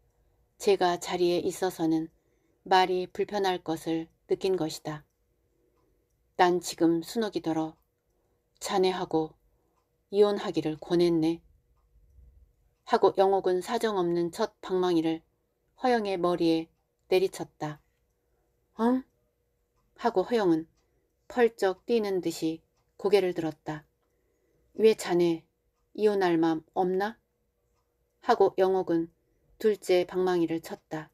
제가 자리에 있어서는 말이 불편할 것을 느낀 것이다. 난 지금 순옥이더러 자네하고 이혼하기를 권했네. 하고 영옥은 사정없는 첫 방망이를 허영의 머리에 내리쳤다. 엉? 하고 허영은 펄쩍 뛰는 듯이 고개를 들었다. 왜 자네 이혼할 맘 없나? 하고 영옥은 둘째 방망이를 쳤다.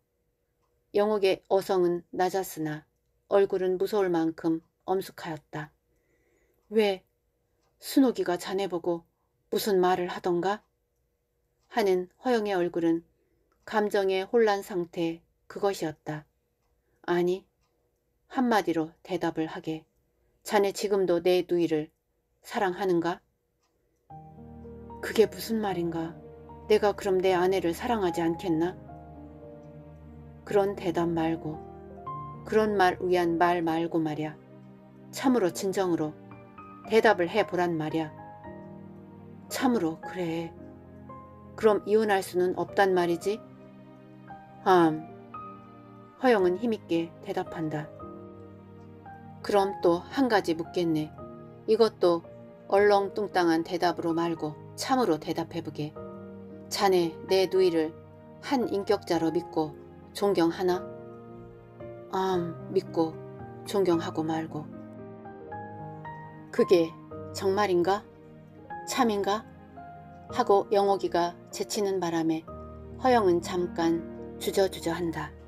영옥의 어성은 낮았으나 얼굴은 무서울 만큼 엄숙하였다. 왜 순옥이가 자네 보고 무슨 말을 하던가? 하는 허영의 얼굴은 감정의 혼란 상태 그것이었다. 아니, 한마디로 대답을 하게. 자네 지금도 내 누이를 사랑하는가? 그게 무슨 말인가? 내가 그럼 내 아내를 사랑하지 않겠나? 그런 대답 말고 그런 말 위한 말 말고 말야. 참으로 진정으로 대답을 해보란 말야. 이 참으로 그래. 그럼 이혼할 수는 없단 말이지? 함. 허영은 힘있게 대답한다. 그럼 또 한 가지 묻겠네. 이것도 얼렁뚱땅한 대답으로 말고 참으로 대답해보게. 자네 내 누이를 한 인격자로 믿고 존경하나? 암 믿고 존경하고 말고. 그게 정말인가? 참인가? 하고 영옥이가 제치는 바람에 허영은 잠깐 주저주저한다.